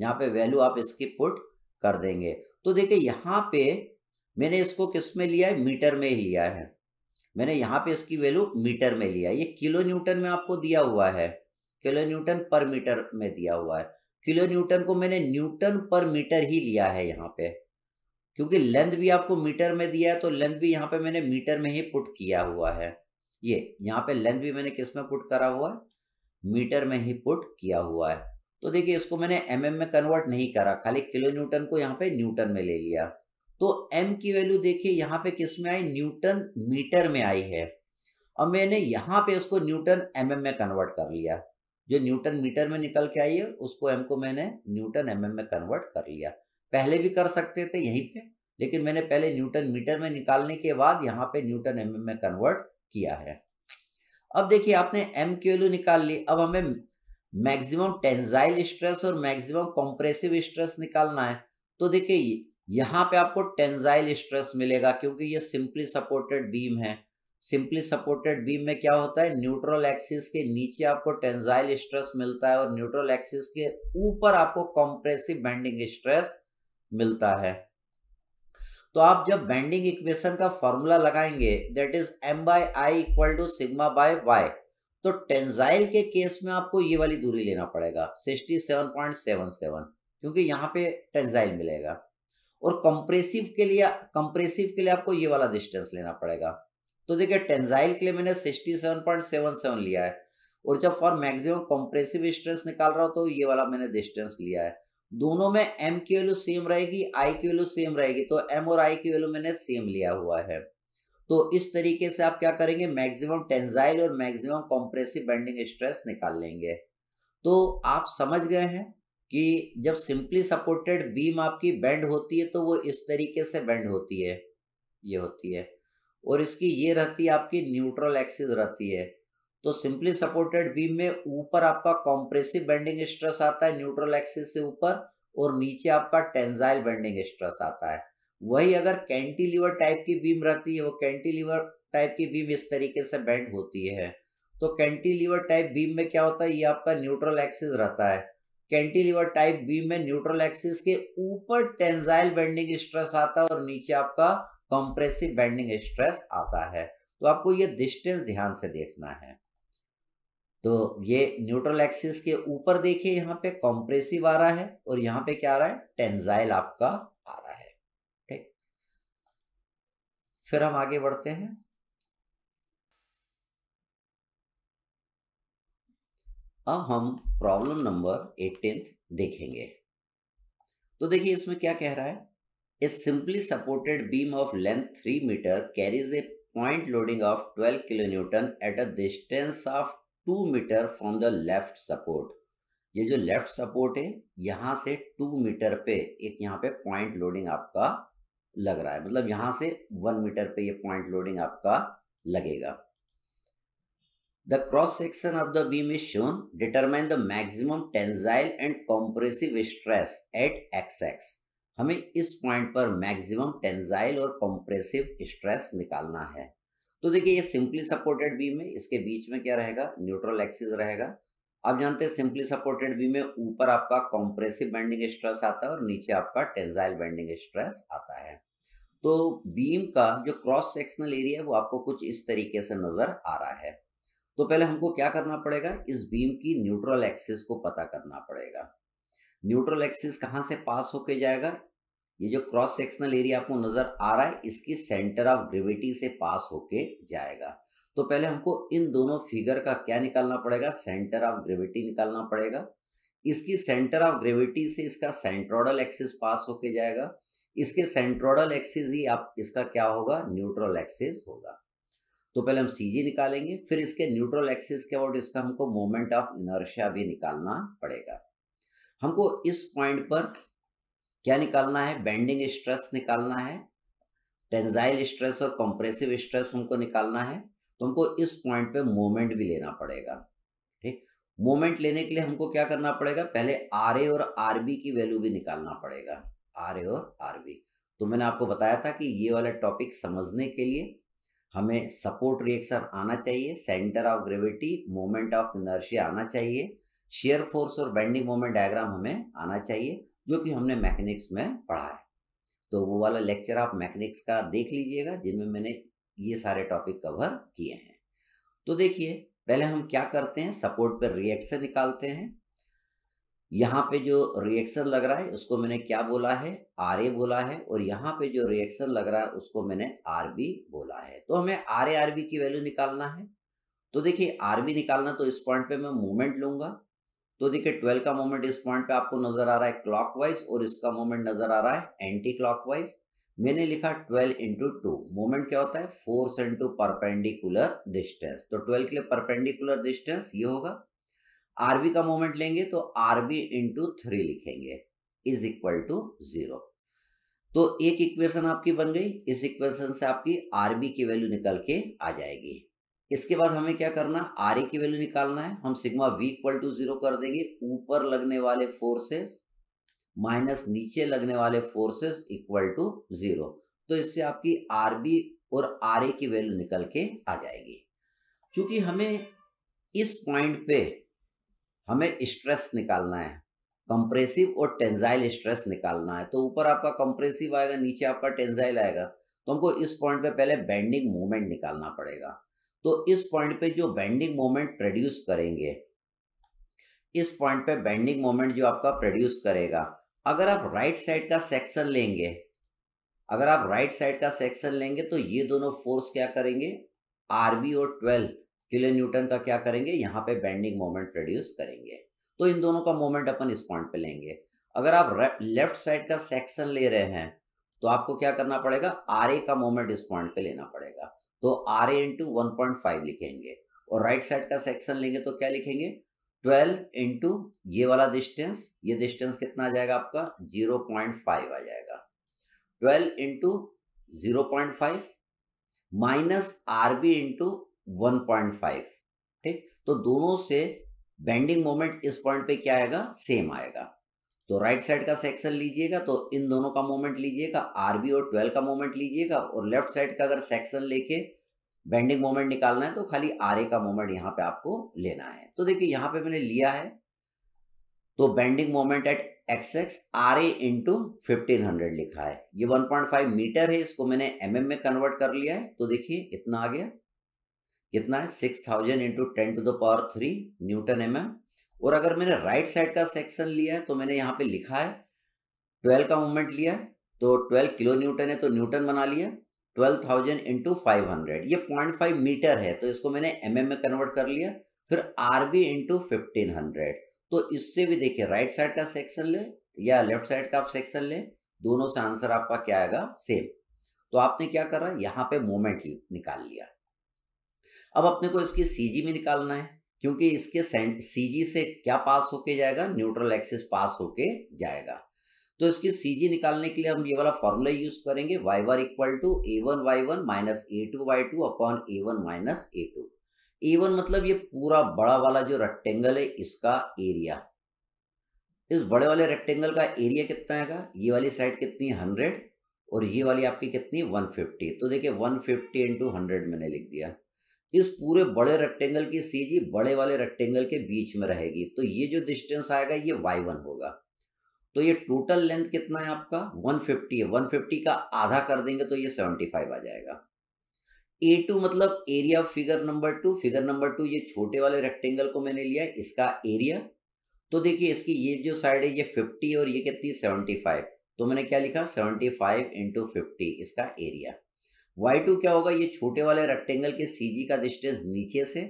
यहाँ पे वैल्यू आप इसकी पुट कर देंगे तो देखिए यहाँ पे मैंने इसको किस में लिया है मीटर में ही लिया है मैंने यहाँ पे इसकी वैल्यू मीटर में लिया ये किलो न्यूटन में आपको दिया हुआ है किलो न्यूटन पर मीटर में दिया हुआ है किलो न्यूटन को मैंने न्यूटन पर मीटर ही लिया है यहाँ पे क्योंकि लेंथ भी आपको मीटर में दिया है तो लेंथ भी यहाँ पे मैंने मीटर में ही पुट किया हुआ है ये यहाँ पे लेंथ भी मैंने किस में पुट करा हुआ है मीटर में ही पुट किया हुआ है तो देखिए इसको मैंने एम mm में कन्वर्ट नहीं करा खाली किलो न्यूटन को यहाँ पे न्यूटन में ले लिया तो एम की वैल्यू देखिए यहाँ पे किस में आई न्यूटन मीटर में आई है और मैंने यहाँ पे इसको न्यूटन एम mm में कन्वर्ट कर लिया जो न्यूटन मीटर में निकल के आई है उसको एम को मैंने न्यूटन एम mm में कन्वर्ट कर लिया पहले भी कर सकते थे यहीं पे लेकिन मैंने पहले न्यूटन मीटर में निकालने के बाद यहाँ पे न्यूटन एम में कन्वर्ट किया है अब देखिए आपने एम की वैल्यू निकाल ली अब हमें मैक्सिमम टेंजाइल स्ट्रेस और मैक्सिमम कॉम्प्रेसिव स्ट्रेस निकालना है तो देखिए यहाँ पे आपको टेंजाइल स्ट्रेस मिलेगा क्योंकि ये सिंपली सपोर्टेड बीम है सिंपली सपोर्टेड बीम में क्या होता है न्यूट्रल एक्सिस के नीचे आपको टेंजाइल स्ट्रेस मिलता है और न्यूट्रल एक्सिस के ऊपर आपको कॉम्प्रेसिव बेंडिंग स्ट्रेस मिलता है तो आप जब बैंडिंग इक्वेशन का फॉर्मूला लगाएंगे that is M by I equal to sigma by Y तो टेंजाइल के केस में आपको ये वाली दूरी लेना पड़ेगा sixty seven point seven seven क्योंकि यहाँ पे टेंजाइल मिलेगा और कंप्रेसिव के लिए कंप्रेसिव के लिए आपको ये वाला डिस्टेंस लेना पड़ेगा तो देखिए टेंजाइल के लिए मैंने sixty seven point seven seven लिया है और जब फॉर मैक्सिमम कंप्रेसिव स्ट्रेस निकाल रहा हूँ तो ये वाला मैंने डिस्टेंस लिया है दोनों में एम की वैल्यू सेम रहेगी आई की वैल्यू सेम रहेगी तो एम और आई की वैल्यू मैंने सेम लिया हुआ है तो इस तरीके से आप क्या करेंगे मैक्सिमम टेंजाइल और मैक्सिमम कॉम्प्रेसिव बेंडिंग स्ट्रेस निकाल लेंगे तो आप समझ गए हैं कि जब सिंपली सपोर्टेड बीम आपकी बेंड होती है तो वो इस तरीके से बेंड होती है ये होती है और इसकी ये रहती है आपकी न्यूट्रल एक्सिस रहती है तो सिंपली सपोर्टेड बीम में ऊपर आपका कॉम्प्रेसिव बेंडिंग स्ट्रेस आता है न्यूट्रल एक्सिस से ऊपर और नीचे आपका टेंजाइल बेंडिंग स्ट्रेस आता है वही अगर कैंटीलिवर टाइप की बीम रहती है वो कैंटीलिवर टाइप की बीम इस तरीके से बेंड होती है तो कैंटीलिवर टाइप बीम में क्या होता है ये आपका न्यूट्रल एक्सिस रहता है कैंटीलिवर टाइप बीम में न्यूट्रल एक्सिस के ऊपर टेंजाइल बेंडिंग स्ट्रेस आता है और नीचे आपका कॉम्प्रेसिव बेंडिंग स्ट्रेस आता है तो आपको ये डिस्टेंस ध्यान से देखना है तो ये न्यूट्रल एक्सिस के ऊपर देखिए यहाँ पे कॉम्प्रेसिव आ रहा है और यहाँ पे क्या आ रहा है टेंजाइल आपका आ रहा है ठीक फिर हम आगे बढ़ते हैं अब हम प्रॉब्लम नंबर एटीन देखेंगे तो देखिए इसमें क्या कह रहा है a simply supported beam of length three metre carries a point loading of twelve kilonewton at a distance of two metre from the left support ये जो लेफ्ट सपोर्ट है यहां से टू मीटर पे एक यहाँ पे पॉइंट लोडिंग आपका लग रहा है मतलब यहां से वन मीटर पे ये पॉइंट लोडिंग आपका लगेगा the cross section of the beam is shown determine the maximum tensile and compressive stress at X X हमें इस पॉइंट पर मैक्सिमम टेंजाइल और कॉम्प्रेसिव स्ट्रेस निकालना है तो देखिए ये सिंपली सपोर्टेड बीम है इसके बीच में क्या रहेगा न्यूट्रल एक्सिस रहेगा आप जानते हैं सिंपली सपोर्टेड बीम में ऊपर आपका कॉम्प्रेसिव बैंडिंग स्ट्रेस आता है और नीचे आपका टेंजाइल बैंडिंग स्ट्रेस आता है तो बीम का जो क्रॉस सेक्शनल एरिया है वो आपको कुछ इस तरीके से नजर आ रहा है तो पहले हमको क्या करना पड़ेगा इस बीम की न्यूट्रल एक्सिस को पता करना पड़ेगा न्यूट्रल एक्सिस कहाँ से पास होके जाएगा ये जो क्रॉस सेक्शनल एरिया आपको नजर आ रहा है इसकी सेंटर ऑफ ग्रेविटी से पास होके जाएगा तो पहले हमको इन दोनों फिगर का क्या निकालना पड़ेगा सेंटर ऑफ ग्रेविटी निकालना पड़ेगा इसकी सेंटर ऑफ ग्रेविटी से इसका सेंट्रोडल एक्सिस पास होके जाएगा इसके सेंट्रोडल एक्सिस ही आप इसका क्या होगा न्यूट्रल एक्सिस होगा तो पहले हम सीजी निकालेंगे फिर इसके न्यूट्रल एक्सिस के अबाउट इसका हमको मोमेंट ऑफ इनर्शिया भी निकालना पड़ेगा हमको इस पॉइंट पर क्या निकालना है बेंडिंग स्ट्रेस निकालना है टेंजाइल स्ट्रेस और कंप्रेसिव स्ट्रेस हमको निकालना है तो हमको इस पॉइंट पे मोमेंट भी लेना पड़ेगा ठीक मोमेंट लेने के लिए हमको क्या करना पड़ेगा पहले आर और आर की वैल्यू भी निकालना पड़ेगा आर और आर तो मैंने आपको बताया था कि ये वाला टॉपिक समझने के लिए हमें सपोर्ट रिएक्शन आना चाहिए centre of gravity moment of inertia आना चाहिए शेयर फोर्स और बेंडिंग मोमेंट डायग्राम हमें आना चाहिए जो कि हमने मैकेनिक्स में पढ़ा है तो वो वाला लेक्चर आप मैकेनिक्स का देख लीजिएगा जिनमें मैंने ये सारे टॉपिक कवर किए हैं तो देखिए पहले हम क्या करते हैं सपोर्ट पर रिएक्शन निकालते हैं यहाँ पे जो रिएक्शन लग रहा है उसको मैंने क्या बोला है आर ए बोला है और यहाँ पे जो रिएक्शन लग रहा है उसको मैंने आर बी बोला है तो हमें आर ए आर बी की वैल्यू निकालना है तो देखिए आर बी निकालना तो इस पॉइंट पे मैं मूवमेंट लूंगा तो देखिए ट्वेल्व का मोमेंट इस पॉइंट पे आपको नजर आ रहा है क्लॉकवाइज और इसका मोमेंट नजर आ रहा है एंटी क्लॉकवाइज मैंने लिखा ट्वेल्व इंटू टू मोमेंट क्या होता है फोर्स इंटू परपेंडिकुलर डिस्टेंस तो ट्वेल्व के लिए परपेंडिकुलर डिस्टेंस ये होगा आरबी का मोमेंट लेंगे तो आरबी इंटू थ्री लिखेंगे इज इक्वल टू जीरो तो एक इक्वेशन आपकी बन गई इस इक्वेशन से आपकी आरबी की वैल्यू निकल के आ जाएगी इसके बाद हमें क्या करना आर ए की वैल्यू निकालना है हम sigma V equal to zero कर देंगे ऊपर लगने वाले फोर्सेस माइनस नीचे लगने वाले फोर्सेस इक्वल टू जीरो तो इससे आपकी आर बी और आर ए की वैल्यू निकल के आ जाएगी क्योंकि हमें इस पॉइंट पे हमें स्ट्रेस निकालना है कंप्रेसिव और टेंजाइल स्ट्रेस निकालना है तो ऊपर आपका कंप्रेसिव आएगा नीचे आपका टेंजाइल आएगा तो हमको इस पॉइंट पे पहले बेंडिंग मोमेंट निकालना पड़ेगा तो इस पॉइंट पे जो बेंडिंग मोमेंट प्रोड्यूस करेंगे इस पॉइंट पे बेंडिंग मोमेंट जो आपका प्रोड्यूस करेगा अगर आप राइट साइड का सेक्शन लेंगे अगर आप राइट साइड का सेक्शन लेंगे तो ये दोनों फोर्स क्या करेंगे आरबी और ट्वेल्व किलो न्यूटन का क्या करेंगे यहां पे बेंडिंग मोमेंट प्रोड्यूस करेंगे तो इन दोनों का मोमेंट अपन इस पॉइंट पे लेंगे अगर आप लेफ्ट साइड का सेक्शन ले रहे हैं तो आपको क्या करना पड़ेगा आर का मोमेंट इस पॉइंट पे लेना पड़ेगा तो R A into one point five लिखेंगे और राइट right साइड का सेक्शन लेंगे तो क्या लिखेंगे ट्वेल्व इंटू ये वाला डिस्टेंस ये डिस्टेंस कितना आ जाएगा आपका जीरो पॉइंट फाइव आ जाएगा twelve into zero point five minus R B into one point five ठीक तो दोनों से बेंडिंग मोमेंट इस पॉइंट पे क्या आएगा सेम आएगा तो राइट right साइड का सेक्शन लीजिएगा तो इन दोनों का मोमेंट लीजिएगा आर बी और ट्वेल्व का मोमेंट लीजिएगा और लेफ्ट साइड का अगर सेक्शन लेके बेंडिंग मोमेंट निकालना है तो खाली आर का मोमेंट यहाँ पे आपको लेना है तो देखिए यहां पे मैंने लिया है तो bending moment at X X R A into fifteen hundred लिखा है ये वन पॉइंट फाइव मीटर है इसको मैंने एम mm में कन्वर्ट कर लिया है तो देखिए इतना आ गया कितना है six thousand into ten to the power three newton M M और अगर मैंने राइट साइड का सेक्शन लिया है तो मैंने यहाँ पे लिखा है ट्वेल्व का मोमेंट लिया है तो ट्वेल्व किलो न्यूटन है तो न्यूटन बना लिया twelve thousand into five hundred ये पॉइंट फाइव मीटर है तो इसको मैंने एम mm में कन्वर्ट कर लिया फिर R B into fifteen hundred तो इससे भी देखिए राइट साइड का सेक्शन ले या लेफ्ट साइड का आप सेक्शन ले दोनों से आंसर आपका क्या आएगा सेम तो आपने क्या करा यहाँ पे मोमेंट निकाल लिया अब अपने को इसकी सीजी में निकालना है क्योंकि इसके सीजी से क्या पास होके जाएगा न्यूट्रल एक्सिस पास होके जाएगा तो इसकी सीजी निकालने के लिए हम ये वाला फॉर्मूला यूज करेंगे Y one equal to A one Y one minus A two Y two upon A one minus A two A one मतलब ये पूरा बड़ा वाला जो रेक्टेंगल है इसका एरिया इस बड़े वाले रेक्टेंगल का एरिया कितना है ये वाली साइड कितनी हंड्रेड और ये वाली आपकी कितनी वन फिफ्टी तो देखिए वन फिफ्टी इंटू हंड्रेड मैंने लिख दिया इस पूरे बड़े रेक्टेंगल की सीजी बड़े वाले रेक्टेंगल के बीच में रहेगी तो ये जो डिस्टेंस आएगा ये वाई वन होगा तो ये टोटल लेंथ कितना है आपका 150 है 150 का आधा कर देंगे तो ये 75 आ जाएगा ए टू मतलब area figure number two figure number two ये छोटे वाले रेक्टेंगल को मैंने लिया इसका एरिया तो देखिए इसकी ये जो साइड है ये 50 है और ये कितनी 75 तो मैंने क्या लिखा 75 फाइव इंटू इसका एरिया वाई टू क्या होगा ये छोटे वाले रेक्टेंगल के सी का डिस्टेंस नीचे से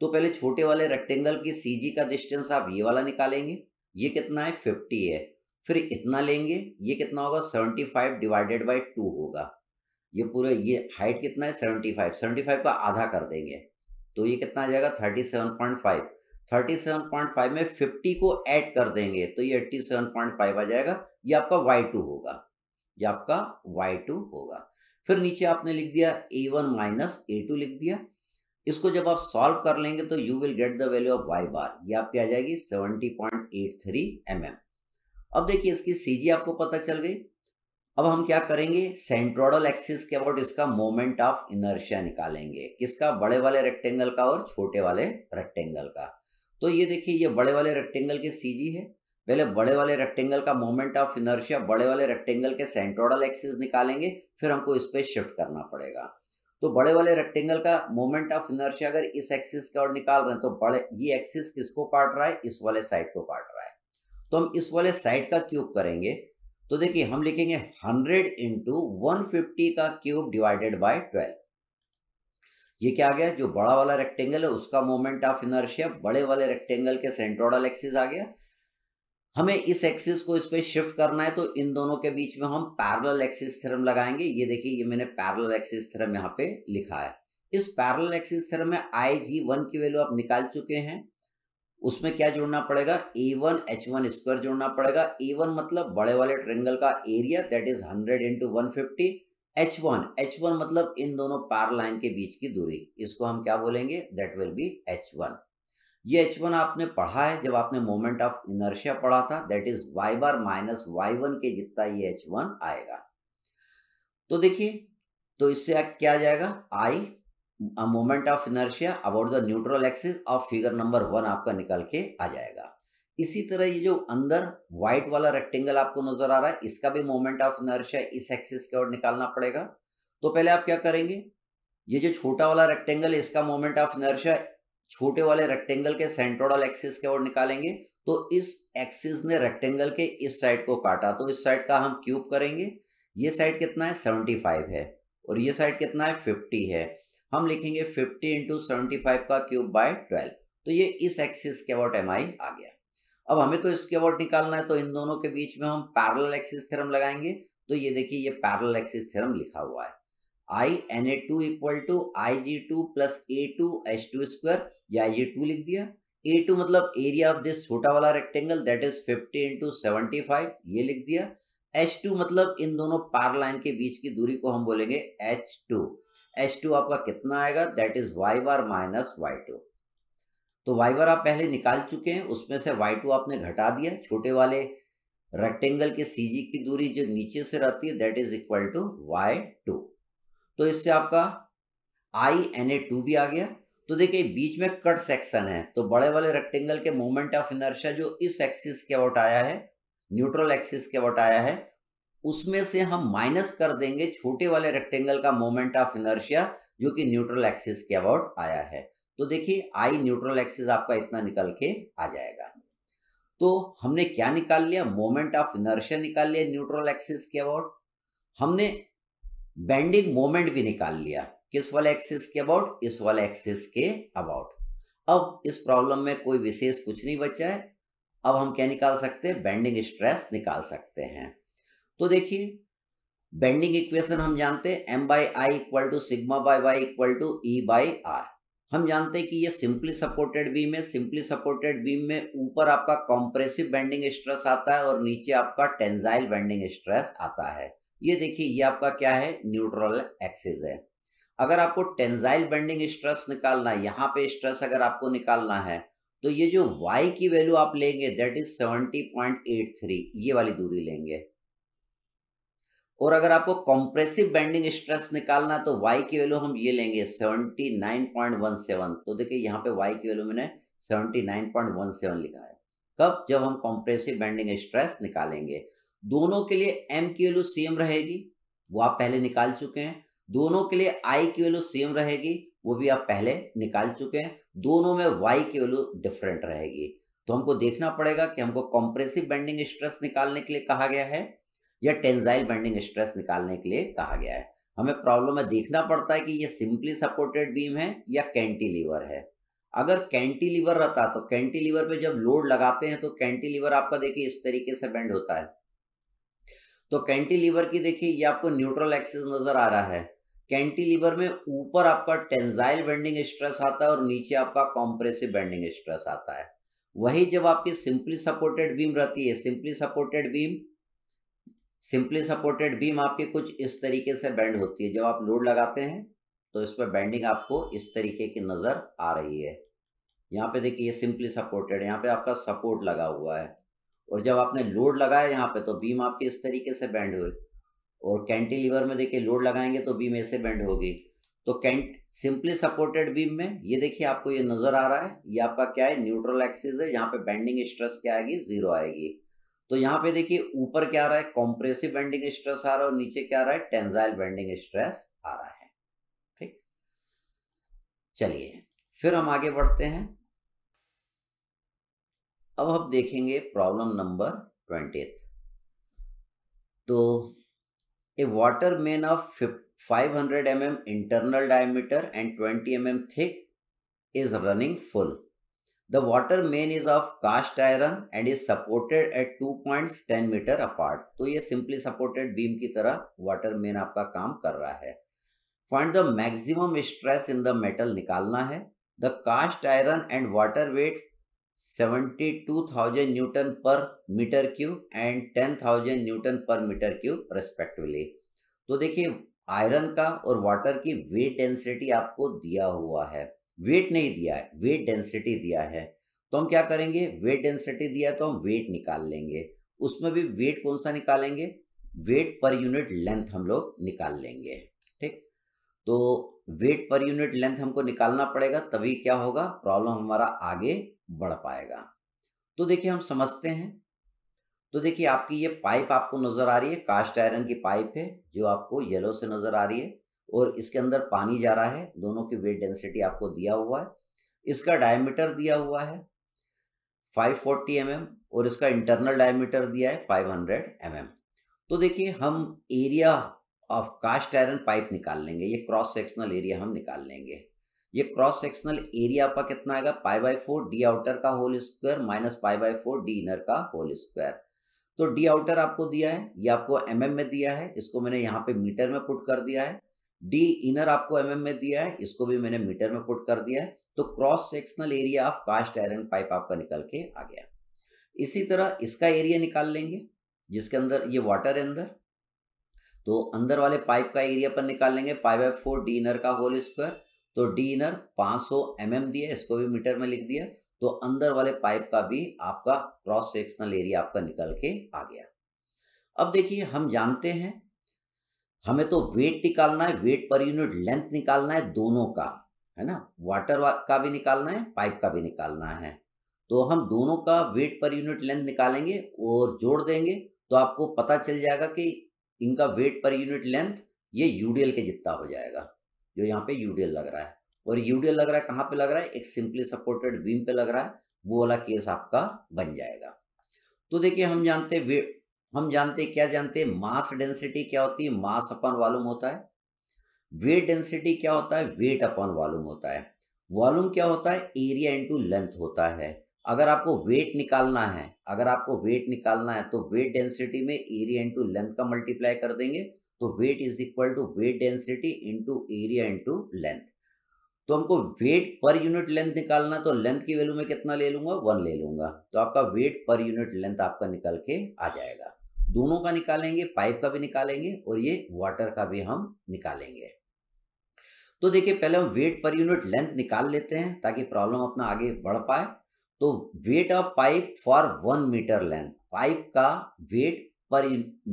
तो पहले छोटे वाले रेक्टेंगल की सी का डिस्टेंस आप ये वाला निकालेंगे ये कितना है फिफ्टी है फिर इतना लेंगे ये कितना होगा seventy five divided by two होगा ये पूरा ये हाइट कितना है सेवेंटी फाइव सेवेंटी फाइव का आधा कर देंगे तो ये कितना आ जाएगा thirty seven point five thirty seven point five में फिफ्टी को ऐड कर देंगे तो ये एट्टी सेवन पॉइंट फाइव आ जाएगा ये आपका वाई टू होगा ये आपका वाई टू होगा फिर नीचे आपने लिख दिया A one minus A two लिख दिया इसको जब आप सॉल्व कर लेंगे तो you will get the value of Y bar ये आपकी आ जाएगी 70.83 पॉइंट mm. अब देखिए इसकी सीजी आपको पता चल गई अब हम क्या करेंगे सेंट्रोडल एक्सिस के अबाउट इसका मोमेंट ऑफ इनर्शिया निकालेंगे किसका बड़े वाले रेक्टेंगल का और छोटे वाले रेक्टेंगल का तो ये देखिए ये बड़े वाले रेक्टेंगल की सीजी है पहले बड़े वाले रेक्टेंगल का मोमेंट ऑफ इनर्शिया बड़े वाले रेक्टेंगल के सेंट्रोडल एक्सिस निकालेंगे फिर हमको इस पर शिफ्ट करना पड़ेगा तो बड़े वाले रेक्टेंगल का मोमेंट ऑफ इनर्शिया अगर इस एक्सिस का और निकाल रहे हैं तो बड़े ये एक्सिस किसको काट रहा है इस वाले साइड को काट रहा है तो हम इस वाले साइड का क्यूब करेंगे तो देखिए हम लिखेंगे 100 इंटू वन का क्यूब डिवाइडेड बाय 12 ये क्या आ गया जो बड़ा वाला रेक्टेंगल है उसका मोमेंट ऑफ इनर्शिया बड़े वाले रेक्टेंगल के सेंट्रोडल एक्सिस आ गया हमें इस एक्सिस को इस पर शिफ्ट करना है तो इन दोनों के बीच में हम पैरल एक्सिस थ्रम लगाएंगे ये देखिए ये मैंने पैरल एक्सिस थ्रम यहाँ पे लिखा है इस पैरल एक्सिस थ्रम में आई जी वन की वैल्यू आप निकाल चुके हैं उसमें क्या जोड़ना पड़ेगा A one H one square जोड़ना पड़ेगा ए वन मतलब बड़े वाले ट्रेंगल का area that is hundred into one fifty H one H one मतलब इन दोनों पैरल लाइन के बीच की दूरी इसको हम क्या बोलेंगे that will be H one ये एच वन आपने पढ़ा है जब आपने मोमेंट ऑफ इनर्शिया पढ़ा था that is Y bar minus Y one के जितना ये एच वन आएगा तो देखिए तो इससे क्या जाएगा I moment of inertia about the neutral axis of figure number one आपका निकल के आ जाएगा इसी तरह ये जो अंदर व्हाइट वाला रेक्टेंगल आपको नजर आ रहा है इसका भी मोमेंट ऑफ इनर्शिया इस एक्सिस के ओर निकालना पड़ेगा तो पहले आप क्या करेंगे ये जो छोटा वाला रेक्टेंगल इसका मोमेंट ऑफ इनर्शिया छोटे वाले रेक्टेंगल के सेंट्रोडल एक्सिस के ओर निकालेंगे तो इस एक्सिस ने रेक्टेंगल के इस साइड को काटा तो इस साइड का हम क्यूब करेंगे ये साइड कितना है सेवेंटी फाइव है और ये साइड कितना है फिफ्टी है हम लिखेंगे फिफ्टी इंटू सेवेंटी फाइव का क्यूब बाय ट्वेल्व तो ये इस एक्सिस के अबाउट एम आ गया अब हमें तो इसके अबाउट निकालना है तो इन दोनों के बीच में हम पैरल एक्सिस थ्योरम लगाएंगे तो ये देखिए ये पैरल एक्सिस थ्योरम लिखा हुआ है I N A two equal to I G two plus A two H two square या ये टू लिख दिया ए टू मतलब एरिया ऑफ दिस छोटा वाला rectangle that is fifty into seventy five ये लिख दिया एच टू मतलब इन दोनों पार लाइन के बीच की दूरी को हम बोलेंगे एच टू एच टू आपका कितना आएगा that is Y bar minus Y two तो वाई बार आप पहले निकाल चुके हैं उसमें से वाई टू आपने घटा दिया छोटे वाले रेक्टेंगल के सी जी की दूरी जो नीचे से रहती है that is equal to Y two तो इससे आपका आई एन ए टू भी आ गया तो देखिए बीच में कट सेक्शन है तो बड़े वाले रेक्टेंगल के मोमेंट ऑफ इनर्शिया जो इस एक्सिस के वोट आया है न्यूट्रल एक्सिस के वोट आया है उसमें से हम माइनस कर देंगे छोटे वाले रेक्टेंगल का मोमेंट ऑफ इनर्शिया जो कि न्यूट्रल एक्सिस के अबाउट आया है तो देखिए आई न्यूट्रल एक्सिस आपका इतना निकल के आ जाएगा तो हमने क्या निकाल लिया मोमेंट ऑफ इनर्शिया निकाल लिया न्यूट्रल एक्सिस के अबाउट हमने बेंडिंग मोमेंट भी निकाल लिया किस वाले एक्सिस के अबाउट इस वाले एक्सिस के अबाउट अब इस प्रॉब्लम में कोई विशेष कुछ नहीं बचा है अब हम क्या निकाल सकते हैं बेंडिंग स्ट्रेस निकाल सकते हैं तो देखिए बेंडिंग इक्वेशन हम जानते हैं M by I equal to sigma by Y equal to E by R हम जानते हैं कि ये सिंपली सपोर्टेड बीम है सिंपली सपोर्टेड बीम में ऊपर आपका कॉम्प्रेसिव बेंडिंग स्ट्रेस आता है और नीचे आपका टेंजाइल बेंडिंग स्ट्रेस आता है ये देखिए ये आपका क्या है न्यूट्रल एक्सिस है अगर आपको टेंजाइल बेंडिंग स्ट्रेस निकालना है यहाँ पे स्ट्रेस अगर आपको निकालना है तो ये जो y की वैल्यू आप लेंगे दैट इज 70.83 ये वाली दूरी लेंगे और अगर आपको कॉम्प्रेसिव बेंडिंग स्ट्रेस निकालना है तो y की वैल्यू हम ये लेंगे 79.17 तो देखिए यहाँ पे y की वैल्यू मैंने 79.17 लिखा है कब जब हम कॉम्प्रेसिव बेंडिंग स्ट्रेस निकालेंगे दोनों के लिए m की वैल्यू सेम रहेगी वो आप पहले निकाल चुके हैं दोनों के लिए आई की वैल्यू सेम रहेगी वो भी आप पहले निकाल चुके हैं दोनों में वाई की वैल्यू डिफरेंट रहेगी तो हमको देखना पड़ेगा कि हमको कॉम्प्रेसिव बैंडिंग स्ट्रेस निकालने के लिए कहा गया है या टेंजाइल बेंडिंग स्ट्रेस निकालने के लिए कहा गया है हमें प्रॉब्लम में देखना पड़ता है कि ये सिंपली सपोर्टेड बीम है या कैंटीलीवर है अगर कैंटीलीवर रहता तो कैंटीलीवर पे जब लोड लगाते हैं तो कैंटीलीवर आपका देखिए इस तरीके से बेंड होता है तो कैंटीलीवर की देखिए ये आपको न्यूट्रल एक्सिस नजर आ रहा है कैंटिलीवर में ऊपर आपका टेंजाइल बेंडिंग स्ट्रेस आता है और नीचे आपका कॉम्प्रेसिव बेंडिंग स्ट्रेस आता है वही जब आपकी सिंपली सपोर्टेड बीम रहती है simply supported beam simply supported beam आपके कुछ इस तरीके से बेंड होती है जब आप लोड लगाते हैं तो इस पर बेंडिंग आपको इस तरीके की नजर आ रही है यहाँ पे देखिए ये सिंपली सपोर्टेड यहाँ पे आपका सपोर्ट लगा हुआ है और जब आपने लोड लगाया यहाँ पे तो बीम आपके इस तरीके से बैंड हुई और कैंटिलीवर में देखिए लोड लगाएंगे तो बीम ऐसे बेंड होगी तो कैंट सिंपली सपोर्टेड बीम में ये देखिए आपको ये नजर आ रहा है ये आपका क्या है न्यूट्रल एक्सिस है यहाँ पे बेंडिंग स्ट्रेस क्या आएगी जीरो आएगी तो यहाँ पे देखिए ऊपर क्या आ रहा है कॉम्प्रेसिव बेंडिंग स्ट्रेस आ रहा है और नीचे क्या आ रहा है टेंजाइल बेंडिंग स्ट्रेस आ रहा है ठीक चलिए फिर हम आगे बढ़ते हैं अब हम देखेंगे प्रॉब्लम नंबर ट्वेंटी तो a water main of five hundred M M internal diameter and twenty M M thick is running full the water main is of cast iron and is supported at two point ten metre apart तो ये simply supported beam की तरह water main आपका काम कर रहा है find the maximum stress in the metal निकालना है the cast iron and water weight seventy two thousand newton per metre cube and ten thousand newton per metre cube respectively तो देखिए आयरन का और वाटर की वेट डेंसिटी आपको दिया हुआ है वेट नहीं दिया है वेट डेंसिटी दिया है तो हम क्या करेंगे वेट डेंसिटी दिया तो हम वेट निकाल लेंगे उसमें भी वेट कौन सा निकालेंगे वेट पर यूनिट लेंथ हम लोग निकाल लेंगे ठीक तो वेट पर यूनिट लेंथ हमको निकालना पड़ेगा तभी क्या होगा प्रॉब्लम हमारा आगे बढ़ पाएगा तो देखिए हम समझते हैं तो देखिए आपकी ये पाइप आपको नज़र आ रही है कास्ट आयरन की पाइप है जो आपको येलो से नज़र आ रही है और इसके अंदर पानी जा रहा है दोनों की वेट डेंसिटी आपको दिया हुआ है इसका डायमीटर दिया हुआ है 540 फोर्टी mm और इसका इंटरनल डायमीटर दिया है 500 हंड्रेड mm. तो देखिए हम area of cast iron pipe निकाल लेंगे ये क्रॉस सेक्शनल एरिया हम निकाल लेंगे ये क्रॉस सेक्शनल एरिया आपका कितना आएगा pi by four D outer का whole square minus pi by four D inner का होल स्क्वायर तो डी आउटर आपको दिया है ये आपको एम mm में दिया है इसको मैंने यहाँ पे मीटर में पुट कर दिया है डी इनर आपको एम mm में दिया है इसको भी मैंने मीटर में पुट कर दिया है तो cross sectional area of cast iron pipe आपका निकल के आ गया इसी तरह इसका एरिया निकाल लेंगे जिसके अंदर ये वाटर है अंदर तो अंदर वाले पाइप का एरिया पर निकाल लेंगे pi by four D inner का होल स्क्वायर तो डी इनर 500 सौ mm दिया इसको भी मीटर में लिख दिया तो अंदर वाले पाइप का भी आपका क्रॉस सेक्शनल एरिया आपका निकल के आ गया अब देखिए हम जानते हैं हमें तो वेट निकालना है वेट पर यूनिट लेंथ निकालना है दोनों का है ना वाटर का भी निकालना है पाइप का भी निकालना है तो हम दोनों का वेट पर यूनिट लेंथ निकालेंगे और जोड़ देंगे तो आपको पता चल जाएगा कि इनका वेट पर यूनिट लेंथ ये यूडीएल के जितना हो जाएगा जो यहाँ पे यूडीएल लग रहा है और यूडीएल लग रहा है कहाँ पे लग रहा है एक सिंपली सपोर्टेड बीम पे लग रहा है वो वाला केस आपका बन जाएगा तो देखिए हम जानते हम जानते क्या जानते हैं मास डेंसिटी क्या होती है मास अपन वॉल्यूम होता है वेट डेंसिटी क्या होता है वेट अपन वॉल्यूम होता है वॉल्यूम क्या होता है एरिया इंटू लेंथ होता है अगर आपको वेट निकालना है अगर आपको वेट निकालना है तो वेट डेंसिटी में एरिया इंटू लेंथ का मल्टीप्लाई कर देंगे तो weight is equal to weight density into area into length तो हमको वेट पर यूनिट लेंथ निकालना तो लेंथ की वैल्यू में कितना ले लूंगा वन ले लूंगा तो आपका वेट पर यूनिट लेंथ आपका निकल के आ जाएगा दोनों का निकालेंगे पाइप का भी निकालेंगे और ये वाटर का भी हम निकालेंगे तो देखिए पहले हम वेट पर यूनिट लेंथ निकाल लेते हैं ताकि प्रॉब्लम अपना आगे बढ़ पाए तो weight of pipe for one metre length pipe का वेट पर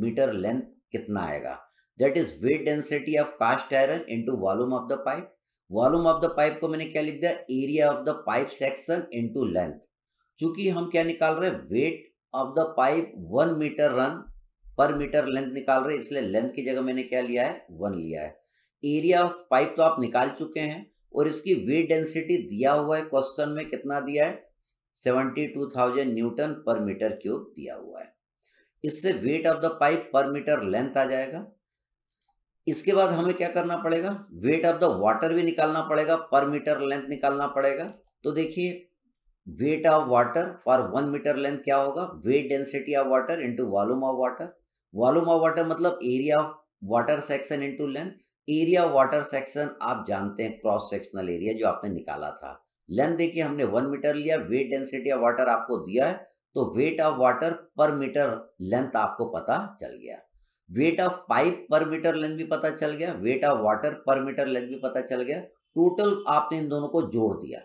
मीटर लेंथ कितना आएगा that is weight density of cast iron into volume of the pipe volume of the pipe को मैंने क्या लिख दिया area of the pipe section into length चूंकि हम क्या निकाल रहे हैं weight of the pipe one metre run per metre length निकाल रहे हैं इसलिए लेंथ की जगह मैंने क्या लिया है वन लिया है एरिया ऑफ पाइप तो आप निकाल चुके हैं और इसकी वेट डेंसिटी दिया हुआ है क्वेश्चन में कितना दिया है seventy two thousand newton per metre cube दिया हुआ है इससे weight of the pipe per metre length आ जाएगा इसके बाद हमें क्या करना पड़ेगा वेट ऑफ द वाटर भी निकालना पड़ेगा पर मीटर लेंथ निकालना पड़ेगा तो देखिए weight of water for one metre length क्या होगा weight density of water into volume of water volume of water मतलब area of water section into length area of water section आप जानते हैं क्रॉस सेक्शनल एरिया जो आपने निकाला था लेंथ देखिए हमने वन मीटर लिया वेट डेंसिटी ऑफ वाटर आपको दिया है तो weight of water per metre length आपको पता चल गया weight of pipe per metre length भी पता चल गया weight of water per metre length भी पता चल गया टोटल आपने इन दोनों को जोड़ दिया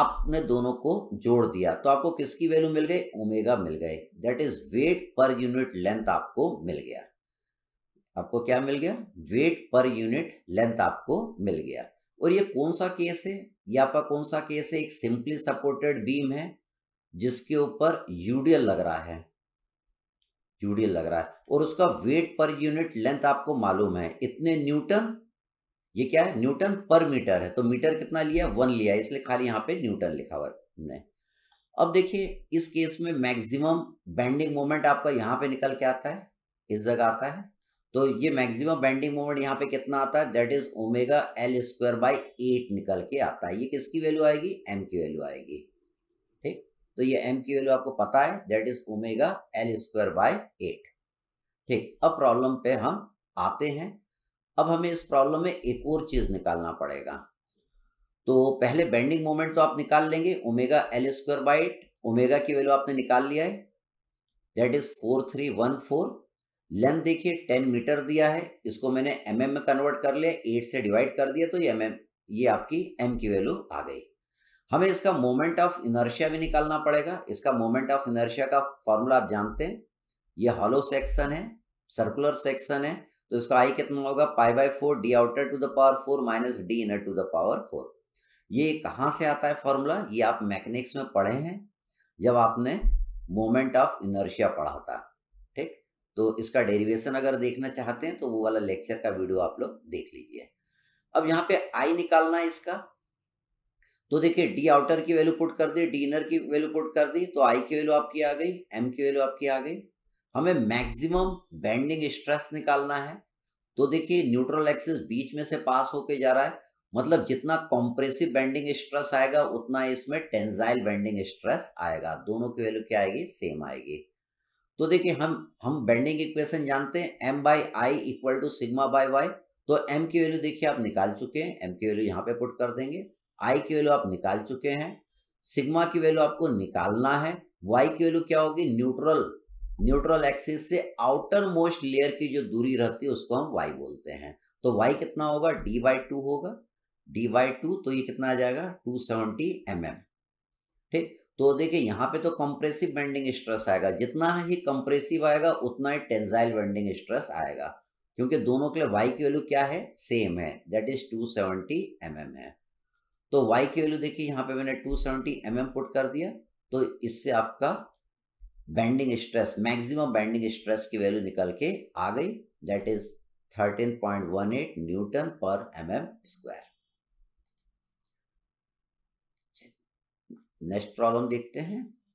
आपने दोनों को जोड़ दिया तो आपको किसकी वैल्यू मिल गई ओमेगा मिल गए that is weight per unit length आपको मिल गया आपको क्या मिल गया वेट पर यूनिट लेंथ आपको मिल गया और ये कौन सा केस है ये आपका कौन सा केस है एक सिंपली सपोर्टेड बीम है जिसके ऊपर यूडियल लग रहा है यूडीएल लग रहा है और उसका वेट पर यूनिट लेंथ आपको मालूम है इतने न्यूटन ये क्या है न्यूटन पर मीटर है तो मीटर कितना लिया वन लिया इसलिए खाली यहां पे न्यूटन लिखा हुआ हमने अब देखिए इस केस में मैक्सिमम बेंडिंग मोमेंट आपका यहां पे निकल के आता है इस जगह आता है तो ये मैक्सिमम बेंडिंग मोमेंट यहां पे कितना आता है that is omega L square by eight निकल के आता है ये किसकी वैल्यू आएगी एम की वैल्यू आएगी तो ये एम की वैल्यू आपको पता है that is omega L square by eight ठीक अब प्रॉब्लम पे हम आते हैं अब हमें इस प्रॉब्लम में एक और चीज निकालना पड़ेगा तो पहले बेंडिंग मोमेंट तो आप निकाल लेंगे omega L square by eight omega की वैल्यू आपने निकाल लिया है that is four three one four length देखिए टेन मीटर दिया है इसको मैंने एम mm में कन्वर्ट कर लिया एट से डिवाइड कर दिया तो ये एम mm, ये आपकी एम की वैल्यू आ गई हमें इसका मोमेंट ऑफ इनर्शिया भी निकालना पड़ेगा इसका मोमेंट ऑफ इनर्शिया का फॉर्मूला आप जानते हैं ये हॉलो सेक्शन है सर्कुलर सेक्शन है तो इसका आई कितना होगा pi by four D outer to the power four minus D inner to the power four ये कहाँ से आता है फॉर्मूला ये आप मैकेनिक्स में पढ़े हैं जब आपने मोमेंट ऑफ इनर्शिया पढ़ा था ठीक तो इसका डेरिवेशन अगर देखना चाहते हैं तो वो वाला लेक्चर का वीडियो आप लोग देख लीजिए अब यहाँ पे आई निकालना है इसका तो देखिए डी आउटर की वैल्यू पुट कर दी डी इनर की वैल्यू पुट कर दी तो आई की वैल्यू आपकी आ गई एम की वैल्यू आपकी आ गई हमें मैक्सिमम बेंडिंग स्ट्रेस निकालना है तो देखिए न्यूट्रल एक्सिस बीच में से पास होके जा रहा है मतलब जितना कॉम्प्रेसिव बेंडिंग स्ट्रेस आएगा उतना इसमें टेंजाइल बेंडिंग स्ट्रेस आएगा दोनों की वैल्यू क्या आएगी सेम आएगी तो देखिए हम हम बेंडिंग इक्वेशन जानते हैं M by I equal to sigma by Y तो एम की वैल्यू देखिए आप निकाल चुके हैं एम की वैल्यू यहाँ पे पुट कर देंगे आई की वैल्यू आप निकाल चुके हैं सिग्मा की वैल्यू आपको निकालना है वाई की वैल्यू क्या होगी न्यूट्रल न्यूट्रल एक्सिस से आउटर मोस्ट लेयर की जो दूरी रहती है उसको हम वाई बोलते हैं तो वाई कितना होगा डी बाई टू होगा डी बाई टू तो ये कितना आ जाएगा टू सेवेंटी एम एम ठीक तो देखिए यहाँ पे तो कंप्रेसिव बेंडिंग स्ट्रेस आएगा जितना ही कंप्रेसिव आएगा उतना ही टेंजाइल बेंडिंग स्ट्रेस आएगा क्योंकि दोनों के लिए वाई की वैल्यू क्या है सेम है that is two seventy M M है तो वाई की वैल्यू देखिए यहाँ पे मैंने 270 सेवेंटी mm पुट कर दिया तो इससे आपका bending stress maximum bending stress की वैल्यू निकल के आ गई दैट इज 13.18 न्यूटन पर M M square next problem देखते हैं